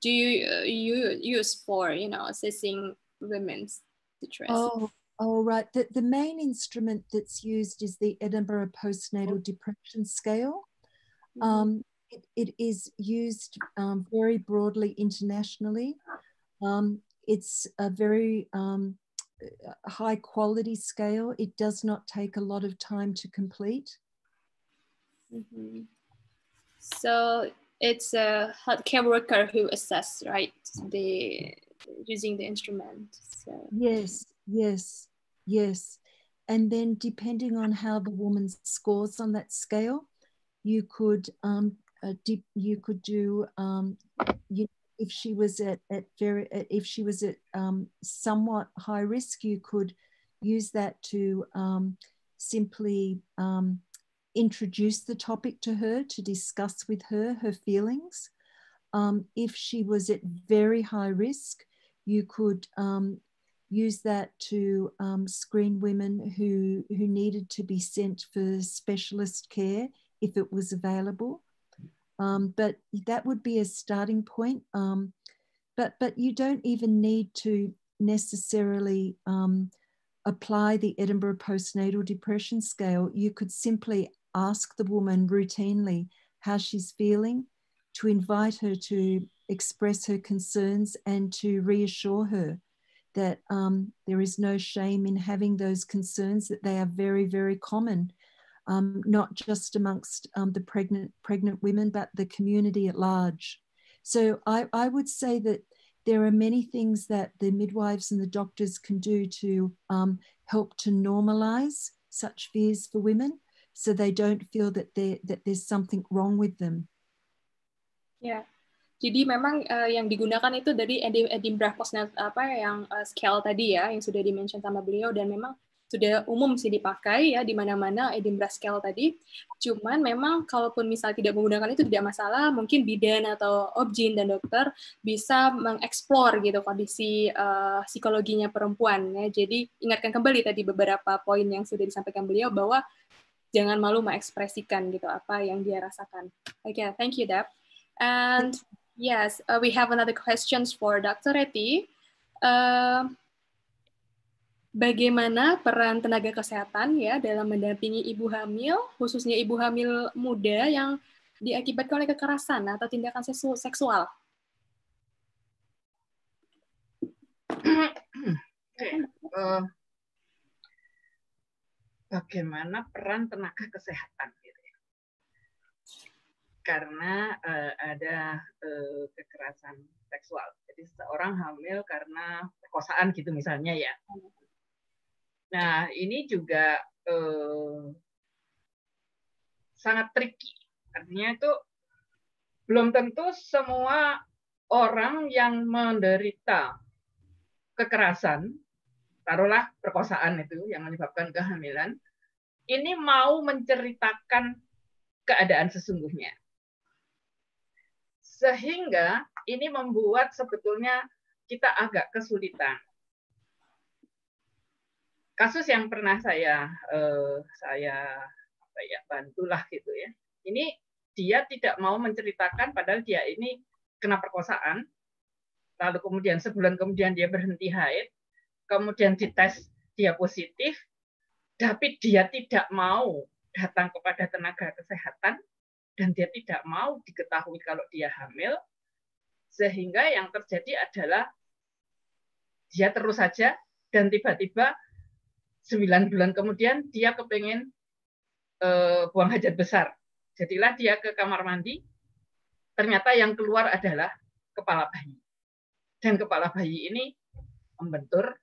do you uh, you use for you know assessing women's situation? Oh. Oh, right. The, the main instrument that's used is the Edinburgh Postnatal Depression Scale. Um, it, it is used um, very broadly internationally. Um, it's a very um, high quality scale. It does not take a lot of time to complete. Mm -hmm. So it's a healthcare worker who assess, right? The using the instrument. So. Yes, yes, yes. And then depending on how the woman scores on that scale, you could um, uh, you could do um, you, if she was at, at very uh, if she was at um, somewhat high risk, you could use that to um, simply um, introduce the topic to her to discuss with her her feelings. Um, if she was at very high risk, you could use that to um, screen women who, who needed to be sent for specialist care if it was available. Um, but that would be a starting point. Um, but, but you don't even need to necessarily um, apply the Edinburgh postnatal depression scale. You could simply ask the woman routinely how she's feeling, to invite her to express her concerns and to reassure her that um, there is no shame in having those concerns, that they are very, very common um, not just amongst um, the pregnant, pregnant women, but the community at large. So I, I would say that there are many things that the midwives and the doctors can do to um, help to normalize such fears for women so they don't feel that, they that there's something wrong with them. Yeah. Jadi memang uh, yang digunakan itu dari Edinburgh Postnatal apa yang uh, scale tadi ya yang sudah di mention sama beliau dan memang sudah umum sih dipakai ya di mana-mana Edinburgh eh, scale tadi. Cuman memang kalaupun misal tidak menggunakan itu tidak masalah, mungkin bidan atau objin dan dokter bisa mengeksplor gitu kondisi uh, psikologinya perempuan ya. Jadi ingatkan kembali tadi beberapa poin yang sudah disampaikan beliau bahwa jangan malu mengekspresikan gitu apa yang dia rasakan. Oke, okay, thank you Dap. And yes, uh, we have another questions for Dr. Reti. Uh, bagaimana peran tenaga kesehatan ya dalam mendampingi ibu hamil, khususnya ibu hamil muda yang diakibatkan oleh kekerasan atau tindakan seksual? Eh, bagaimana peran tenaga kesehatan? Gitu ya? Karena eh, ada eh, kekerasan seksual. Jadi seorang hamil karena perkosaan gitu misalnya ya Nah, ini juga eh, sangat tricky. Artinya itu belum tentu semua orang yang menderita kekerasan, taruhlah perkosaan itu yang menyebabkan kehamilan, ini mau menceritakan keadaan sesungguhnya. Sehingga ini membuat sebetulnya kita agak kesulitan kasus yang pernah saya uh, saya apa ya bantulah gitu ya ini dia tidak mau menceritakan padahal dia ini kena perkosaan lalu kemudian sebulan kemudian dia berhenti haid kemudian dites dia positif tapi dia tidak mau datang kepada tenaga kesehatan dan dia tidak mau diketahui kalau dia hamil sehingga yang terjadi adalah dia terus saja dan tiba-tiba 9 bulan kemudian dia kepengen eh, buang hajat besar. Jadilah dia ke kamar mandi. Ternyata yang keluar adalah kepala bayi. Dan kepala bayi ini membentur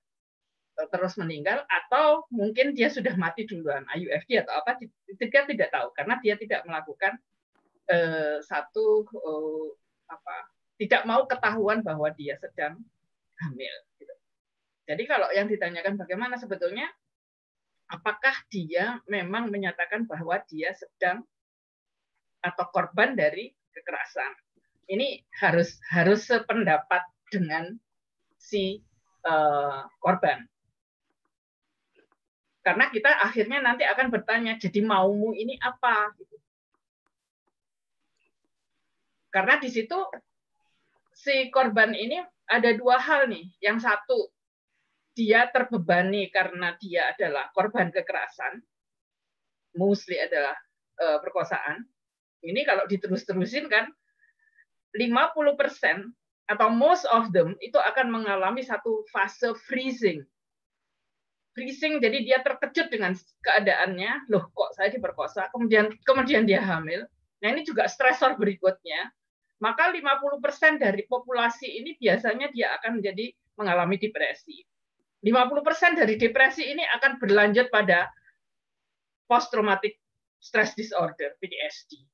eh, terus meninggal atau mungkin dia sudah mati duluan IUFG atau apa kita tidak tahu karena dia tidak melakukan eh, satu apa tidak mau ketahuan bahwa dia sedang hamil. Gitu. Jadi kalau yang ditanyakan bagaimana sebetulnya apakah dia memang menyatakan bahwa dia sedang atau korban dari kekerasan. Ini harus harus sependapat dengan si uh, korban. Karena kita akhirnya nanti akan bertanya, jadi maumu ini apa? Gitu. Karena di situ si korban ini ada dua hal nih. Yang satu, dia terbebani karena dia adalah korban kekerasan, mostly adalah uh, perkosaan. Ini kalau diterus-terusin kan 50% atau most of them itu akan mengalami satu fase freezing. Freezing jadi dia terkejut dengan keadaannya, loh kok saya diperkosa, kemudian kemudian dia hamil. Nah, ini juga stresor berikutnya. Maka 50% dari populasi ini biasanya dia akan menjadi mengalami depresi. 50% dari depresi ini akan berlanjut pada post traumatic stress disorder PTSD.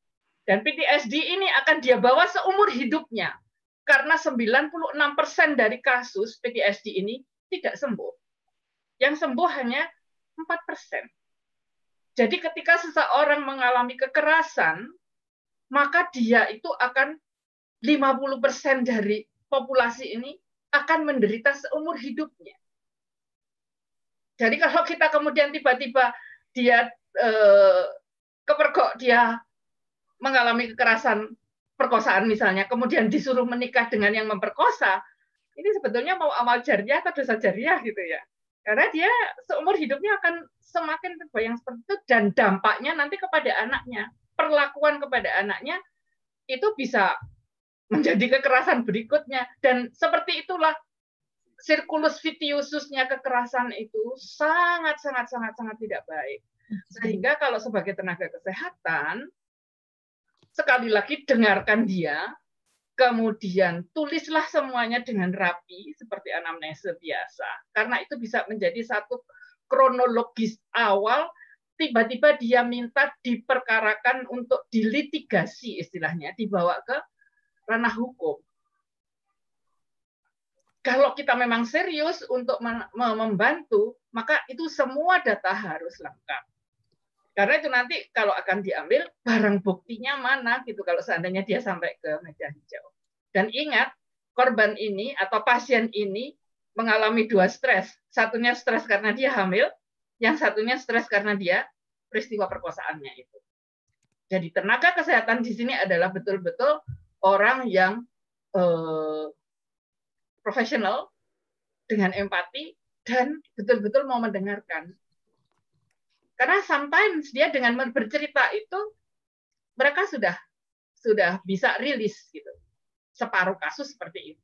Dan PTSD ini akan dia bawa seumur hidupnya karena 96% dari kasus PTSD ini tidak sembuh. Yang sembuh hanya 4%. Jadi ketika seseorang mengalami kekerasan, maka dia itu akan 50% dari populasi ini akan menderita seumur hidupnya. Jadi kalau kita kemudian tiba-tiba dia eh, kepergok dia mengalami kekerasan perkosaan misalnya, kemudian disuruh menikah dengan yang memperkosa, ini sebetulnya mau amal jariah atau dosa jariah gitu ya. Karena dia seumur hidupnya akan semakin terbayang seperti itu dan dampaknya nanti kepada anaknya, perlakuan kepada anaknya itu bisa menjadi kekerasan berikutnya dan seperti itulah sirkulus vitiosusnya kekerasan itu sangat sangat sangat sangat tidak baik. Sehingga kalau sebagai tenaga kesehatan sekali lagi dengarkan dia, kemudian tulislah semuanya dengan rapi seperti anamnese biasa. Karena itu bisa menjadi satu kronologis awal tiba-tiba dia minta diperkarakan untuk dilitigasi istilahnya dibawa ke ranah hukum kalau kita memang serius untuk membantu, maka itu semua data harus lengkap. Karena itu nanti kalau akan diambil barang buktinya mana gitu kalau seandainya dia sampai ke meja hijau. Dan ingat, korban ini atau pasien ini mengalami dua stres. Satunya stres karena dia hamil, yang satunya stres karena dia peristiwa perkosaannya itu. Jadi tenaga kesehatan di sini adalah betul-betul orang yang eh, profesional dengan empati dan betul-betul mau mendengarkan. Karena sometimes dia dengan bercerita itu mereka sudah sudah bisa rilis gitu. Separuh kasus seperti itu.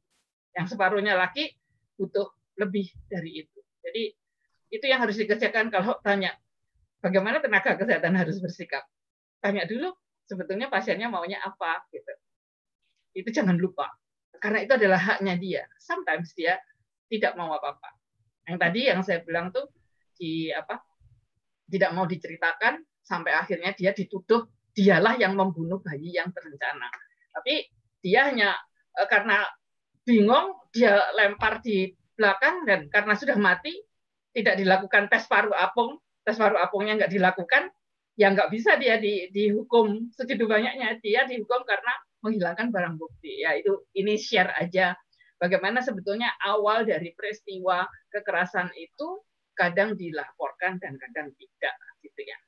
Yang separuhnya laki butuh lebih dari itu. Jadi itu yang harus dikerjakan kalau tanya bagaimana tenaga kesehatan harus bersikap. Tanya dulu sebetulnya pasiennya maunya apa gitu. Itu jangan lupa karena itu adalah haknya dia. Sometimes dia tidak mau apa-apa. Yang tadi yang saya bilang tuh di apa? Tidak mau diceritakan sampai akhirnya dia dituduh dialah yang membunuh bayi yang terencana. Tapi dia hanya eh, karena bingung dia lempar di belakang dan karena sudah mati tidak dilakukan tes paru apung, tes paru apungnya nggak dilakukan, ya nggak bisa dia di, dihukum segitu banyaknya dia dihukum karena menghilangkan barang bukti ya itu ini share aja bagaimana sebetulnya awal dari peristiwa kekerasan itu kadang dilaporkan dan kadang tidak gitu ya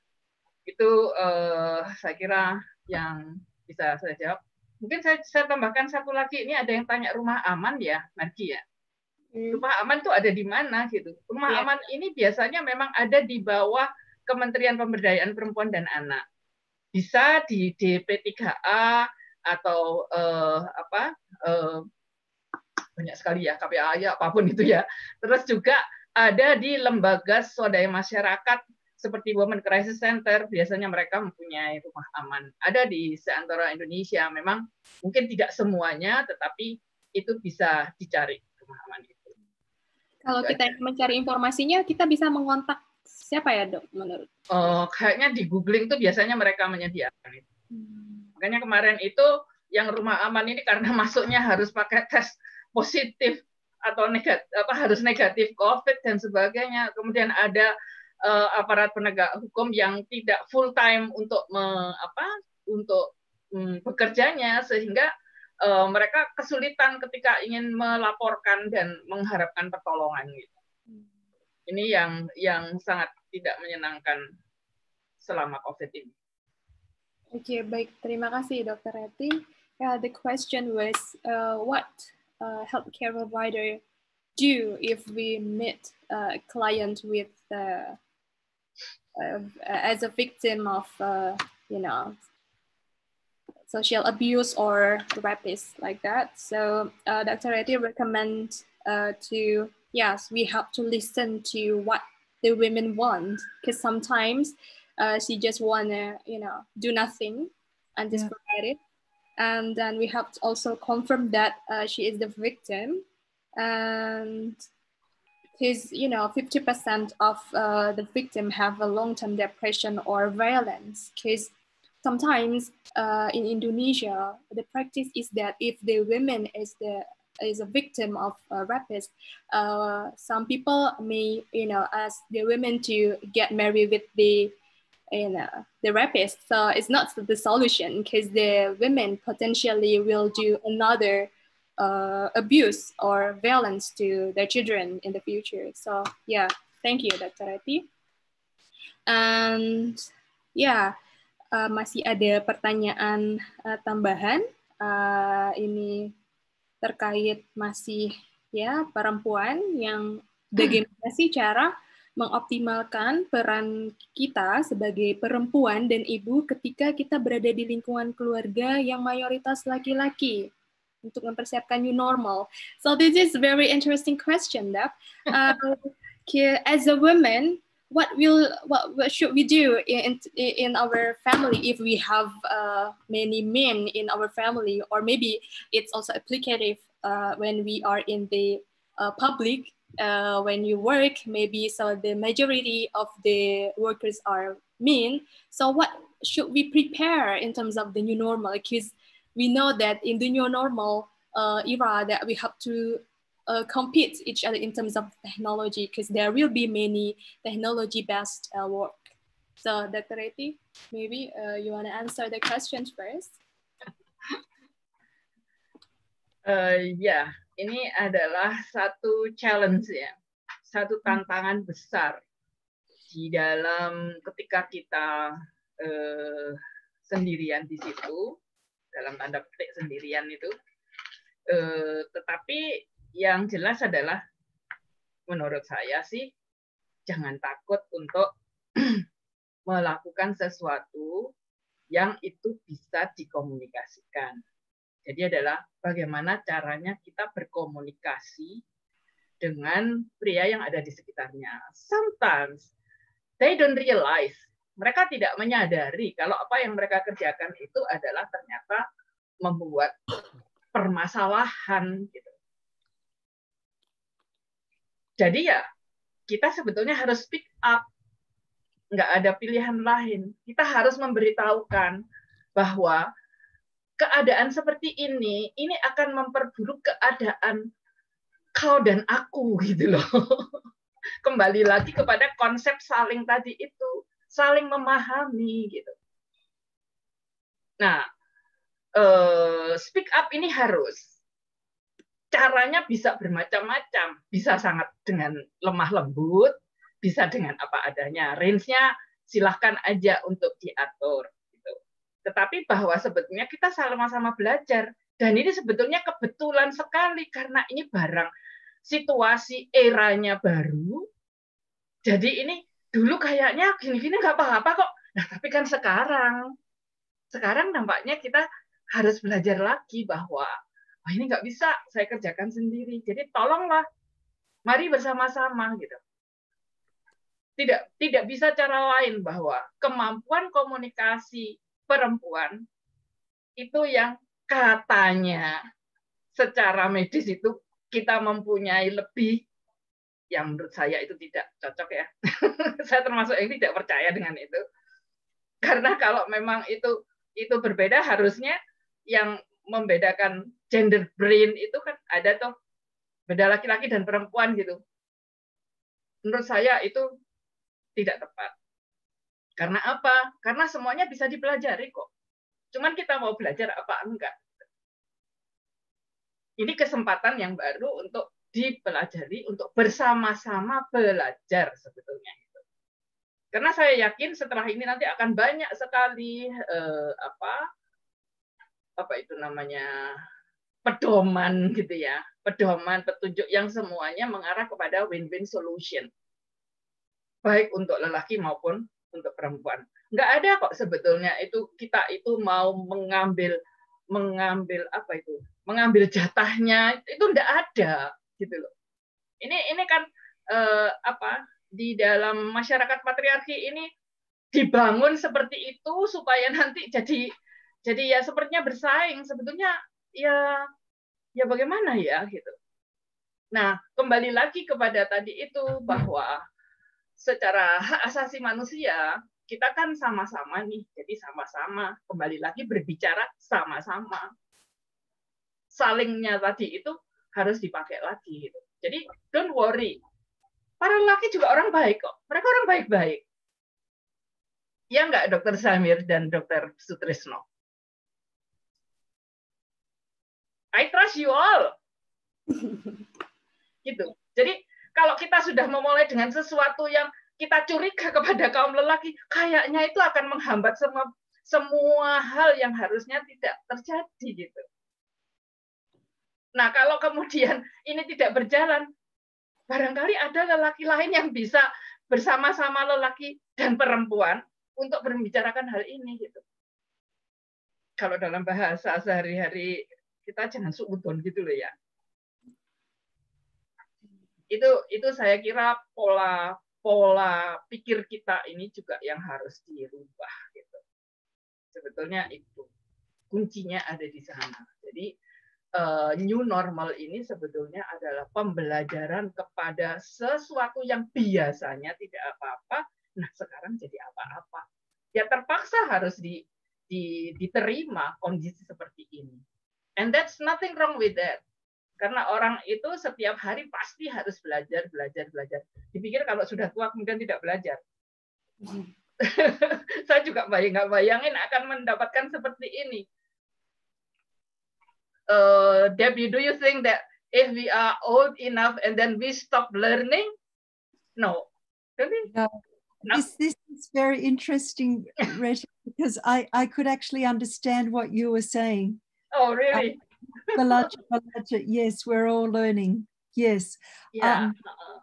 itu eh, saya kira yang bisa saya jawab mungkin saya, saya tambahkan satu lagi ini ada yang tanya rumah aman ya Margi ya hmm. rumah aman tuh ada di mana gitu rumah ya. aman ini biasanya memang ada di bawah Kementerian Pemberdayaan Perempuan dan Anak bisa di DP3A atau uh, apa uh, banyak sekali ya KPAI ya, apapun itu ya. Terus juga ada di lembaga swadaya masyarakat seperti Women Crisis Center biasanya mereka mempunyai rumah aman. Ada di seantero Indonesia memang mungkin tidak semuanya tetapi itu bisa dicari rumah aman itu. Kalau kita ingin mencari informasinya kita bisa mengontak siapa ya dok menurut? Oh kayaknya di googling tuh biasanya mereka menyediakan itu. Hmm. Makanya kemarin itu yang rumah aman ini karena masuknya harus pakai tes positif atau negatif apa harus negatif covid dan sebagainya. Kemudian ada uh, aparat penegak hukum yang tidak full time untuk me, apa untuk um, bekerjanya sehingga uh, mereka kesulitan ketika ingin melaporkan dan mengharapkan pertolongan gitu. Ini yang yang sangat tidak menyenangkan selama covid ini. okay, baik. Terima kasih, Dr. Reti. Yeah, uh, the question was, uh, what uh, healthcare provider do if we meet uh, a client with uh, uh, as a victim of, uh, you know, social abuse or rapist like that. So uh, Dr. Reti recommend uh, to, yes, we have to listen to what the women want because sometimes uh, she just wanna you know do nothing and just yeah. forget it and then we have to also confirm that uh, she is the victim and his you know 50% of uh, the victim have a long-term depression or violence because sometimes uh, in indonesia the practice is that if the women is the is a victim of a rapist uh, some people may you know ask the women to get married with the in uh, the rapist. So it's not the solution because the women potentially will do another uh, abuse or violence to their children in the future. So yeah, thank you, Dr. Rati. And yeah, uh, masih ada pertanyaan uh, tambahan. Uh, ini terkait masih ya perempuan yang bagaimana sih cara mengoptimalkan peran kita sebagai perempuan dan ibu ketika kita berada di lingkungan keluarga yang mayoritas laki-laki untuk mempersiapkan new normal. So this is very interesting question, Dap. Uh, as a woman, what will what, what should we do in in our family if we have uh, many men in our family, or maybe it's also applicative uh, when we are in the uh, public uh, when you work, maybe some of the majority of the workers are men. So what should we prepare in terms of the new normal? Because we know that in the new normal uh, era that we have to uh, compete each other in terms of technology because there will be many technology-based uh, work. So Dr. Reti, maybe uh, you want to answer the questions first? Uh, yeah, ini adalah satu challenge ya, satu hmm. tantangan besar di dalam ketika kita eh, sendirian di situ, dalam tanda petik sendirian itu. Eh, tetapi yang jelas adalah menurut saya sih jangan takut untuk melakukan sesuatu yang itu bisa dikomunikasikan. Jadi adalah bagaimana caranya kita berkomunikasi dengan pria yang ada di sekitarnya. Sometimes they don't realize, mereka tidak menyadari kalau apa yang mereka kerjakan itu adalah ternyata membuat permasalahan gitu. Jadi ya kita sebetulnya harus speak up nggak ada pilihan lain. Kita harus memberitahukan bahwa keadaan seperti ini ini akan memperburuk keadaan kau dan aku gitu loh. Kembali lagi kepada konsep saling tadi itu, saling memahami gitu. Nah, eh, speak up ini harus caranya bisa bermacam-macam, bisa sangat dengan lemah lembut, bisa dengan apa adanya. Range-nya silahkan aja untuk diatur. Tetapi bahwa sebetulnya kita sama-sama belajar. Dan ini sebetulnya kebetulan sekali karena ini barang situasi eranya baru. Jadi ini dulu kayaknya gini-gini nggak apa-apa kok. Nah, tapi kan sekarang, sekarang nampaknya kita harus belajar lagi bahwa oh, ini nggak bisa saya kerjakan sendiri. Jadi tolonglah, mari bersama-sama gitu. Tidak tidak bisa cara lain bahwa kemampuan komunikasi perempuan itu yang katanya secara medis itu kita mempunyai lebih yang menurut saya itu tidak cocok ya. saya termasuk yang tidak percaya dengan itu. Karena kalau memang itu itu berbeda harusnya yang membedakan gender brain itu kan ada tuh beda laki-laki dan perempuan gitu. Menurut saya itu tidak tepat. Karena apa? Karena semuanya bisa dipelajari kok. Cuman kita mau belajar apa enggak. Ini kesempatan yang baru untuk dipelajari, untuk bersama-sama belajar sebetulnya. Gitu. Karena saya yakin setelah ini nanti akan banyak sekali eh, apa apa itu namanya pedoman gitu ya, pedoman petunjuk yang semuanya mengarah kepada win-win solution baik untuk lelaki maupun untuk perempuan. Nggak ada kok sebetulnya itu kita itu mau mengambil mengambil apa itu mengambil jatahnya itu nggak ada gitu loh. Ini ini kan eh, apa di dalam masyarakat patriarki ini dibangun seperti itu supaya nanti jadi jadi ya sepertinya bersaing sebetulnya ya ya bagaimana ya gitu. Nah, kembali lagi kepada tadi itu bahwa secara hak asasi manusia kita kan sama-sama nih, jadi sama-sama kembali lagi berbicara sama-sama. Salingnya tadi itu harus dipakai lagi. Gitu. Jadi don't worry, para laki juga orang baik kok, mereka orang baik-baik. Ya enggak Dokter Samir dan Dokter Sutrisno? I trust you all. gitu. Jadi kalau kita sudah memulai dengan sesuatu yang kita curiga kepada kaum lelaki, kayaknya itu akan menghambat semua semua hal yang harusnya tidak terjadi gitu. Nah, kalau kemudian ini tidak berjalan, barangkali ada lelaki lain yang bisa bersama-sama lelaki dan perempuan untuk membicarakan hal ini gitu. Kalau dalam bahasa sehari-hari kita jangan suudon gitu loh ya itu itu saya kira pola pola pikir kita ini juga yang harus dirubah gitu. Sebetulnya itu kuncinya ada di sana. Jadi uh, new normal ini sebetulnya adalah pembelajaran kepada sesuatu yang biasanya tidak apa-apa, nah sekarang jadi apa-apa. Ya terpaksa harus di, di, diterima kondisi seperti ini. And that's nothing wrong with that. Karena orang itu setiap hari pasti harus belajar, belajar, belajar. Dipikir kalau sudah tua kemudian tidak belajar. Saya juga bayang nggak bayangin akan mendapatkan seperti ini. Uh, Debbie, do you think that if we are old enough and then we stop learning? No. Really? No. This, this is very interesting, Rachel, because I, I could actually understand what you were saying. Oh, really? Um, Yes, we're all learning. Yes. Yeah. Um,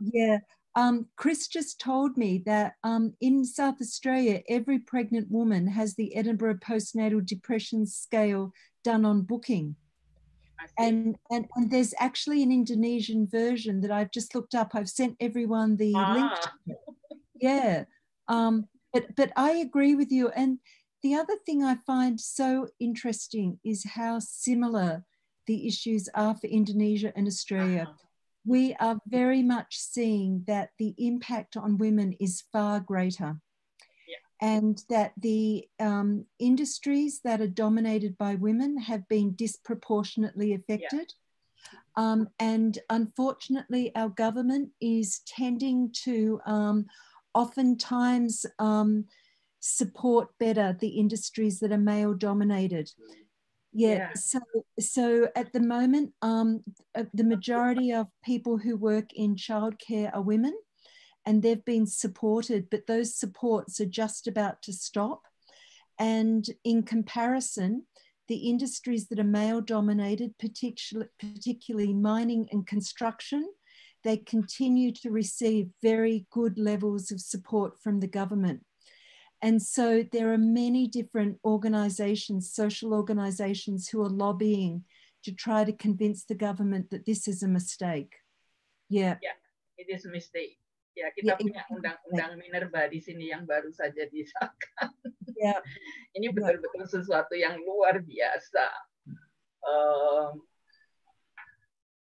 yeah. Um, Chris just told me that um, in South Australia, every pregnant woman has the Edinburgh postnatal depression scale done on booking. And, and and there's actually an Indonesian version that I've just looked up. I've sent everyone the ah. link. Yeah. Um, but but I agree with you. And the other thing I find so interesting is how similar the issues are for Indonesia and Australia. Uh-huh. We are very much seeing that the impact on women is far greater. And that the um, industries that are dominated by women have been disproportionately affected. Yeah. Um, and unfortunately, our government is tending to um, oftentimes um, support better the industries that are male dominated. Mm-hmm yeah, yeah, so so at the moment um, uh, the majority of people who work in childcare are women and they've been supported but those supports are just about to stop and in comparison the industries that are male dominated particularly particularly mining and construction they continue to receive very good levels of support from the government and so there are many different organizations, social organizations, who are lobbying to try to convince the government that this is a mistake. Yeah. Yeah, it is a mistake. Yeah, kita yeah, punya undang-undang yeah. Minerba di sini yang baru saja disahkan. Yeah. Ini betul-betul yeah. sesuatu yang luar biasa. Um,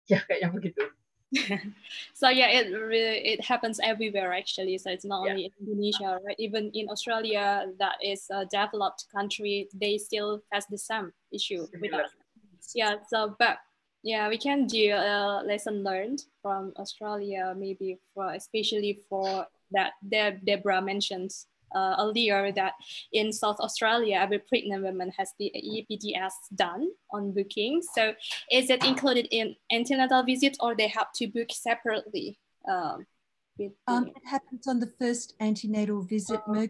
ya, kayaknya begitu. so yeah, it really it happens everywhere actually. So it's not yeah. only Indonesia, right? Even in Australia, that is a developed country, they still has the same issue with us. Yeah. So but yeah, we can do a lesson learned from Australia, maybe for especially for that De- Deborah mentions uh, earlier that in South Australia, every pregnant woman has the EBDS done on booking. So is it included in antenatal visit or they have to book separately? Um, um, it happens on the first antenatal visit, oh.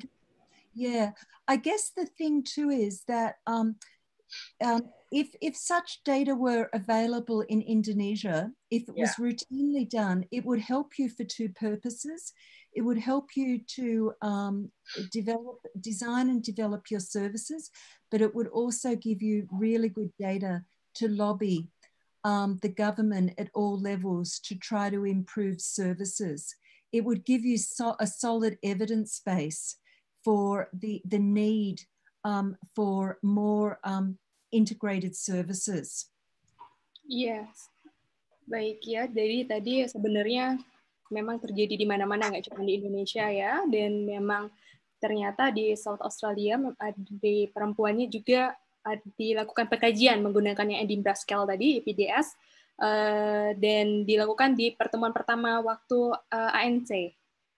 Yeah, I guess the thing too is that um, um, if if such data were available in Indonesia, if it yeah. was routinely done, it would help you for two purposes. It would help you to um, develop, design and develop your services, but it would also give you really good data to lobby um, the government at all levels to try to improve services. It would give you so a solid evidence base for the, the need um, for more um, integrated services. Yes, baik ya. Jadi tadi sebenarnya memang terjadi di mana-mana nggak cuma di Indonesia ya dan memang ternyata di South Australia di perempuannya juga dilakukan pekajian menggunakan yang Edinburgh Scale tadi EPDS eh, dan dilakukan di pertemuan pertama waktu eh, ANC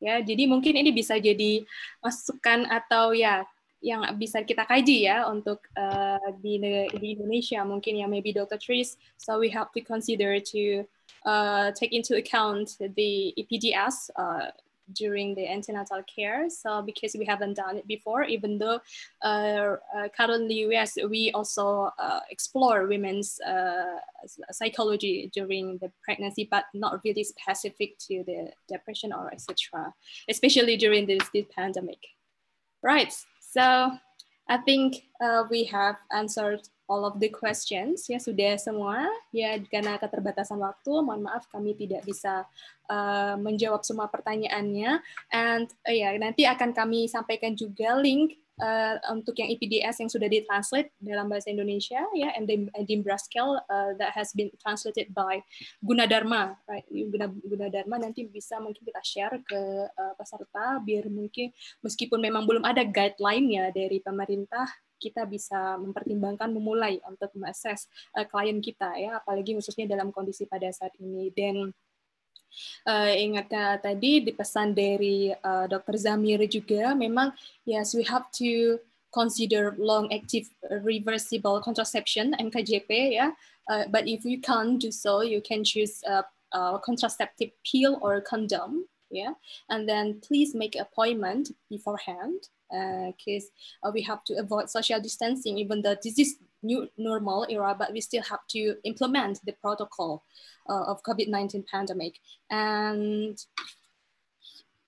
ya jadi mungkin ini bisa jadi masukan atau ya yang bisa kita kaji ya untuk uh, di, di Indonesia mungkin ya maybe Dr. Tris so we have to consider to uh, take into account the EPDS uh, during the antenatal care. So because we haven't done it before, even though uh, uh, currently yes, we also uh, explore women's uh, psychology during the pregnancy, but not really specific to the depression or etc. Especially during this, this pandemic. Right. So I think uh, we have answered all of the questions ya sudah semua ya karena keterbatasan waktu mohon maaf kami tidak bisa uh, menjawab semua pertanyaannya and uh, ya yeah, nanti akan kami sampaikan juga link uh, untuk yang IPDS e yang sudah ditranslate dalam bahasa Indonesia ya and Dim Braskel uh, that has been translated by Gunadarma right Guna, Gunadarma nanti bisa mungkin kita share ke uh, peserta biar mungkin meskipun memang belum ada guideline-nya dari pemerintah kita bisa mempertimbangkan memulai untuk mengakses eh, klien kita ya apalagi khususnya dalam kondisi pada saat ini dan Uh, eh, ingat uh, tadi di pesan dari uh, eh, Dr. Zamir juga memang yes we have to consider long active reversible contraception MKJP ya uh, but if you can't do so you can choose a, a contraceptive pill or condom yeah and then please make appointment beforehand because uh, uh, we have to avoid social distancing, even though this is new normal era, but we still have to implement the protocol uh, of COVID-19 pandemic. And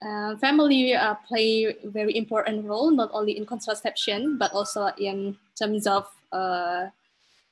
uh, family uh, play very important role, not only in contraception, but also in terms of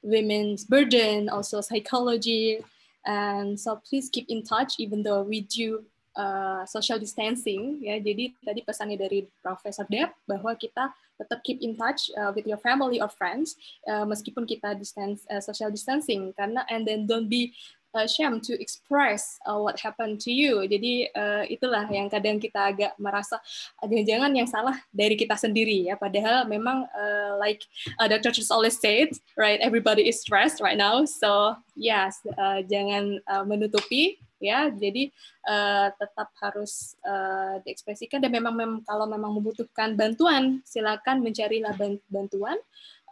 women's burden, also psychology. And so please keep in touch, even though we do Eh, social distancing ya. Jadi tadi pesannya dari Profesor Depp bahwa kita tetap keep in touch uh, with your family or friends uh, meskipun kita distance uh, social distancing karena and then don't be ashamed to express uh, what happened to you. Jadi uh, itulah yang kadang kita agak merasa jangan-jangan yang salah dari kita sendiri ya. Padahal memang uh, like uh, the Church always said, right, everybody is stressed right now. So yes, uh, jangan uh, menutupi ya jadi uh, tetap harus uh, diekspresikan dan memang mem kalau memang membutuhkan bantuan silakan mencarilah bantuan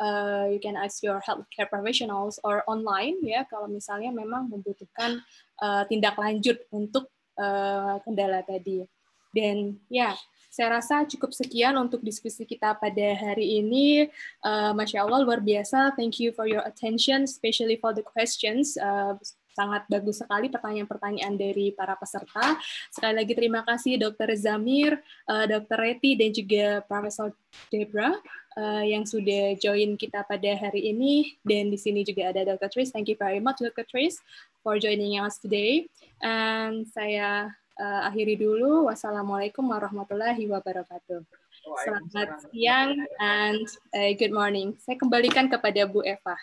uh, you can ask your healthcare professionals or online ya kalau misalnya memang membutuhkan uh, tindak lanjut untuk uh, kendala tadi dan ya yeah, saya rasa cukup sekian untuk diskusi kita pada hari ini. Uh, Masya Allah, luar biasa. Thank you for your attention, especially for the questions. Uh, sangat bagus sekali pertanyaan-pertanyaan dari para peserta. Sekali lagi terima kasih Dr. Zamir, eh, Dr. Reti, dan juga Profesor Debra eh, yang sudah join kita pada hari ini. Dan di sini juga ada Dr. Trace Thank you very much Dr. Trace for joining us today. And saya eh, akhiri dulu. Wassalamualaikum warahmatullahi wabarakatuh. Selamat siang and uh, good morning. Saya kembalikan kepada Bu Eva.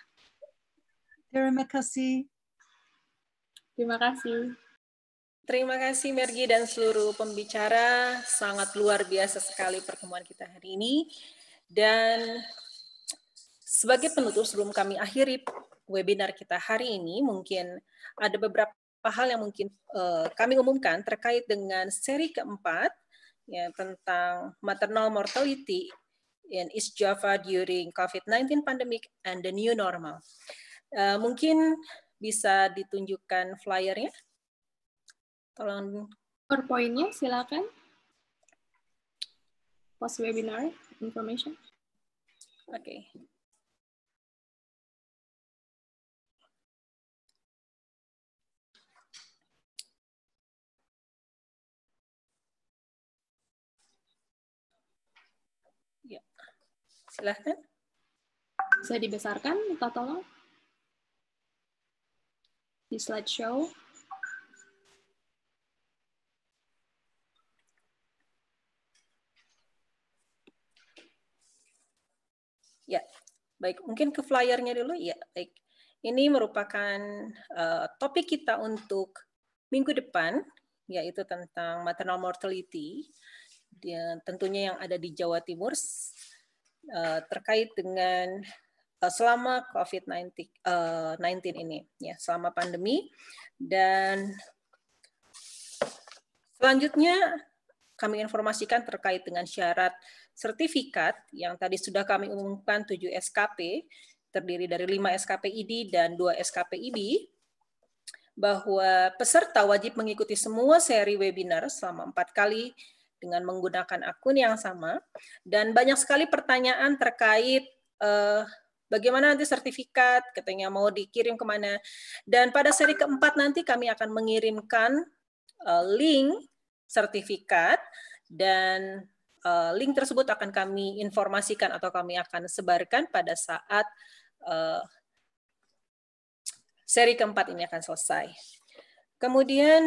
Terima kasih. Terima kasih. Terima kasih Mergi dan seluruh pembicara. Sangat luar biasa sekali pertemuan kita hari ini. Dan sebagai penutup sebelum kami akhiri webinar kita hari ini, mungkin ada beberapa hal yang mungkin uh, kami umumkan terkait dengan seri keempat ya, tentang maternal mortality in East Java during COVID-19 pandemic and the new normal. Uh, mungkin bisa ditunjukkan flyernya? Tolong PowerPoint-nya silakan. Post webinar information. Oke. Okay. Ya. Silahkan. Bisa dibesarkan, minta tolong di slideshow. Ya, baik. Mungkin ke flyernya dulu. Ya, baik. Ini merupakan uh, topik kita untuk minggu depan, yaitu tentang maternal mortality. Dia, tentunya yang ada di Jawa Timur uh, terkait dengan Eh, selama COVID-19 eh, ini ya selama pandemi dan selanjutnya kami informasikan terkait dengan syarat sertifikat yang tadi sudah kami umumkan 7 SKP terdiri dari 5 ID dan 2 IB. bahwa peserta wajib mengikuti semua seri webinar selama empat kali dengan menggunakan akun yang sama dan banyak sekali pertanyaan terkait uh, bagaimana nanti sertifikat, katanya mau dikirim kemana. Dan pada seri keempat nanti kami akan mengirimkan eh, link sertifikat dan eh, link tersebut akan kami informasikan atau kami akan sebarkan pada saat eh, seri keempat ini akan selesai. Kemudian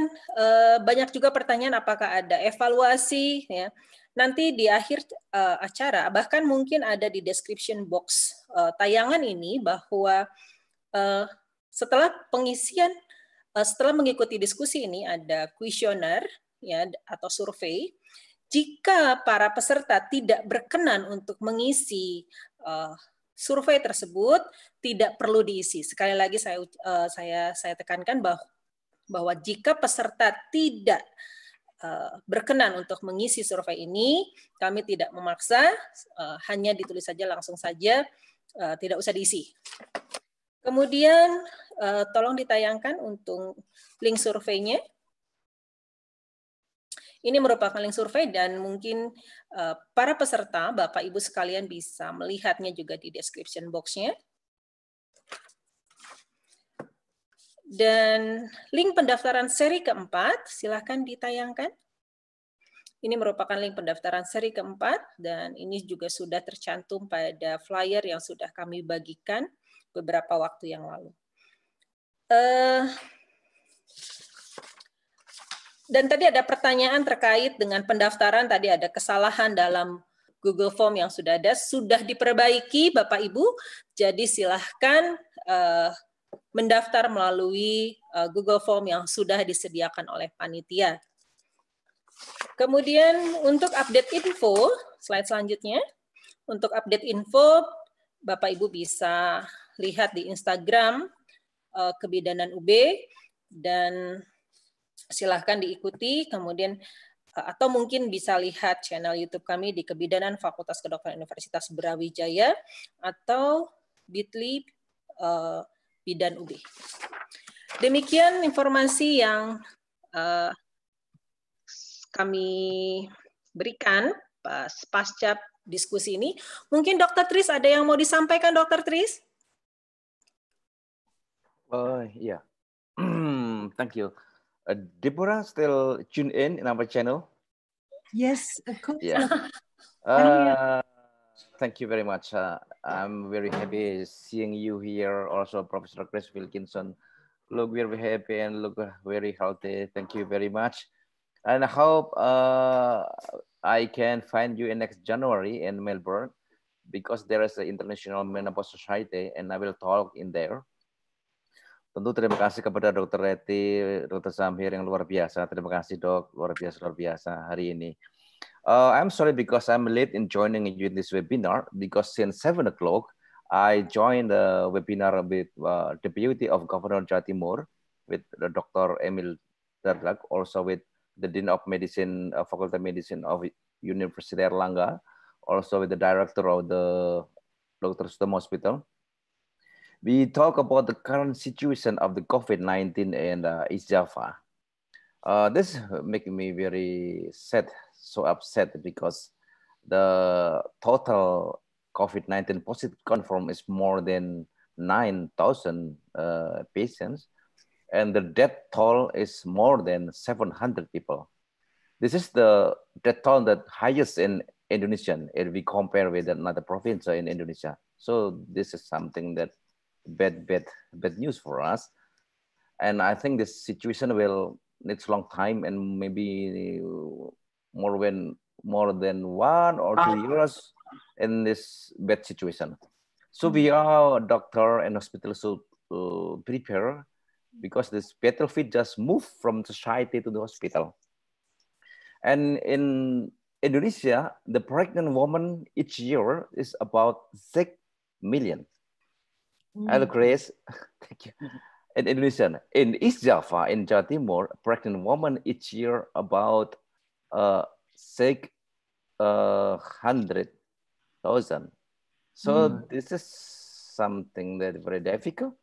banyak juga pertanyaan apakah ada evaluasi ya. Nanti di akhir uh, acara, bahkan mungkin ada di description box uh, tayangan ini bahwa uh, setelah pengisian, uh, setelah mengikuti diskusi ini ada kuesioner ya atau survei. Jika para peserta tidak berkenan untuk mengisi uh, survei tersebut tidak perlu diisi. Sekali lagi saya uh, saya saya tekankan bahwa bahwa jika peserta tidak Eh, berkenan untuk mengisi survei ini, kami tidak memaksa, eh, hanya ditulis saja langsung saja, eh, tidak usah diisi. Kemudian tolong ditayangkan untuk link surveinya. Ini merupakan link survei dan mungkin para peserta, Bapak Ibu sekalian bisa melihatnya juga di description box-nya. Dan link pendaftaran seri keempat silahkan ditayangkan. Ini merupakan link pendaftaran seri keempat dan ini juga sudah tercantum pada flyer yang sudah kami bagikan beberapa waktu yang lalu. Eh, dan tadi ada pertanyaan terkait dengan pendaftaran, tadi ada kesalahan dalam Google Form yang sudah ada, sudah diperbaiki Bapak Ibu, jadi silahkan eh, mendaftar melalui uh, Google Form yang sudah disediakan oleh panitia. Kemudian untuk update info, slide selanjutnya. Untuk update info, Bapak Ibu bisa lihat di Instagram uh, Kebidanan UB dan silahkan diikuti. Kemudian uh, atau mungkin bisa lihat channel YouTube kami di Kebidanan Fakultas Kedokteran Universitas Brawijaya atau bit.ly uh, bidan UB. Demikian informasi yang uh, kami berikan pas, pasca diskusi ini. Mungkin Dokter Tris ada yang mau disampaikan Dokter Tris? Uh, iya, Thank you. Uh, Deborah still tune in in our channel? Yes, of course. Yeah. Uh, thank you very much. Uh, I'm very happy seeing you here. Also, Professor Chris Wilkinson. Look very happy and look uh, very healthy. Thank you very much. And I hope uh, I can find you in next January in Melbourne because there is an International Menopause Society and I will talk in there. Tentu terima kasih kepada Dr. Reti, Dr. Samhir yang luar biasa. Terima kasih dok, luar biasa, luar biasa hari ini. Uh, I'm sorry because I'm late in joining you in this webinar because since seven o'clock, I joined the webinar with uh, Deputy of Governor Jati Moore, with uh, Dr. Emil Dardak, also with the Dean of Medicine, uh, Faculty of Medicine of University Erlangga, also with the Director of the Dr. Sudam Hospital. We talk about the current situation of the COVID-19 in uh, East Java. Uh, this making me very sad so upset because the total COVID-19 positive confirm is more than 9,000 uh, patients, and the death toll is more than 700 people. This is the death toll that highest in Indonesia if we compare with another province in Indonesia. So this is something that bad, bad, bad news for us. And I think this situation will needs long time and maybe more when more than one or two ah. years in this bad situation. So we mm. are doctor and hospital should uh, prepare because this battlefield just moved from society to the hospital. And in Indonesia, the pregnant woman each year is about six million. Mm. i Grace, thank you. In Indonesia, in East Java, in Jawa Timur, pregnant woman each year about uh, six uh, hundred thousand. So mm. this is something that very difficult,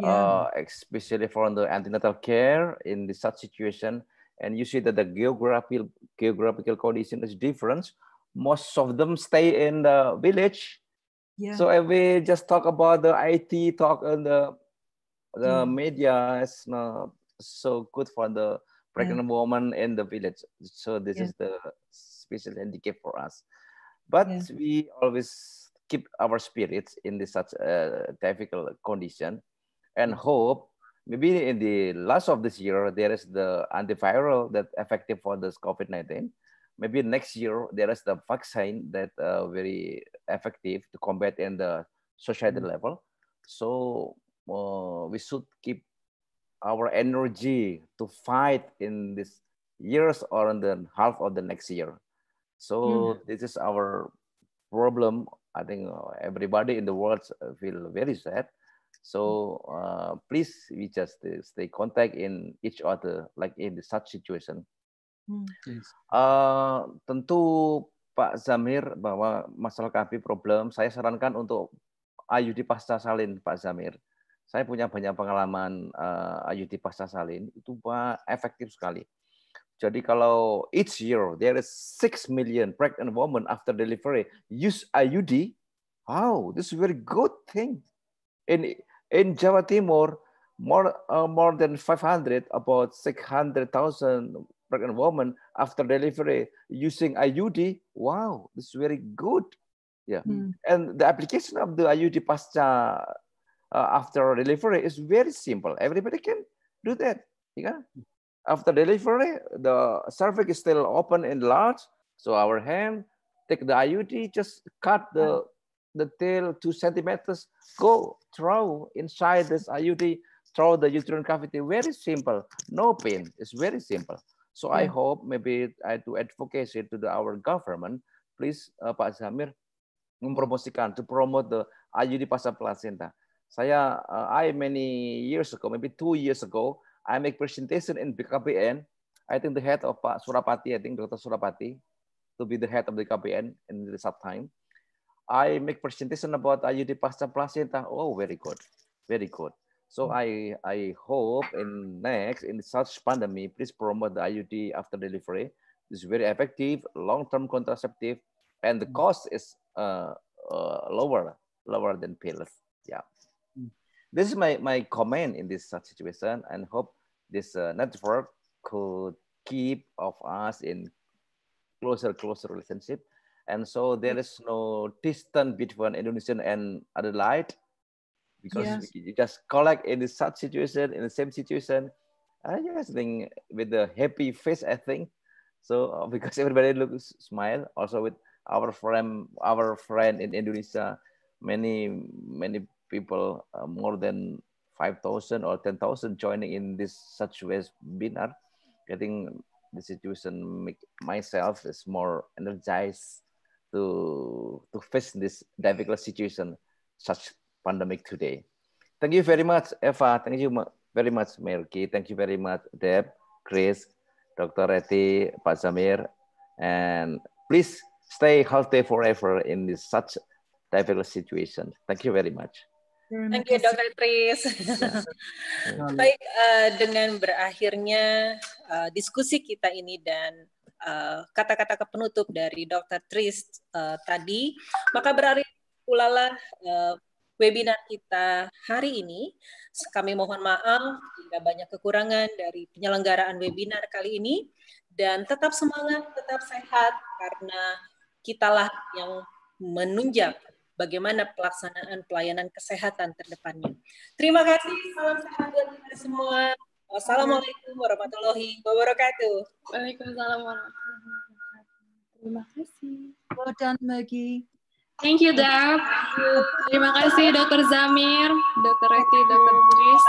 yeah. uh, especially for the antenatal care in the such situation. And you see that the geographical geographical condition is different. Most of them stay in the village. Yeah. So if we just talk about the IT, talk on the the mm. media is not so good for the pregnant yeah. woman in the village. So this yeah. is the special handicap for us. But yeah. we always keep our spirits in this such a uh, difficult condition and hope maybe in the last of this year, there is the antiviral that effective for this COVID-19. Maybe next year, there is the vaccine that uh, very effective to combat in the societal mm -hmm. level. So uh, we should keep our energy to fight in this years or in the half of the next year. So mm -hmm. this is our problem. I think uh, everybody in the world uh, feel very sad. So uh, please, we just uh, stay contact in each other, like in such situation. Mm. Yes. Uh, tentu Pak Zamir bahwa masalah kami problem, saya sarankan untuk Ayudi pasca salin Pak Zamir. Saya punya banyak pengalaman IUD eh, pasca salin itu pak efektif sekali. Jadi kalau each year there is six million pregnant women after delivery use IUD, wow, this is very good thing. In in Jawa Timur, more uh, more than 500, about 600,000 pregnant women after delivery using IUD. Wow, this is very good. Yeah, hmm. and the application of the IUD pasca uh, after delivery is very simple. Everybody can do that. You know? After delivery, the cervix is still open and large. So our hand, take the IUD, just cut the, mm. the tail two centimeters, go throw inside this IUD, throw the uterine cavity. Very simple, no pain. It's very simple. So mm. I hope maybe I do advocacy to the, our government. Please, uh, Pak Zamir, mempromosikan to promote the IUD pasca placenta. Saya, uh, I many years ago, maybe two years ago, I make presentation in BKPN. I think the head of Pak uh, Surapati, I think Dr. Surapati, to be the head of the KPN in the time. I make presentation about IUD Pasca Placenta. Uh, oh, very good, very good. So I, I hope in next, in such pandemic, please promote the IUD after delivery. It's very effective, long-term contraceptive, and the mm. cost is uh, uh, lower, lower than pills. This is my, my comment in this situation and hope this uh, network could keep of us in closer, closer relationship. And so there is no distance between Indonesian and other light because yes. you just collect in such situation, in the same situation. I just think with the happy face, I think. So uh, because everybody looks smile, also with our friend, our friend in Indonesia, many many people, uh, more than 5,000 or 10,000 joining in this such ways webinar. I think the situation make myself is more energized to, to face this difficult situation, such pandemic today. Thank you very much, Eva. Thank you very much, Melky. Thank you very much, Deb, Chris, Dr. Reti, Pak Zamir, And please stay healthy forever in this such difficult situation. Thank you very much. Thank you Dr. Tris. Iya, iya. Baik, uh, dengan berakhirnya uh, diskusi kita ini dan eh, kata-kata uh, kepenutup dari Dr. Tris uh, tadi, maka berakhir pula uh, webinar kita hari ini. Kami mohon maaf jika banyak kekurangan dari penyelenggaraan webinar kali ini dan tetap semangat, tetap sehat karena kitalah yang menunjang bagaimana pelaksanaan pelayanan kesehatan terdepannya. Terima kasih, salam sehat buat kita semua. Wassalamualaikum warahmatullahi wabarakatuh. Waalaikumsalam warahmatullahi wabarakatuh. Terima kasih. Well done, Maggie. Thank you, Dap. Terima kasih, Dr. Zamir, Dr. Reti, Dr. Buris.